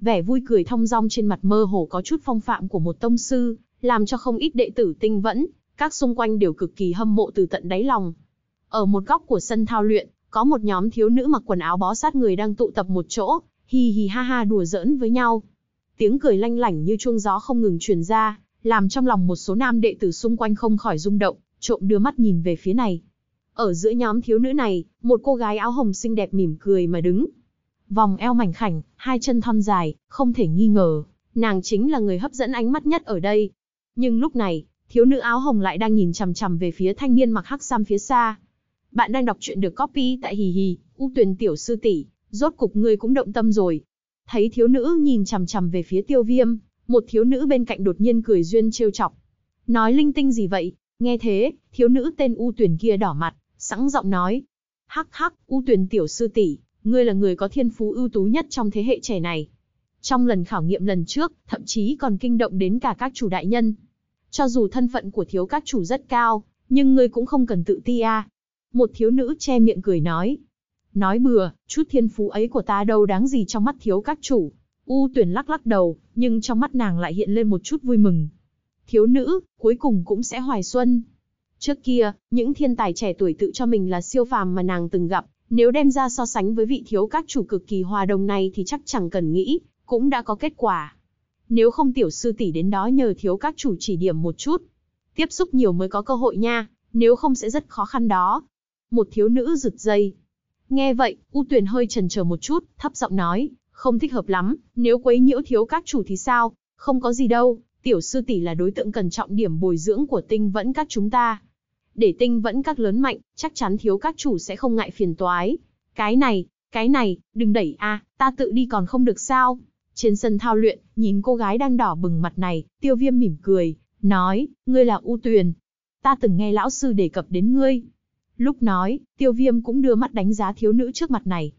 Vẻ vui cười thong dong trên mặt mơ hồ có chút phong phạm của một tông sư, làm cho không ít đệ tử tinh vẫn, các xung quanh đều cực kỳ hâm mộ từ tận đáy lòng. Ở một góc của sân thao luyện, có một nhóm thiếu nữ mặc quần áo bó sát người đang tụ tập một chỗ, hì hì ha ha đùa giỡn với nhau. Tiếng cười lanh lảnh như chuông gió không ngừng truyền ra, làm trong lòng một số nam đệ tử xung quanh không khỏi rung động, trộm đưa mắt nhìn về phía này. Ở giữa nhóm thiếu nữ này, một cô gái áo hồng xinh đẹp mỉm cười mà đứng. Vòng eo mảnh khảnh, hai chân thon dài, không thể nghi ngờ, nàng chính là người hấp dẫn ánh mắt nhất ở đây. Nhưng lúc này, thiếu nữ áo hồng lại đang nhìn chằm chằm về phía thanh niên mặc hắc sam phía xa. Bạn đang đọc truyện được copy tại hì hì, u tuyền tiểu sư tỷ, rốt cục ngươi cũng động tâm rồi. Thấy thiếu nữ nhìn chằm chằm về phía tiêu viêm, một thiếu nữ bên cạnh đột nhiên cười duyên trêu chọc. Nói linh tinh gì vậy, nghe thế, thiếu nữ tên u tuyền kia đỏ mặt, sẵn giọng nói. Hắc hắc, u tuyền tiểu sư tỷ, ngươi là người có thiên phú ưu tú nhất trong thế hệ trẻ này. Trong lần khảo nghiệm lần trước, thậm chí còn kinh động đến cả các chủ đại nhân. Cho dù thân phận của thiếu các chủ rất cao, nhưng ngươi cũng không cần tự ti a. À. Một thiếu nữ che miệng cười nói. Nói bừa, chút thiên phú ấy của ta đâu đáng gì trong mắt thiếu các chủ. U tuyển lắc lắc đầu, nhưng trong mắt nàng lại hiện lên một chút vui mừng. Thiếu nữ, cuối cùng cũng sẽ hoài xuân. Trước kia, những thiên tài trẻ tuổi tự cho mình là siêu phàm mà nàng từng gặp, nếu đem ra so sánh với vị thiếu các chủ cực kỳ hòa đồng này thì chắc chẳng cần nghĩ, cũng đã có kết quả. Nếu không tiểu sư tỷ đến đó nhờ thiếu các chủ chỉ điểm một chút, tiếp xúc nhiều mới có cơ hội nha, nếu không sẽ rất khó khăn đó, một thiếu nữ rực dây. Nghe vậy, U Tuyền hơi chần chờ một chút, thấp giọng nói, không thích hợp lắm, nếu quấy nhiễu thiếu các chủ thì sao, không có gì đâu, tiểu sư tỷ là đối tượng cần trọng điểm bồi dưỡng của tinh vẫn các chúng ta. Để tinh vẫn các lớn mạnh, chắc chắn thiếu các chủ sẽ không ngại phiền toái. Cái này, cái này, đừng đẩy a, ta tự đi còn không được sao. Trên sân thao luyện, nhìn cô gái đang đỏ bừng mặt này, tiêu viêm mỉm cười, nói, ngươi là U Tuyền. Ta từng nghe lão sư đề cập đến ngươi, Lúc nói, tiêu viêm cũng đưa mắt đánh giá thiếu nữ trước mặt này.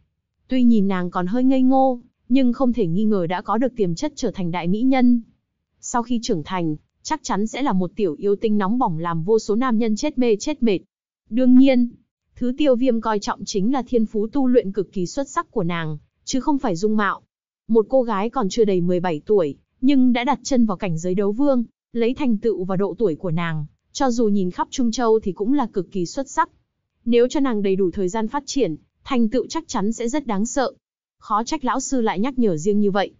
Tuy nhìn nàng còn hơi ngây ngô, nhưng không thể nghi ngờ đã có được tiềm chất trở thành đại mỹ nhân. Sau khi trưởng thành, chắc chắn sẽ là một tiểu yêu tinh nóng bỏng làm vô số nam nhân chết mê chết mệt. Đương nhiên, thứ tiêu viêm coi trọng chính là thiên phú tu luyện cực kỳ xuất sắc của nàng, chứ không phải dung mạo. Một cô gái còn chưa đầy 17 tuổi, nhưng đã đặt chân vào cảnh giới đấu vương, lấy thành tựu và độ tuổi của nàng, cho dù nhìn khắp Trung Châu thì cũng là cực kỳ xuất sắc. Nếu cho nàng đầy đủ thời gian phát triển, thành tựu chắc chắn sẽ rất đáng sợ. Khó trách lão sư lại nhắc nhở riêng như vậy.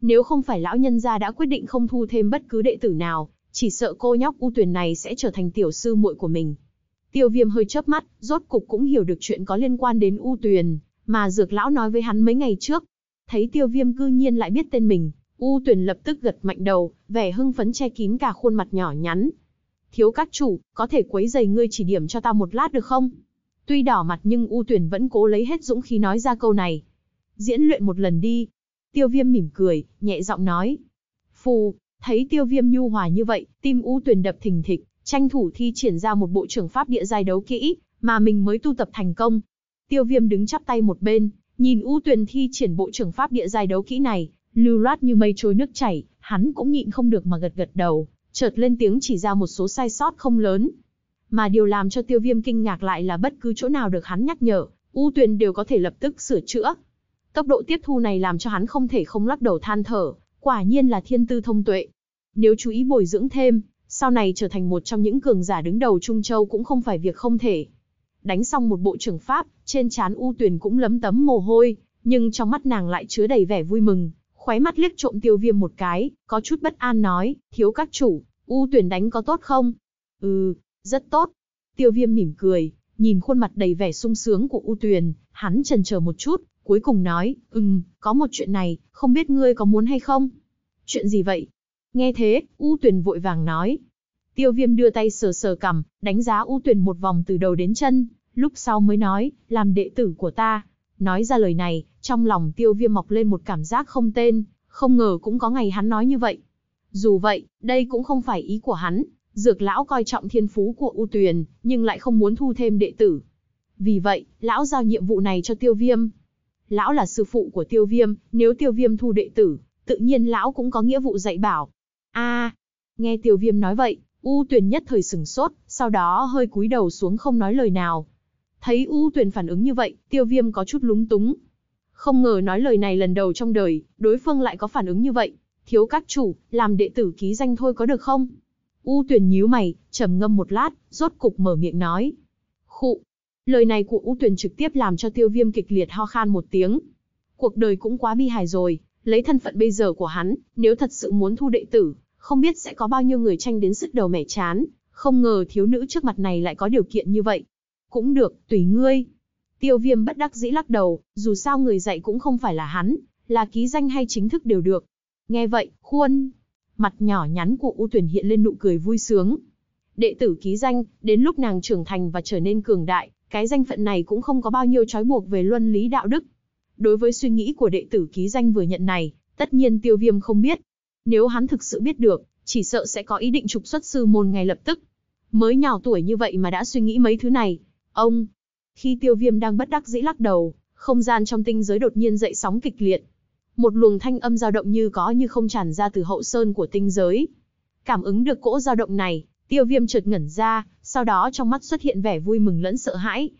Nếu không phải lão nhân gia đã quyết định không thu thêm bất cứ đệ tử nào, chỉ sợ cô nhóc u tuyển này sẽ trở thành tiểu sư muội của mình. Tiêu viêm hơi chớp mắt, rốt cục cũng hiểu được chuyện có liên quan đến u tuyển, mà dược lão nói với hắn mấy ngày trước. Thấy tiêu viêm cư nhiên lại biết tên mình, u tuyển lập tức gật mạnh đầu, vẻ hưng phấn che kín cả khuôn mặt nhỏ nhắn. Thiếu các chủ, có thể quấy giày ngươi chỉ điểm cho ta một lát được không? Tuy đỏ mặt nhưng U Tuyển vẫn cố lấy hết dũng khí nói ra câu này. Diễn luyện một lần đi. Tiêu viêm mỉm cười, nhẹ giọng nói. Phù, thấy tiêu viêm nhu hòa như vậy, tim U Tuyển đập thình thịch, tranh thủ thi triển ra một bộ trưởng pháp địa giai đấu kỹ, mà mình mới tu tập thành công. Tiêu viêm đứng chắp tay một bên, nhìn U Tuyền thi triển bộ trưởng pháp địa giai đấu kỹ này, lưu loát như mây trôi nước chảy, hắn cũng nhịn không được mà gật gật đầu, chợt lên tiếng chỉ ra một số sai sót không lớn, mà điều làm cho tiêu viêm kinh ngạc lại là bất cứ chỗ nào được hắn nhắc nhở, U Tuyền đều có thể lập tức sửa chữa. Tốc độ tiếp thu này làm cho hắn không thể không lắc đầu than thở, quả nhiên là thiên tư thông tuệ. Nếu chú ý bồi dưỡng thêm, sau này trở thành một trong những cường giả đứng đầu Trung Châu cũng không phải việc không thể. Đánh xong một bộ trưởng pháp, trên trán U Tuyền cũng lấm tấm mồ hôi, nhưng trong mắt nàng lại chứa đầy vẻ vui mừng, khóe mắt liếc trộm tiêu viêm một cái, có chút bất an nói, thiếu các chủ, U Tuyền đánh có tốt không? Ừ, rất tốt. Tiêu viêm mỉm cười, nhìn khuôn mặt đầy vẻ sung sướng của U Tuyền, hắn trần chờ một chút, cuối cùng nói, ừm, có một chuyện này, không biết ngươi có muốn hay không? Chuyện gì vậy? Nghe thế, U Tuyền vội vàng nói. Tiêu viêm đưa tay sờ sờ cầm, đánh giá U Tuyền một vòng từ đầu đến chân, lúc sau mới nói, làm đệ tử của ta. Nói ra lời này, trong lòng tiêu viêm mọc lên một cảm giác không tên, không ngờ cũng có ngày hắn nói như vậy. Dù vậy, đây cũng không phải ý của hắn, Dược lão coi trọng thiên phú của U Tuyền, nhưng lại không muốn thu thêm đệ tử. Vì vậy, lão giao nhiệm vụ này cho Tiêu Viêm. Lão là sư phụ của Tiêu Viêm, nếu Tiêu Viêm thu đệ tử, tự nhiên lão cũng có nghĩa vụ dạy bảo. A, nghe Tiêu Viêm nói vậy, U Tuyền nhất thời sừng sốt, sau đó hơi cúi đầu xuống không nói lời nào. Thấy U Tuyền phản ứng như vậy, Tiêu Viêm có chút lúng túng. Không ngờ nói lời này lần đầu trong đời, đối phương lại có phản ứng như vậy. Thiếu các chủ, làm đệ tử ký danh thôi có được không? U Tuyền nhíu mày, trầm ngâm một lát, rốt cục mở miệng nói. Khụ. Lời này của U Tuyền trực tiếp làm cho tiêu viêm kịch liệt ho khan một tiếng. Cuộc đời cũng quá bi hài rồi, lấy thân phận bây giờ của hắn, nếu thật sự muốn thu đệ tử, không biết sẽ có bao nhiêu người tranh đến sức đầu mẻ chán, không ngờ thiếu nữ trước mặt này lại có điều kiện như vậy. Cũng được, tùy ngươi. Tiêu viêm bất đắc dĩ lắc đầu, dù sao người dạy cũng không phải là hắn, là ký danh hay chính thức đều được. Nghe vậy, khuôn, mặt nhỏ nhắn của U Tuyển hiện lên nụ cười vui sướng. Đệ tử ký danh, đến lúc nàng trưởng thành và trở nên cường đại, cái danh phận này cũng không có bao nhiêu trói buộc về luân lý đạo đức. Đối với suy nghĩ của đệ tử ký danh vừa nhận này, tất nhiên tiêu viêm không biết. Nếu hắn thực sự biết được, chỉ sợ sẽ có ý định trục xuất sư môn ngay lập tức. Mới nhỏ tuổi như vậy mà đã suy nghĩ mấy thứ này. Ông, khi tiêu viêm đang bất đắc dĩ lắc đầu, không gian trong tinh giới đột nhiên dậy sóng kịch liệt một luồng thanh âm dao động như có như không tràn ra từ hậu sơn của tinh giới. Cảm ứng được cỗ dao động này, tiêu viêm chợt ngẩn ra, sau đó trong mắt xuất hiện vẻ vui mừng lẫn sợ hãi.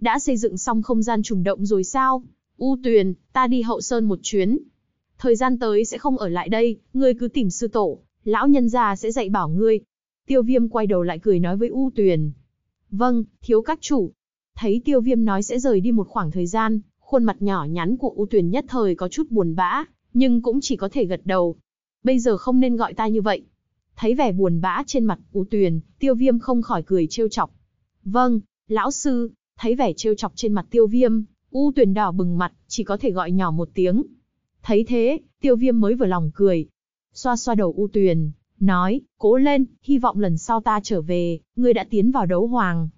Đã xây dựng xong không gian trùng động rồi sao? U tuyền, ta đi hậu sơn một chuyến. Thời gian tới sẽ không ở lại đây, ngươi cứ tìm sư tổ, lão nhân già sẽ dạy bảo ngươi. Tiêu viêm quay đầu lại cười nói với U tuyền. Vâng, thiếu các chủ. Thấy tiêu viêm nói sẽ rời đi một khoảng thời gian, Khuôn mặt nhỏ nhắn của U Tuyền nhất thời có chút buồn bã, nhưng cũng chỉ có thể gật đầu. Bây giờ không nên gọi ta như vậy. Thấy vẻ buồn bã trên mặt U Tuyền, Tiêu Viêm không khỏi cười trêu chọc. Vâng, lão sư, thấy vẻ trêu chọc trên mặt Tiêu Viêm, U Tuyền đỏ bừng mặt, chỉ có thể gọi nhỏ một tiếng. Thấy thế, Tiêu Viêm mới vừa lòng cười, xoa xoa đầu U Tuyền, nói, cố lên, hy vọng lần sau ta trở về, ngươi đã tiến vào đấu hoàng.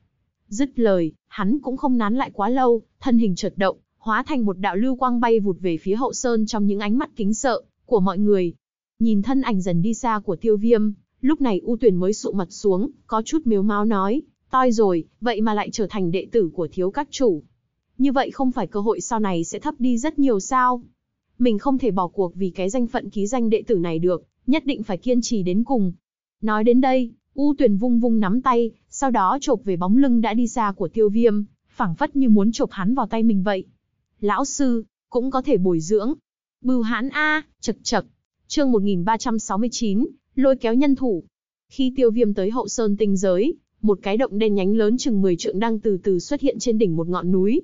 Dứt lời, hắn cũng không nán lại quá lâu, thân hình chợt động, hóa thành một đạo lưu quang bay vụt về phía hậu sơn trong những ánh mắt kính sợ của mọi người. Nhìn thân ảnh dần đi xa của tiêu viêm, lúc này U Tuyền mới sụ mặt xuống, có chút miếu máu nói, toi rồi, vậy mà lại trở thành đệ tử của thiếu các chủ. Như vậy không phải cơ hội sau này sẽ thấp đi rất nhiều sao. Mình không thể bỏ cuộc vì cái danh phận ký danh đệ tử này được, nhất định phải kiên trì đến cùng. Nói đến đây, U Tuyền vung vung nắm tay, sau đó chộp về bóng lưng đã đi xa của tiêu viêm, phảng phất như muốn chộp hắn vào tay mình vậy lão sư, cũng có thể bồi dưỡng. Bưu hãn A, chật chật, chương 1369, lôi kéo nhân thủ. Khi tiêu viêm tới hậu sơn tinh giới, một cái động đen nhánh lớn chừng 10 trượng đang từ từ xuất hiện trên đỉnh một ngọn núi.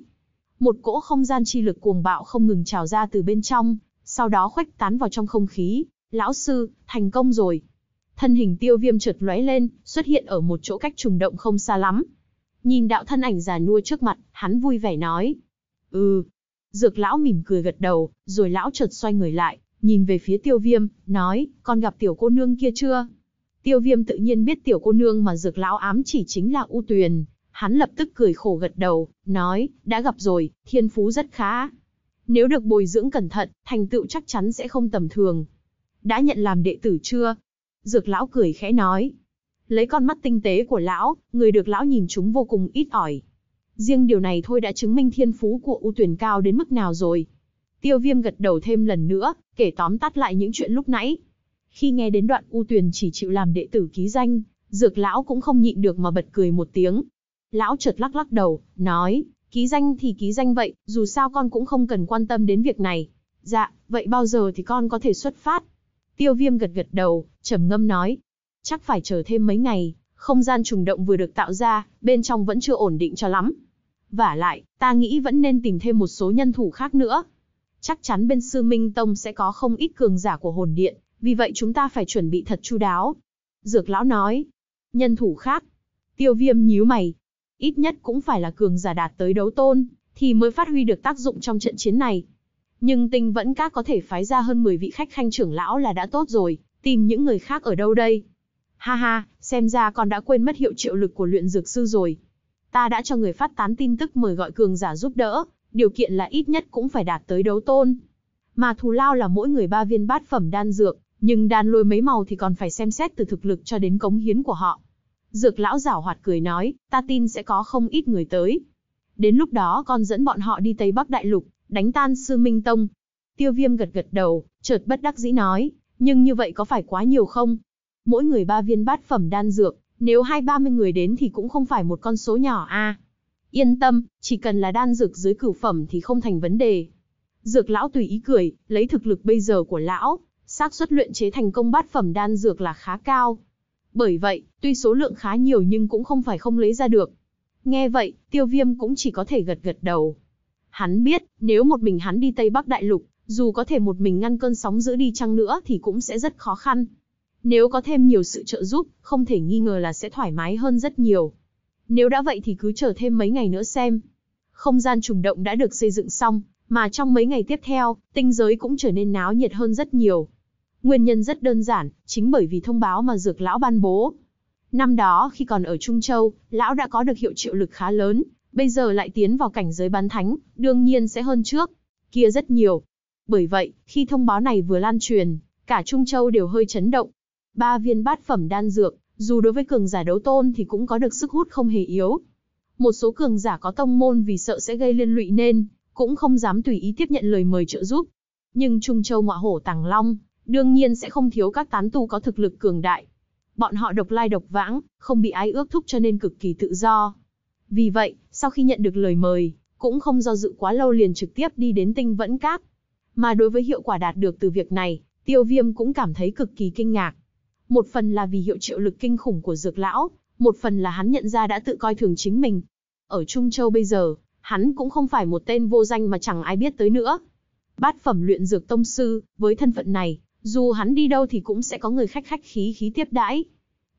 Một cỗ không gian chi lực cuồng bạo không ngừng trào ra từ bên trong, sau đó khuếch tán vào trong không khí. Lão sư, thành công rồi. Thân hình tiêu viêm chợt lóe lên, xuất hiện ở một chỗ cách trùng động không xa lắm. Nhìn đạo thân ảnh già nua trước mặt, hắn vui vẻ nói. Ừ, Dược lão mỉm cười gật đầu, rồi lão chợt xoay người lại, nhìn về phía tiêu viêm, nói, con gặp tiểu cô nương kia chưa? Tiêu viêm tự nhiên biết tiểu cô nương mà dược lão ám chỉ chính là U Tuyền. Hắn lập tức cười khổ gật đầu, nói, đã gặp rồi, thiên phú rất khá. Nếu được bồi dưỡng cẩn thận, thành tựu chắc chắn sẽ không tầm thường. Đã nhận làm đệ tử chưa? Dược lão cười khẽ nói. Lấy con mắt tinh tế của lão, người được lão nhìn chúng vô cùng ít ỏi. Riêng điều này thôi đã chứng minh thiên phú của U Tuyền cao đến mức nào rồi. Tiêu viêm gật đầu thêm lần nữa, kể tóm tắt lại những chuyện lúc nãy. Khi nghe đến đoạn U Tuyền chỉ chịu làm đệ tử ký danh, dược lão cũng không nhịn được mà bật cười một tiếng. Lão chợt lắc lắc đầu, nói, ký danh thì ký danh vậy, dù sao con cũng không cần quan tâm đến việc này. Dạ, vậy bao giờ thì con có thể xuất phát? Tiêu viêm gật gật đầu, trầm ngâm nói. Chắc phải chờ thêm mấy ngày, không gian trùng động vừa được tạo ra, bên trong vẫn chưa ổn định cho lắm. Và lại, ta nghĩ vẫn nên tìm thêm một số nhân thủ khác nữa. Chắc chắn bên sư Minh Tông sẽ có không ít cường giả của hồn điện, vì vậy chúng ta phải chuẩn bị thật chu đáo. Dược lão nói, nhân thủ khác. Tiêu viêm nhíu mày, ít nhất cũng phải là cường giả đạt tới đấu tôn, thì mới phát huy được tác dụng trong trận chiến này. Nhưng tinh vẫn các có thể phái ra hơn 10 vị khách khanh trưởng lão là đã tốt rồi, tìm những người khác ở đâu đây? Ha ha, xem ra con đã quên mất hiệu triệu lực của luyện dược sư rồi. Ta đã cho người phát tán tin tức mời gọi cường giả giúp đỡ, điều kiện là ít nhất cũng phải đạt tới đấu tôn. Mà thù lao là mỗi người ba viên bát phẩm đan dược, nhưng đan lôi mấy màu thì còn phải xem xét từ thực lực cho đến cống hiến của họ. Dược lão giảo hoạt cười nói, ta tin sẽ có không ít người tới. Đến lúc đó con dẫn bọn họ đi Tây Bắc Đại Lục, đánh tan sư Minh Tông. Tiêu viêm gật gật đầu, chợt bất đắc dĩ nói, nhưng như vậy có phải quá nhiều không? mỗi người ba viên bát phẩm đan dược, nếu hai ba mươi người đến thì cũng không phải một con số nhỏ a. Yên tâm, chỉ cần là đan dược dưới cửu phẩm thì không thành vấn đề. Dược lão tùy ý cười, lấy thực lực bây giờ của lão, xác suất luyện chế thành công bát phẩm đan dược là khá cao. Bởi vậy, tuy số lượng khá nhiều nhưng cũng không phải không lấy ra được. Nghe vậy, tiêu viêm cũng chỉ có thể gật gật đầu. Hắn biết, nếu một mình hắn đi Tây Bắc Đại Lục, dù có thể một mình ngăn cơn sóng giữ đi chăng nữa thì cũng sẽ rất khó khăn. Nếu có thêm nhiều sự trợ giúp, không thể nghi ngờ là sẽ thoải mái hơn rất nhiều. Nếu đã vậy thì cứ chờ thêm mấy ngày nữa xem. Không gian trùng động đã được xây dựng xong, mà trong mấy ngày tiếp theo, tinh giới cũng trở nên náo nhiệt hơn rất nhiều. Nguyên nhân rất đơn giản, chính bởi vì thông báo mà Dược Lão ban bố. Năm đó khi còn ở Trung Châu, Lão đã có được hiệu triệu lực khá lớn, bây giờ lại tiến vào cảnh giới bán thánh, đương nhiên sẽ hơn trước. Kia rất nhiều. Bởi vậy, khi thông báo này vừa lan truyền, cả Trung Châu đều hơi chấn động, ba viên bát phẩm đan dược, dù đối với cường giả đấu tôn thì cũng có được sức hút không hề yếu. Một số cường giả có tông môn vì sợ sẽ gây liên lụy nên, cũng không dám tùy ý tiếp nhận lời mời trợ giúp. Nhưng Trung Châu ngọa hổ Tàng Long, đương nhiên sẽ không thiếu các tán tu có thực lực cường đại. Bọn họ độc lai độc vãng, không bị ai ước thúc cho nên cực kỳ tự do. Vì vậy, sau khi nhận được lời mời, cũng không do dự quá lâu liền trực tiếp đi đến tinh vẫn các. Mà đối với hiệu quả đạt được từ việc này, tiêu viêm cũng cảm thấy cực kỳ kinh ngạc. Một phần là vì hiệu triệu lực kinh khủng của dược lão, một phần là hắn nhận ra đã tự coi thường chính mình. Ở Trung Châu bây giờ, hắn cũng không phải một tên vô danh mà chẳng ai biết tới nữa. Bát phẩm luyện dược tông sư, với thân phận này, dù hắn đi đâu thì cũng sẽ có người khách khách khí khí tiếp đãi.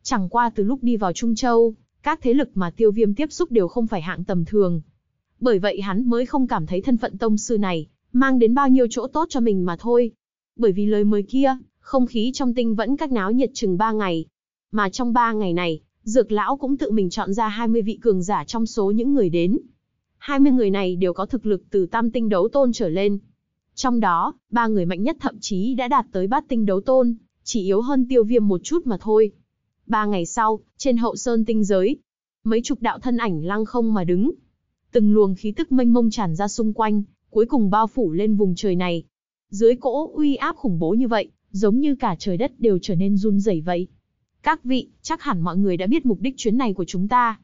Chẳng qua từ lúc đi vào Trung Châu, các thế lực mà tiêu viêm tiếp xúc đều không phải hạng tầm thường. Bởi vậy hắn mới không cảm thấy thân phận tông sư này, mang đến bao nhiêu chỗ tốt cho mình mà thôi. Bởi vì lời mời kia, không khí trong tinh vẫn các náo nhiệt chừng 3 ngày. Mà trong 3 ngày này, Dược Lão cũng tự mình chọn ra 20 vị cường giả trong số những người đến. 20 người này đều có thực lực từ tam tinh đấu tôn trở lên. Trong đó, ba người mạnh nhất thậm chí đã đạt tới bát tinh đấu tôn, chỉ yếu hơn tiêu viêm một chút mà thôi. Ba ngày sau, trên hậu sơn tinh giới, mấy chục đạo thân ảnh lăng không mà đứng. Từng luồng khí tức mênh mông tràn ra xung quanh, cuối cùng bao phủ lên vùng trời này. Dưới cỗ uy áp khủng bố như vậy, giống như cả trời đất đều trở nên run rẩy vậy. Các vị, chắc hẳn mọi người đã biết mục đích chuyến này của chúng ta.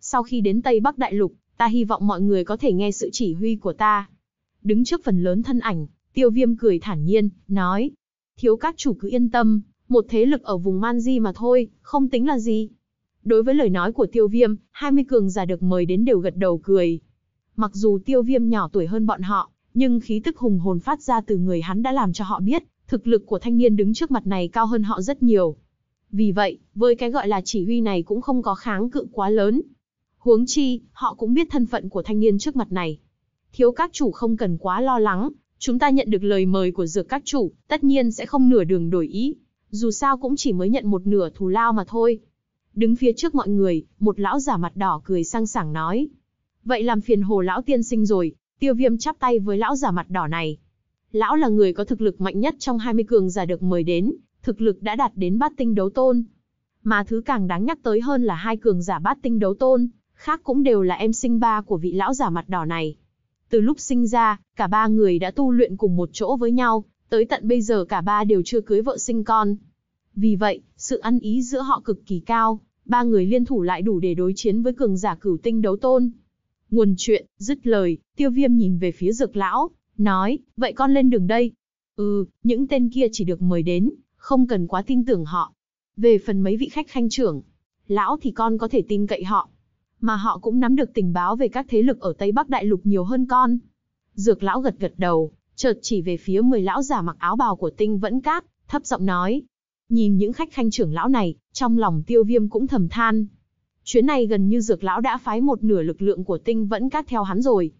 Sau khi đến Tây Bắc Đại Lục, ta hy vọng mọi người có thể nghe sự chỉ huy của ta. Đứng trước phần lớn thân ảnh, tiêu viêm cười thản nhiên, nói. Thiếu các chủ cứ yên tâm, một thế lực ở vùng Manji mà thôi, không tính là gì. Đối với lời nói của tiêu viêm, 20 cường giả được mời đến đều gật đầu cười. Mặc dù tiêu viêm nhỏ tuổi hơn bọn họ, nhưng khí tức hùng hồn phát ra từ người hắn đã làm cho họ biết, thực lực của thanh niên đứng trước mặt này cao hơn họ rất nhiều. Vì vậy, với cái gọi là chỉ huy này cũng không có kháng cự quá lớn. Huống chi, họ cũng biết thân phận của thanh niên trước mặt này. Thiếu các chủ không cần quá lo lắng, chúng ta nhận được lời mời của dược các chủ, tất nhiên sẽ không nửa đường đổi ý. Dù sao cũng chỉ mới nhận một nửa thù lao mà thôi. Đứng phía trước mọi người, một lão giả mặt đỏ cười sang sảng nói. Vậy làm phiền hồ lão tiên sinh rồi, tiêu viêm chắp tay với lão giả mặt đỏ này, lão là người có thực lực mạnh nhất trong 20 cường giả được mời đến, thực lực đã đạt đến bát tinh đấu tôn. Mà thứ càng đáng nhắc tới hơn là hai cường giả bát tinh đấu tôn, khác cũng đều là em sinh ba của vị lão giả mặt đỏ này. Từ lúc sinh ra, cả ba người đã tu luyện cùng một chỗ với nhau, tới tận bây giờ cả ba đều chưa cưới vợ sinh con. Vì vậy, sự ăn ý giữa họ cực kỳ cao, ba người liên thủ lại đủ để đối chiến với cường giả cửu tinh đấu tôn. Nguồn chuyện, dứt lời, tiêu viêm nhìn về phía dược lão, nói, vậy con lên đường đây. Ừ, những tên kia chỉ được mời đến, không cần quá tin tưởng họ. Về phần mấy vị khách khanh trưởng, lão thì con có thể tin cậy họ. Mà họ cũng nắm được tình báo về các thế lực ở Tây Bắc Đại Lục nhiều hơn con. Dược lão gật gật đầu, chợt chỉ về phía 10 lão giả mặc áo bào của tinh vẫn cát, thấp giọng nói. Nhìn những khách khanh trưởng lão này, trong lòng tiêu viêm cũng thầm than. Chuyến này gần như dược lão đã phái một nửa lực lượng của tinh vẫn Các theo hắn rồi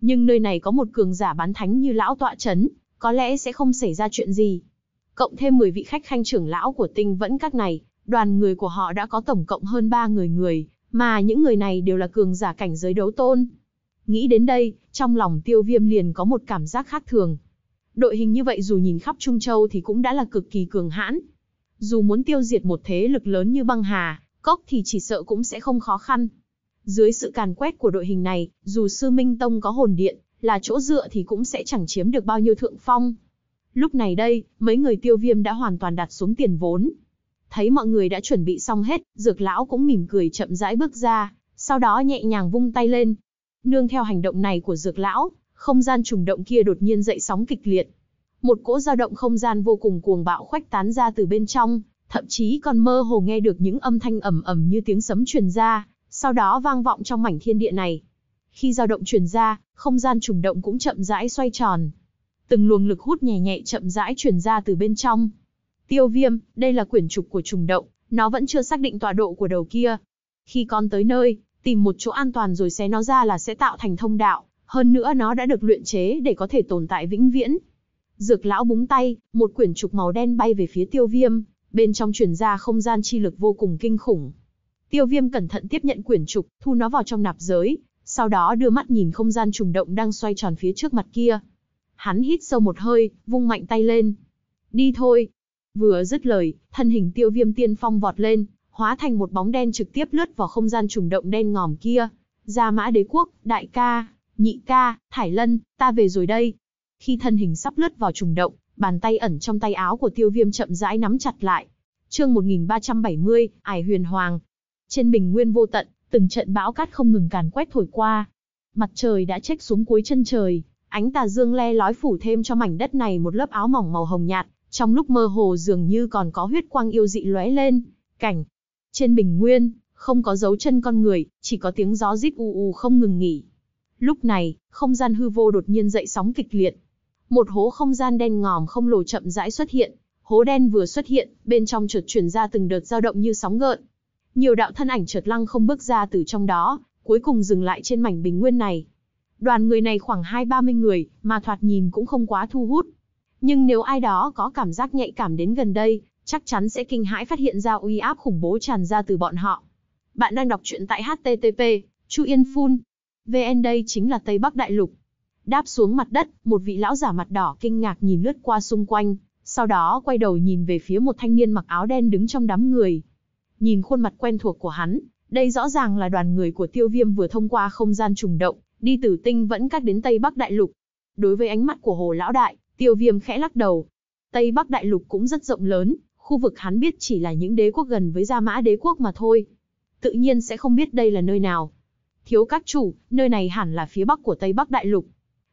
nhưng nơi này có một cường giả bán thánh như lão tọa chấn, có lẽ sẽ không xảy ra chuyện gì. Cộng thêm 10 vị khách khanh trưởng lão của tinh vẫn các này, đoàn người của họ đã có tổng cộng hơn 3 người người, mà những người này đều là cường giả cảnh giới đấu tôn. Nghĩ đến đây, trong lòng tiêu viêm liền có một cảm giác khác thường. Đội hình như vậy dù nhìn khắp Trung Châu thì cũng đã là cực kỳ cường hãn. Dù muốn tiêu diệt một thế lực lớn như băng hà, cốc thì chỉ sợ cũng sẽ không khó khăn. Dưới sự càn quét của đội hình này, dù sư Minh Tông có hồn điện, là chỗ dựa thì cũng sẽ chẳng chiếm được bao nhiêu thượng phong. Lúc này đây, mấy người tiêu viêm đã hoàn toàn đặt xuống tiền vốn. Thấy mọi người đã chuẩn bị xong hết, dược lão cũng mỉm cười chậm rãi bước ra, sau đó nhẹ nhàng vung tay lên. Nương theo hành động này của dược lão, không gian trùng động kia đột nhiên dậy sóng kịch liệt. Một cỗ dao động không gian vô cùng cuồng bạo khoách tán ra từ bên trong, thậm chí còn mơ hồ nghe được những âm thanh ầm ầm như tiếng sấm truyền ra, sau đó vang vọng trong mảnh thiên địa này. Khi dao động truyền ra, không gian trùng động cũng chậm rãi xoay tròn. Từng luồng lực hút nhẹ nhẹ chậm rãi truyền ra từ bên trong. Tiêu viêm, đây là quyển trục của trùng động, nó vẫn chưa xác định tọa độ của đầu kia. Khi con tới nơi, tìm một chỗ an toàn rồi xé nó ra là sẽ tạo thành thông đạo, hơn nữa nó đã được luyện chế để có thể tồn tại vĩnh viễn. Dược lão búng tay, một quyển trục màu đen bay về phía tiêu viêm, bên trong truyền ra không gian chi lực vô cùng kinh khủng. Tiêu viêm cẩn thận tiếp nhận quyển trục, thu nó vào trong nạp giới, sau đó đưa mắt nhìn không gian trùng động đang xoay tròn phía trước mặt kia. Hắn hít sâu một hơi, vung mạnh tay lên. Đi thôi. Vừa dứt lời, thân hình tiêu viêm tiên phong vọt lên, hóa thành một bóng đen trực tiếp lướt vào không gian trùng động đen ngòm kia. Gia mã đế quốc, đại ca, nhị ca, thải lân, ta về rồi đây. Khi thân hình sắp lướt vào trùng động, bàn tay ẩn trong tay áo của tiêu viêm chậm rãi nắm chặt lại. chương 1370, Ải Huyền Hoàng, trên bình nguyên vô tận, từng trận bão cát không ngừng càn quét thổi qua. Mặt trời đã trách xuống cuối chân trời, ánh tà dương le lói phủ thêm cho mảnh đất này một lớp áo mỏng màu hồng nhạt, trong lúc mơ hồ dường như còn có huyết quang yêu dị lóe lên, cảnh. Trên bình nguyên, không có dấu chân con người, chỉ có tiếng gió rít u u không ngừng nghỉ. Lúc này, không gian hư vô đột nhiên dậy sóng kịch liệt. Một hố không gian đen ngòm không lồ chậm rãi xuất hiện, hố đen vừa xuất hiện, bên trong chợt chuyển ra từng đợt dao động như sóng gợn, nhiều đạo thân ảnh chợt lăng không bước ra từ trong đó, cuối cùng dừng lại trên mảnh bình nguyên này. Đoàn người này khoảng hai ba mươi người, mà thoạt nhìn cũng không quá thu hút. Nhưng nếu ai đó có cảm giác nhạy cảm đến gần đây, chắc chắn sẽ kinh hãi phát hiện ra uy áp khủng bố tràn ra từ bọn họ. Bạn đang đọc truyện tại http Chu Yên Phun. VN đây chính là Tây Bắc Đại Lục. Đáp xuống mặt đất, một vị lão giả mặt đỏ kinh ngạc nhìn lướt qua xung quanh, sau đó quay đầu nhìn về phía một thanh niên mặc áo đen đứng trong đám người, nhìn khuôn mặt quen thuộc của hắn, đây rõ ràng là đoàn người của tiêu viêm vừa thông qua không gian trùng động, đi từ tinh vẫn cắt đến Tây Bắc Đại Lục. Đối với ánh mắt của Hồ Lão Đại, tiêu viêm khẽ lắc đầu. Tây Bắc Đại Lục cũng rất rộng lớn, khu vực hắn biết chỉ là những đế quốc gần với Gia Mã đế quốc mà thôi. Tự nhiên sẽ không biết đây là nơi nào. Thiếu các chủ, nơi này hẳn là phía bắc của Tây Bắc Đại Lục.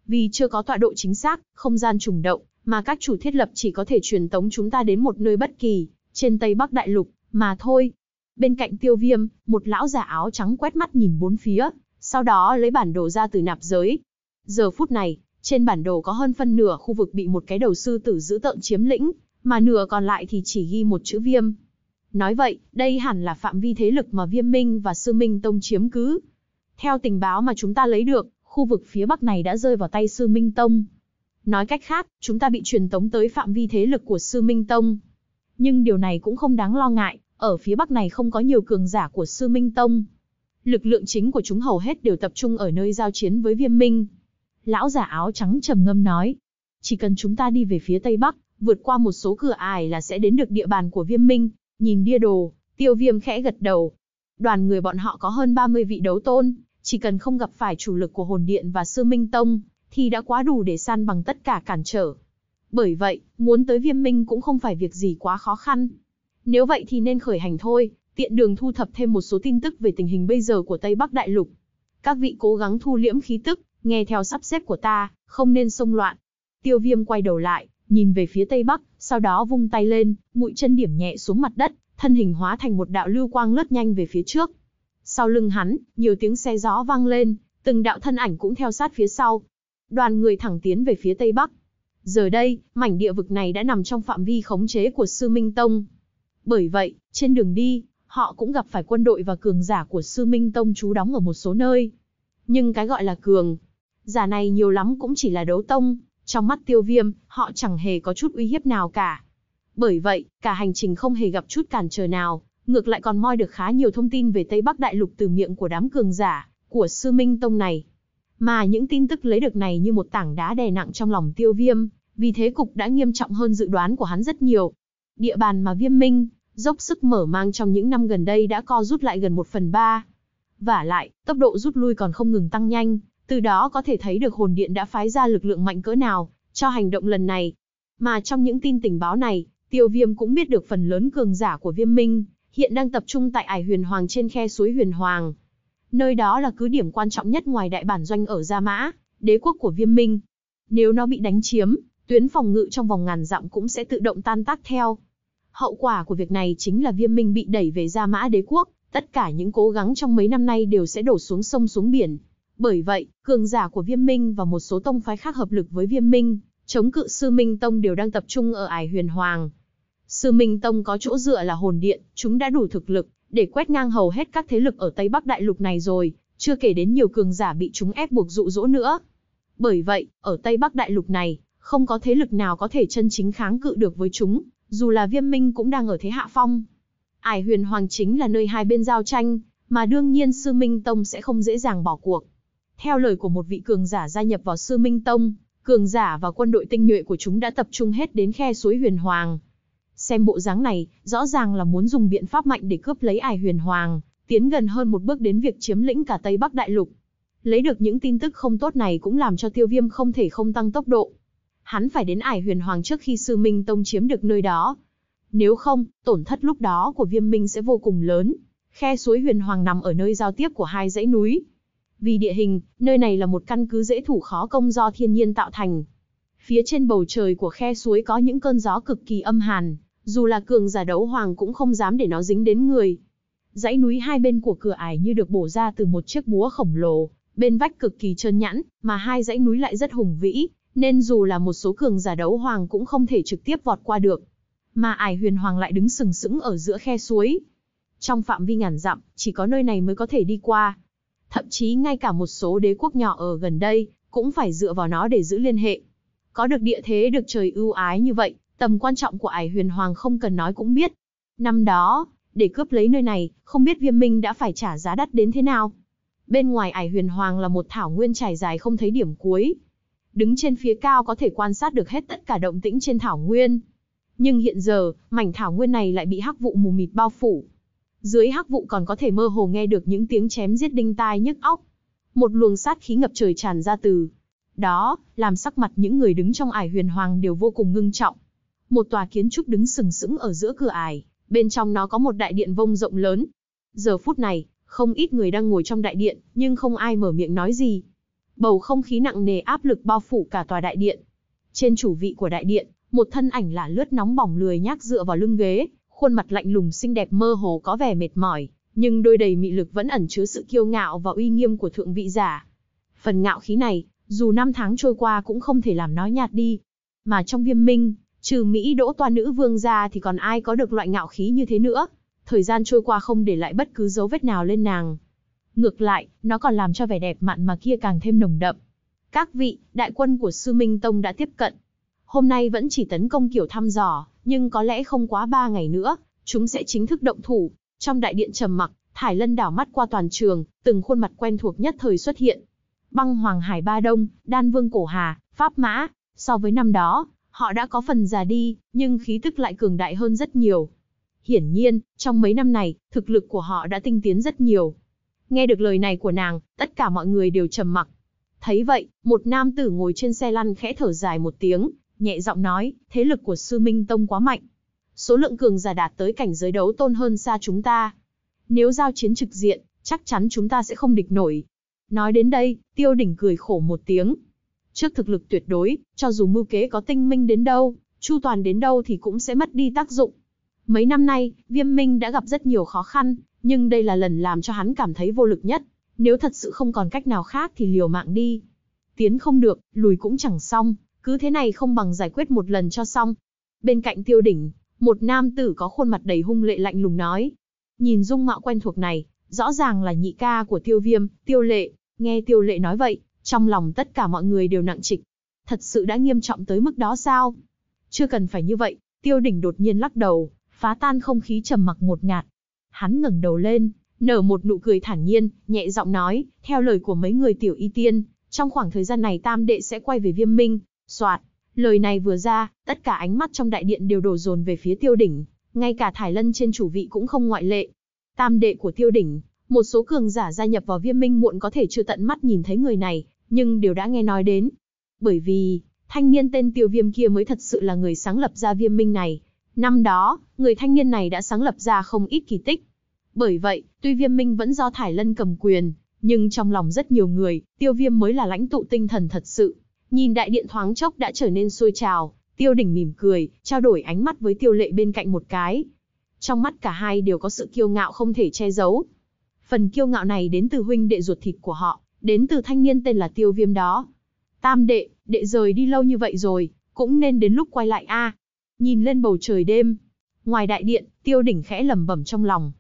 Vì chưa có tọa độ chính xác, không gian trùng động, mà các chủ thiết lập chỉ có thể truyền tống chúng ta đến một nơi bất kỳ, trên Tây Bắc Đại Lục, mà thôi. Bên cạnh tiêu viêm, một lão già áo trắng quét mắt nhìn bốn phía, sau đó lấy bản đồ ra từ nạp giới. Giờ phút này, trên bản đồ có hơn phân nửa khu vực bị một cái đầu sư tử giữ tợn chiếm lĩnh, mà nửa còn lại thì chỉ ghi một chữ viêm. Nói vậy, đây hẳn là phạm vi thế lực mà viêm minh và sư minh tông chiếm cứ. Theo tình báo mà chúng ta lấy được, khu vực phía bắc này đã rơi vào tay sư minh tông. Nói cách khác, chúng ta bị truyền tống tới phạm vi thế lực của sư minh tông. Nhưng điều này cũng không đáng lo ngại, ở phía Bắc này không có nhiều cường giả của Sư Minh Tông. Lực lượng chính của chúng hầu hết đều tập trung ở nơi giao chiến với viêm minh. Lão giả áo trắng trầm ngâm nói. Chỉ cần chúng ta đi về phía Tây Bắc, vượt qua một số cửa ải là sẽ đến được địa bàn của viêm minh. Nhìn địa đồ, tiêu viêm khẽ gật đầu. Đoàn người bọn họ có hơn ba mươi vị đấu tôn, chỉ cần không gặp phải chủ lực của hồn điện và sư minh tông, thì đã quá đủ để săn bằng tất cả cản trở. Bởi vậy, muốn tới viêm minh cũng không phải việc gì quá khó khăn. Nếu vậy thì nên khởi hành thôi, tiện đường thu thập thêm một số tin tức về tình hình bây giờ của Tây Bắc Đại Lục. Các vị cố gắng thu liễm khí tức, nghe theo sắp xếp của ta, không nên xông loạn. Tiêu viêm quay đầu lại, nhìn về phía Tây Bắc, sau đó vung tay lên, mũi chân điểm nhẹ xuống mặt đất, thân hình hóa thành một đạo lưu quang lướt nhanh về phía trước. Sau lưng hắn, nhiều tiếng xe gió vang lên, từng đạo thân ảnh cũng theo sát phía sau. Đoàn người thẳng tiến về phía Tây Bắc. Giờ đây, mảnh địa vực này đã nằm trong phạm vi khống chế của Sư Minh Tông, bởi vậy, trên đường đi, họ cũng gặp phải quân đội và cường giả của sư Minh Tông trú đóng ở một số nơi. Nhưng cái gọi là cường, giả này nhiều lắm cũng chỉ là đấu tông, trong mắt tiêu viêm, họ chẳng hề có chút uy hiếp nào cả. Bởi vậy, cả hành trình không hề gặp chút cản trở nào, ngược lại còn moi được khá nhiều thông tin về Tây Bắc Đại Lục từ miệng của đám cường giả, của sư Minh Tông này. Mà những tin tức lấy được này như một tảng đá đè nặng trong lòng tiêu viêm, vì thế cục đã nghiêm trọng hơn dự đoán của hắn rất nhiều địa bàn mà Viêm Minh dốc sức mở mang trong những năm gần đây đã co rút lại gần một phần ba, và lại, tốc độ rút lui còn không ngừng tăng nhanh, từ đó có thể thấy được hồn điện đã phái ra lực lượng mạnh cỡ nào cho hành động lần này. Mà trong những tin tình báo này, Tiêu Viêm cũng biết được phần lớn cường giả của Viêm Minh hiện đang tập trung tại Ải Huyền Hoàng trên khe suối Huyền Hoàng. Nơi đó là cứ điểm quan trọng nhất ngoài đại bản doanh ở Gia Mã, đế quốc của Viêm Minh. Nếu nó bị đánh chiếm, tuyến phòng ngự trong vòng ngàn dặm cũng sẽ tự động tan tác theo. Hậu quả của việc này chính là viêm minh bị đẩy về ra mã đế quốc, tất cả những cố gắng trong mấy năm nay đều sẽ đổ xuống sông xuống biển. Bởi vậy, cường giả của viêm minh và một số tông phái khác hợp lực với viêm minh, chống cự sư minh tông đều đang tập trung ở ải huyền hoàng. Sư minh tông có chỗ dựa là hồn điện, chúng đã đủ thực lực, để quét ngang hầu hết các thế lực ở Tây Bắc Đại Lục này rồi, chưa kể đến nhiều cường giả bị chúng ép buộc dụ dỗ nữa. Bởi vậy, ở Tây Bắc Đại Lục này, không có thế lực nào có thể chân chính kháng cự được với chúng, dù là viêm minh cũng đang ở thế hạ phong. Ải huyền hoàng chính là nơi hai bên giao tranh, mà đương nhiên sư Minh Tông sẽ không dễ dàng bỏ cuộc. Theo lời của một vị cường giả gia nhập vào sư Minh Tông, cường giả và quân đội tinh nhuệ của chúng đã tập trung hết đến khe suối huyền hoàng. Xem bộ dáng này, rõ ràng là muốn dùng biện pháp mạnh để cướp lấy ải huyền hoàng, tiến gần hơn một bước đến việc chiếm lĩnh cả Tây Bắc Đại Lục. Lấy được những tin tức không tốt này cũng làm cho tiêu viêm không thể không tăng tốc độ, hắn phải đến ải huyền hoàng trước khi sư Minh Tông chiếm được nơi đó. Nếu không, tổn thất lúc đó của viêm minh sẽ vô cùng lớn. Khe suối huyền hoàng nằm ở nơi giao tiếp của hai dãy núi. Vì địa hình, nơi này là một căn cứ dễ thủ khó công do thiên nhiên tạo thành. Phía trên bầu trời của khe suối có những cơn gió cực kỳ âm hàn, dù là cường giả đấu hoàng cũng không dám để nó dính đến người. Dãy núi hai bên của cửa ải như được bổ ra từ một chiếc búa khổng lồ, bên vách cực kỳ trơn nhẵn, mà hai dãy núi lại rất hùng vĩ, nên dù là một số cường giả đấu hoàng cũng không thể trực tiếp vọt qua được. Mà ải huyền hoàng lại đứng sừng sững ở giữa khe suối. Trong phạm vi ngàn dặm, chỉ có nơi này mới có thể đi qua. Thậm chí ngay cả một số đế quốc nhỏ ở gần đây, cũng phải dựa vào nó để giữ liên hệ. Có được địa thế được trời ưu ái như vậy, tầm quan trọng của ải huyền hoàng không cần nói cũng biết. Năm đó, để cướp lấy nơi này, không biết viêm minh đã phải trả giá đắt đến thế nào. Bên ngoài ải huyền hoàng là một thảo nguyên trải dài không thấy điểm cuối, đứng trên phía cao có thể quan sát được hết tất cả động tĩnh trên thảo nguyên. Nhưng hiện giờ, mảnh thảo nguyên này lại bị hắc vụ mù mịt bao phủ. Dưới hắc vụ còn có thể mơ hồ nghe được những tiếng chém giết đinh tai nhức óc. Một luồng sát khí ngập trời tràn ra từ đó, làm sắc mặt những người đứng trong ải huyền hoàng đều vô cùng ngưng trọng. Một tòa kiến trúc đứng sừng sững ở giữa cửa ải, bên trong nó có một đại điện vông rộng lớn. Giờ phút này, không ít người đang ngồi trong đại điện, nhưng không ai mở miệng nói gì, bầu không khí nặng nề áp lực bao phủ cả tòa đại điện. Trên chủ vị của đại điện, một thân ảnh lả lướt nóng bỏng lười nhác dựa vào lưng ghế, khuôn mặt lạnh lùng xinh đẹp mơ hồ có vẻ mệt mỏi, nhưng đôi đầy mị lực vẫn ẩn chứa sự kiêu ngạo và uy nghiêm của thượng vị giả. Phần ngạo khí này, dù năm tháng trôi qua cũng không thể làm nói nhạt đi. Mà trong viêm minh, trừ Mỹ đỗ toa nữ vương ra thì còn ai có được loại ngạo khí như thế nữa. Thời gian trôi qua không để lại bất cứ dấu vết nào lên nàng ngược lại, nó còn làm cho vẻ đẹp mặn mà kia càng thêm nồng đậm. Các vị, đại quân của Sư Minh Tông đã tiếp cận. Hôm nay vẫn chỉ tấn công kiểu thăm dò, nhưng có lẽ không quá ba ngày nữa, chúng sẽ chính thức động thủ. Trong đại điện trầm mặc, Thải Lân đảo mắt qua toàn trường, từng khuôn mặt quen thuộc nhất thời xuất hiện. Băng Hoàng Hải Ba Đông, Đan Vương Cổ Hà, Pháp Mã, so với năm đó, họ đã có phần già đi, nhưng khí tức lại cường đại hơn rất nhiều. Hiển nhiên, trong mấy năm này, thực lực của họ đã tinh tiến rất nhiều. Nghe được lời này của nàng, tất cả mọi người đều trầm mặc. Thấy vậy, một nam tử ngồi trên xe lăn khẽ thở dài một tiếng, nhẹ giọng nói, thế lực của sư Minh Tông quá mạnh. Số lượng cường giả đạt tới cảnh giới đấu tôn hơn xa chúng ta. Nếu giao chiến trực diện, chắc chắn chúng ta sẽ không địch nổi. Nói đến đây, tiêu đỉnh cười khổ một tiếng. Trước thực lực tuyệt đối, cho dù mưu kế có tinh minh đến đâu, chu toàn đến đâu thì cũng sẽ mất đi tác dụng. Mấy năm nay, viêm minh đã gặp rất nhiều khó khăn, nhưng đây là lần làm cho hắn cảm thấy vô lực nhất, nếu thật sự không còn cách nào khác thì liều mạng đi. Tiến không được, lùi cũng chẳng xong, cứ thế này không bằng giải quyết một lần cho xong. Bên cạnh tiêu đỉnh, một nam tử có khuôn mặt đầy hung lệ lạnh lùng nói. Nhìn dung mạo quen thuộc này, rõ ràng là nhị ca của tiêu viêm, tiêu lệ. Nghe tiêu lệ nói vậy, trong lòng tất cả mọi người đều nặng trịch. Thật sự đã nghiêm trọng tới mức đó sao? Chưa cần phải như vậy, tiêu đỉnh đột nhiên lắc đầu, phá tan không khí trầm mặc một ngạt. Hắn ngẩng đầu lên, nở một nụ cười thản nhiên, nhẹ giọng nói, theo lời của mấy người tiểu y tiên, trong khoảng thời gian này tam đệ sẽ quay về viêm minh. Soạt, lời này vừa ra, tất cả ánh mắt trong đại điện đều đổ dồn về phía tiêu đỉnh, ngay cả thải lân trên chủ vị cũng không ngoại lệ. Tam đệ của tiêu đỉnh, một số cường giả gia nhập vào viêm minh muộn có thể chưa tận mắt nhìn thấy người này, nhưng đều đã nghe nói đến. Bởi vì, thanh niên tên tiêu viêm kia mới thật sự là người sáng lập ra viêm minh này, Năm đó, người thanh niên này đã sáng lập ra không ít kỳ tích. Bởi vậy, tuy Viêm Minh vẫn do Thải Lân cầm quyền, nhưng trong lòng rất nhiều người, Tiêu Viêm mới là lãnh tụ tinh thần thật sự. Nhìn đại điện thoáng chốc đã trở nên sôi trào, Tiêu Đỉnh mỉm cười, trao đổi ánh mắt với Tiêu Lệ bên cạnh một cái. Trong mắt cả hai đều có sự kiêu ngạo không thể che giấu. Phần kiêu ngạo này đến từ huynh đệ ruột thịt của họ, đến từ thanh niên tên là Tiêu Viêm đó. Tam đệ, đệ rời đi lâu như vậy rồi, cũng nên đến lúc quay lại a. À nhìn lên bầu trời đêm. Ngoài đại điện, tiêu đỉnh khẽ lẩm bẩm trong lòng,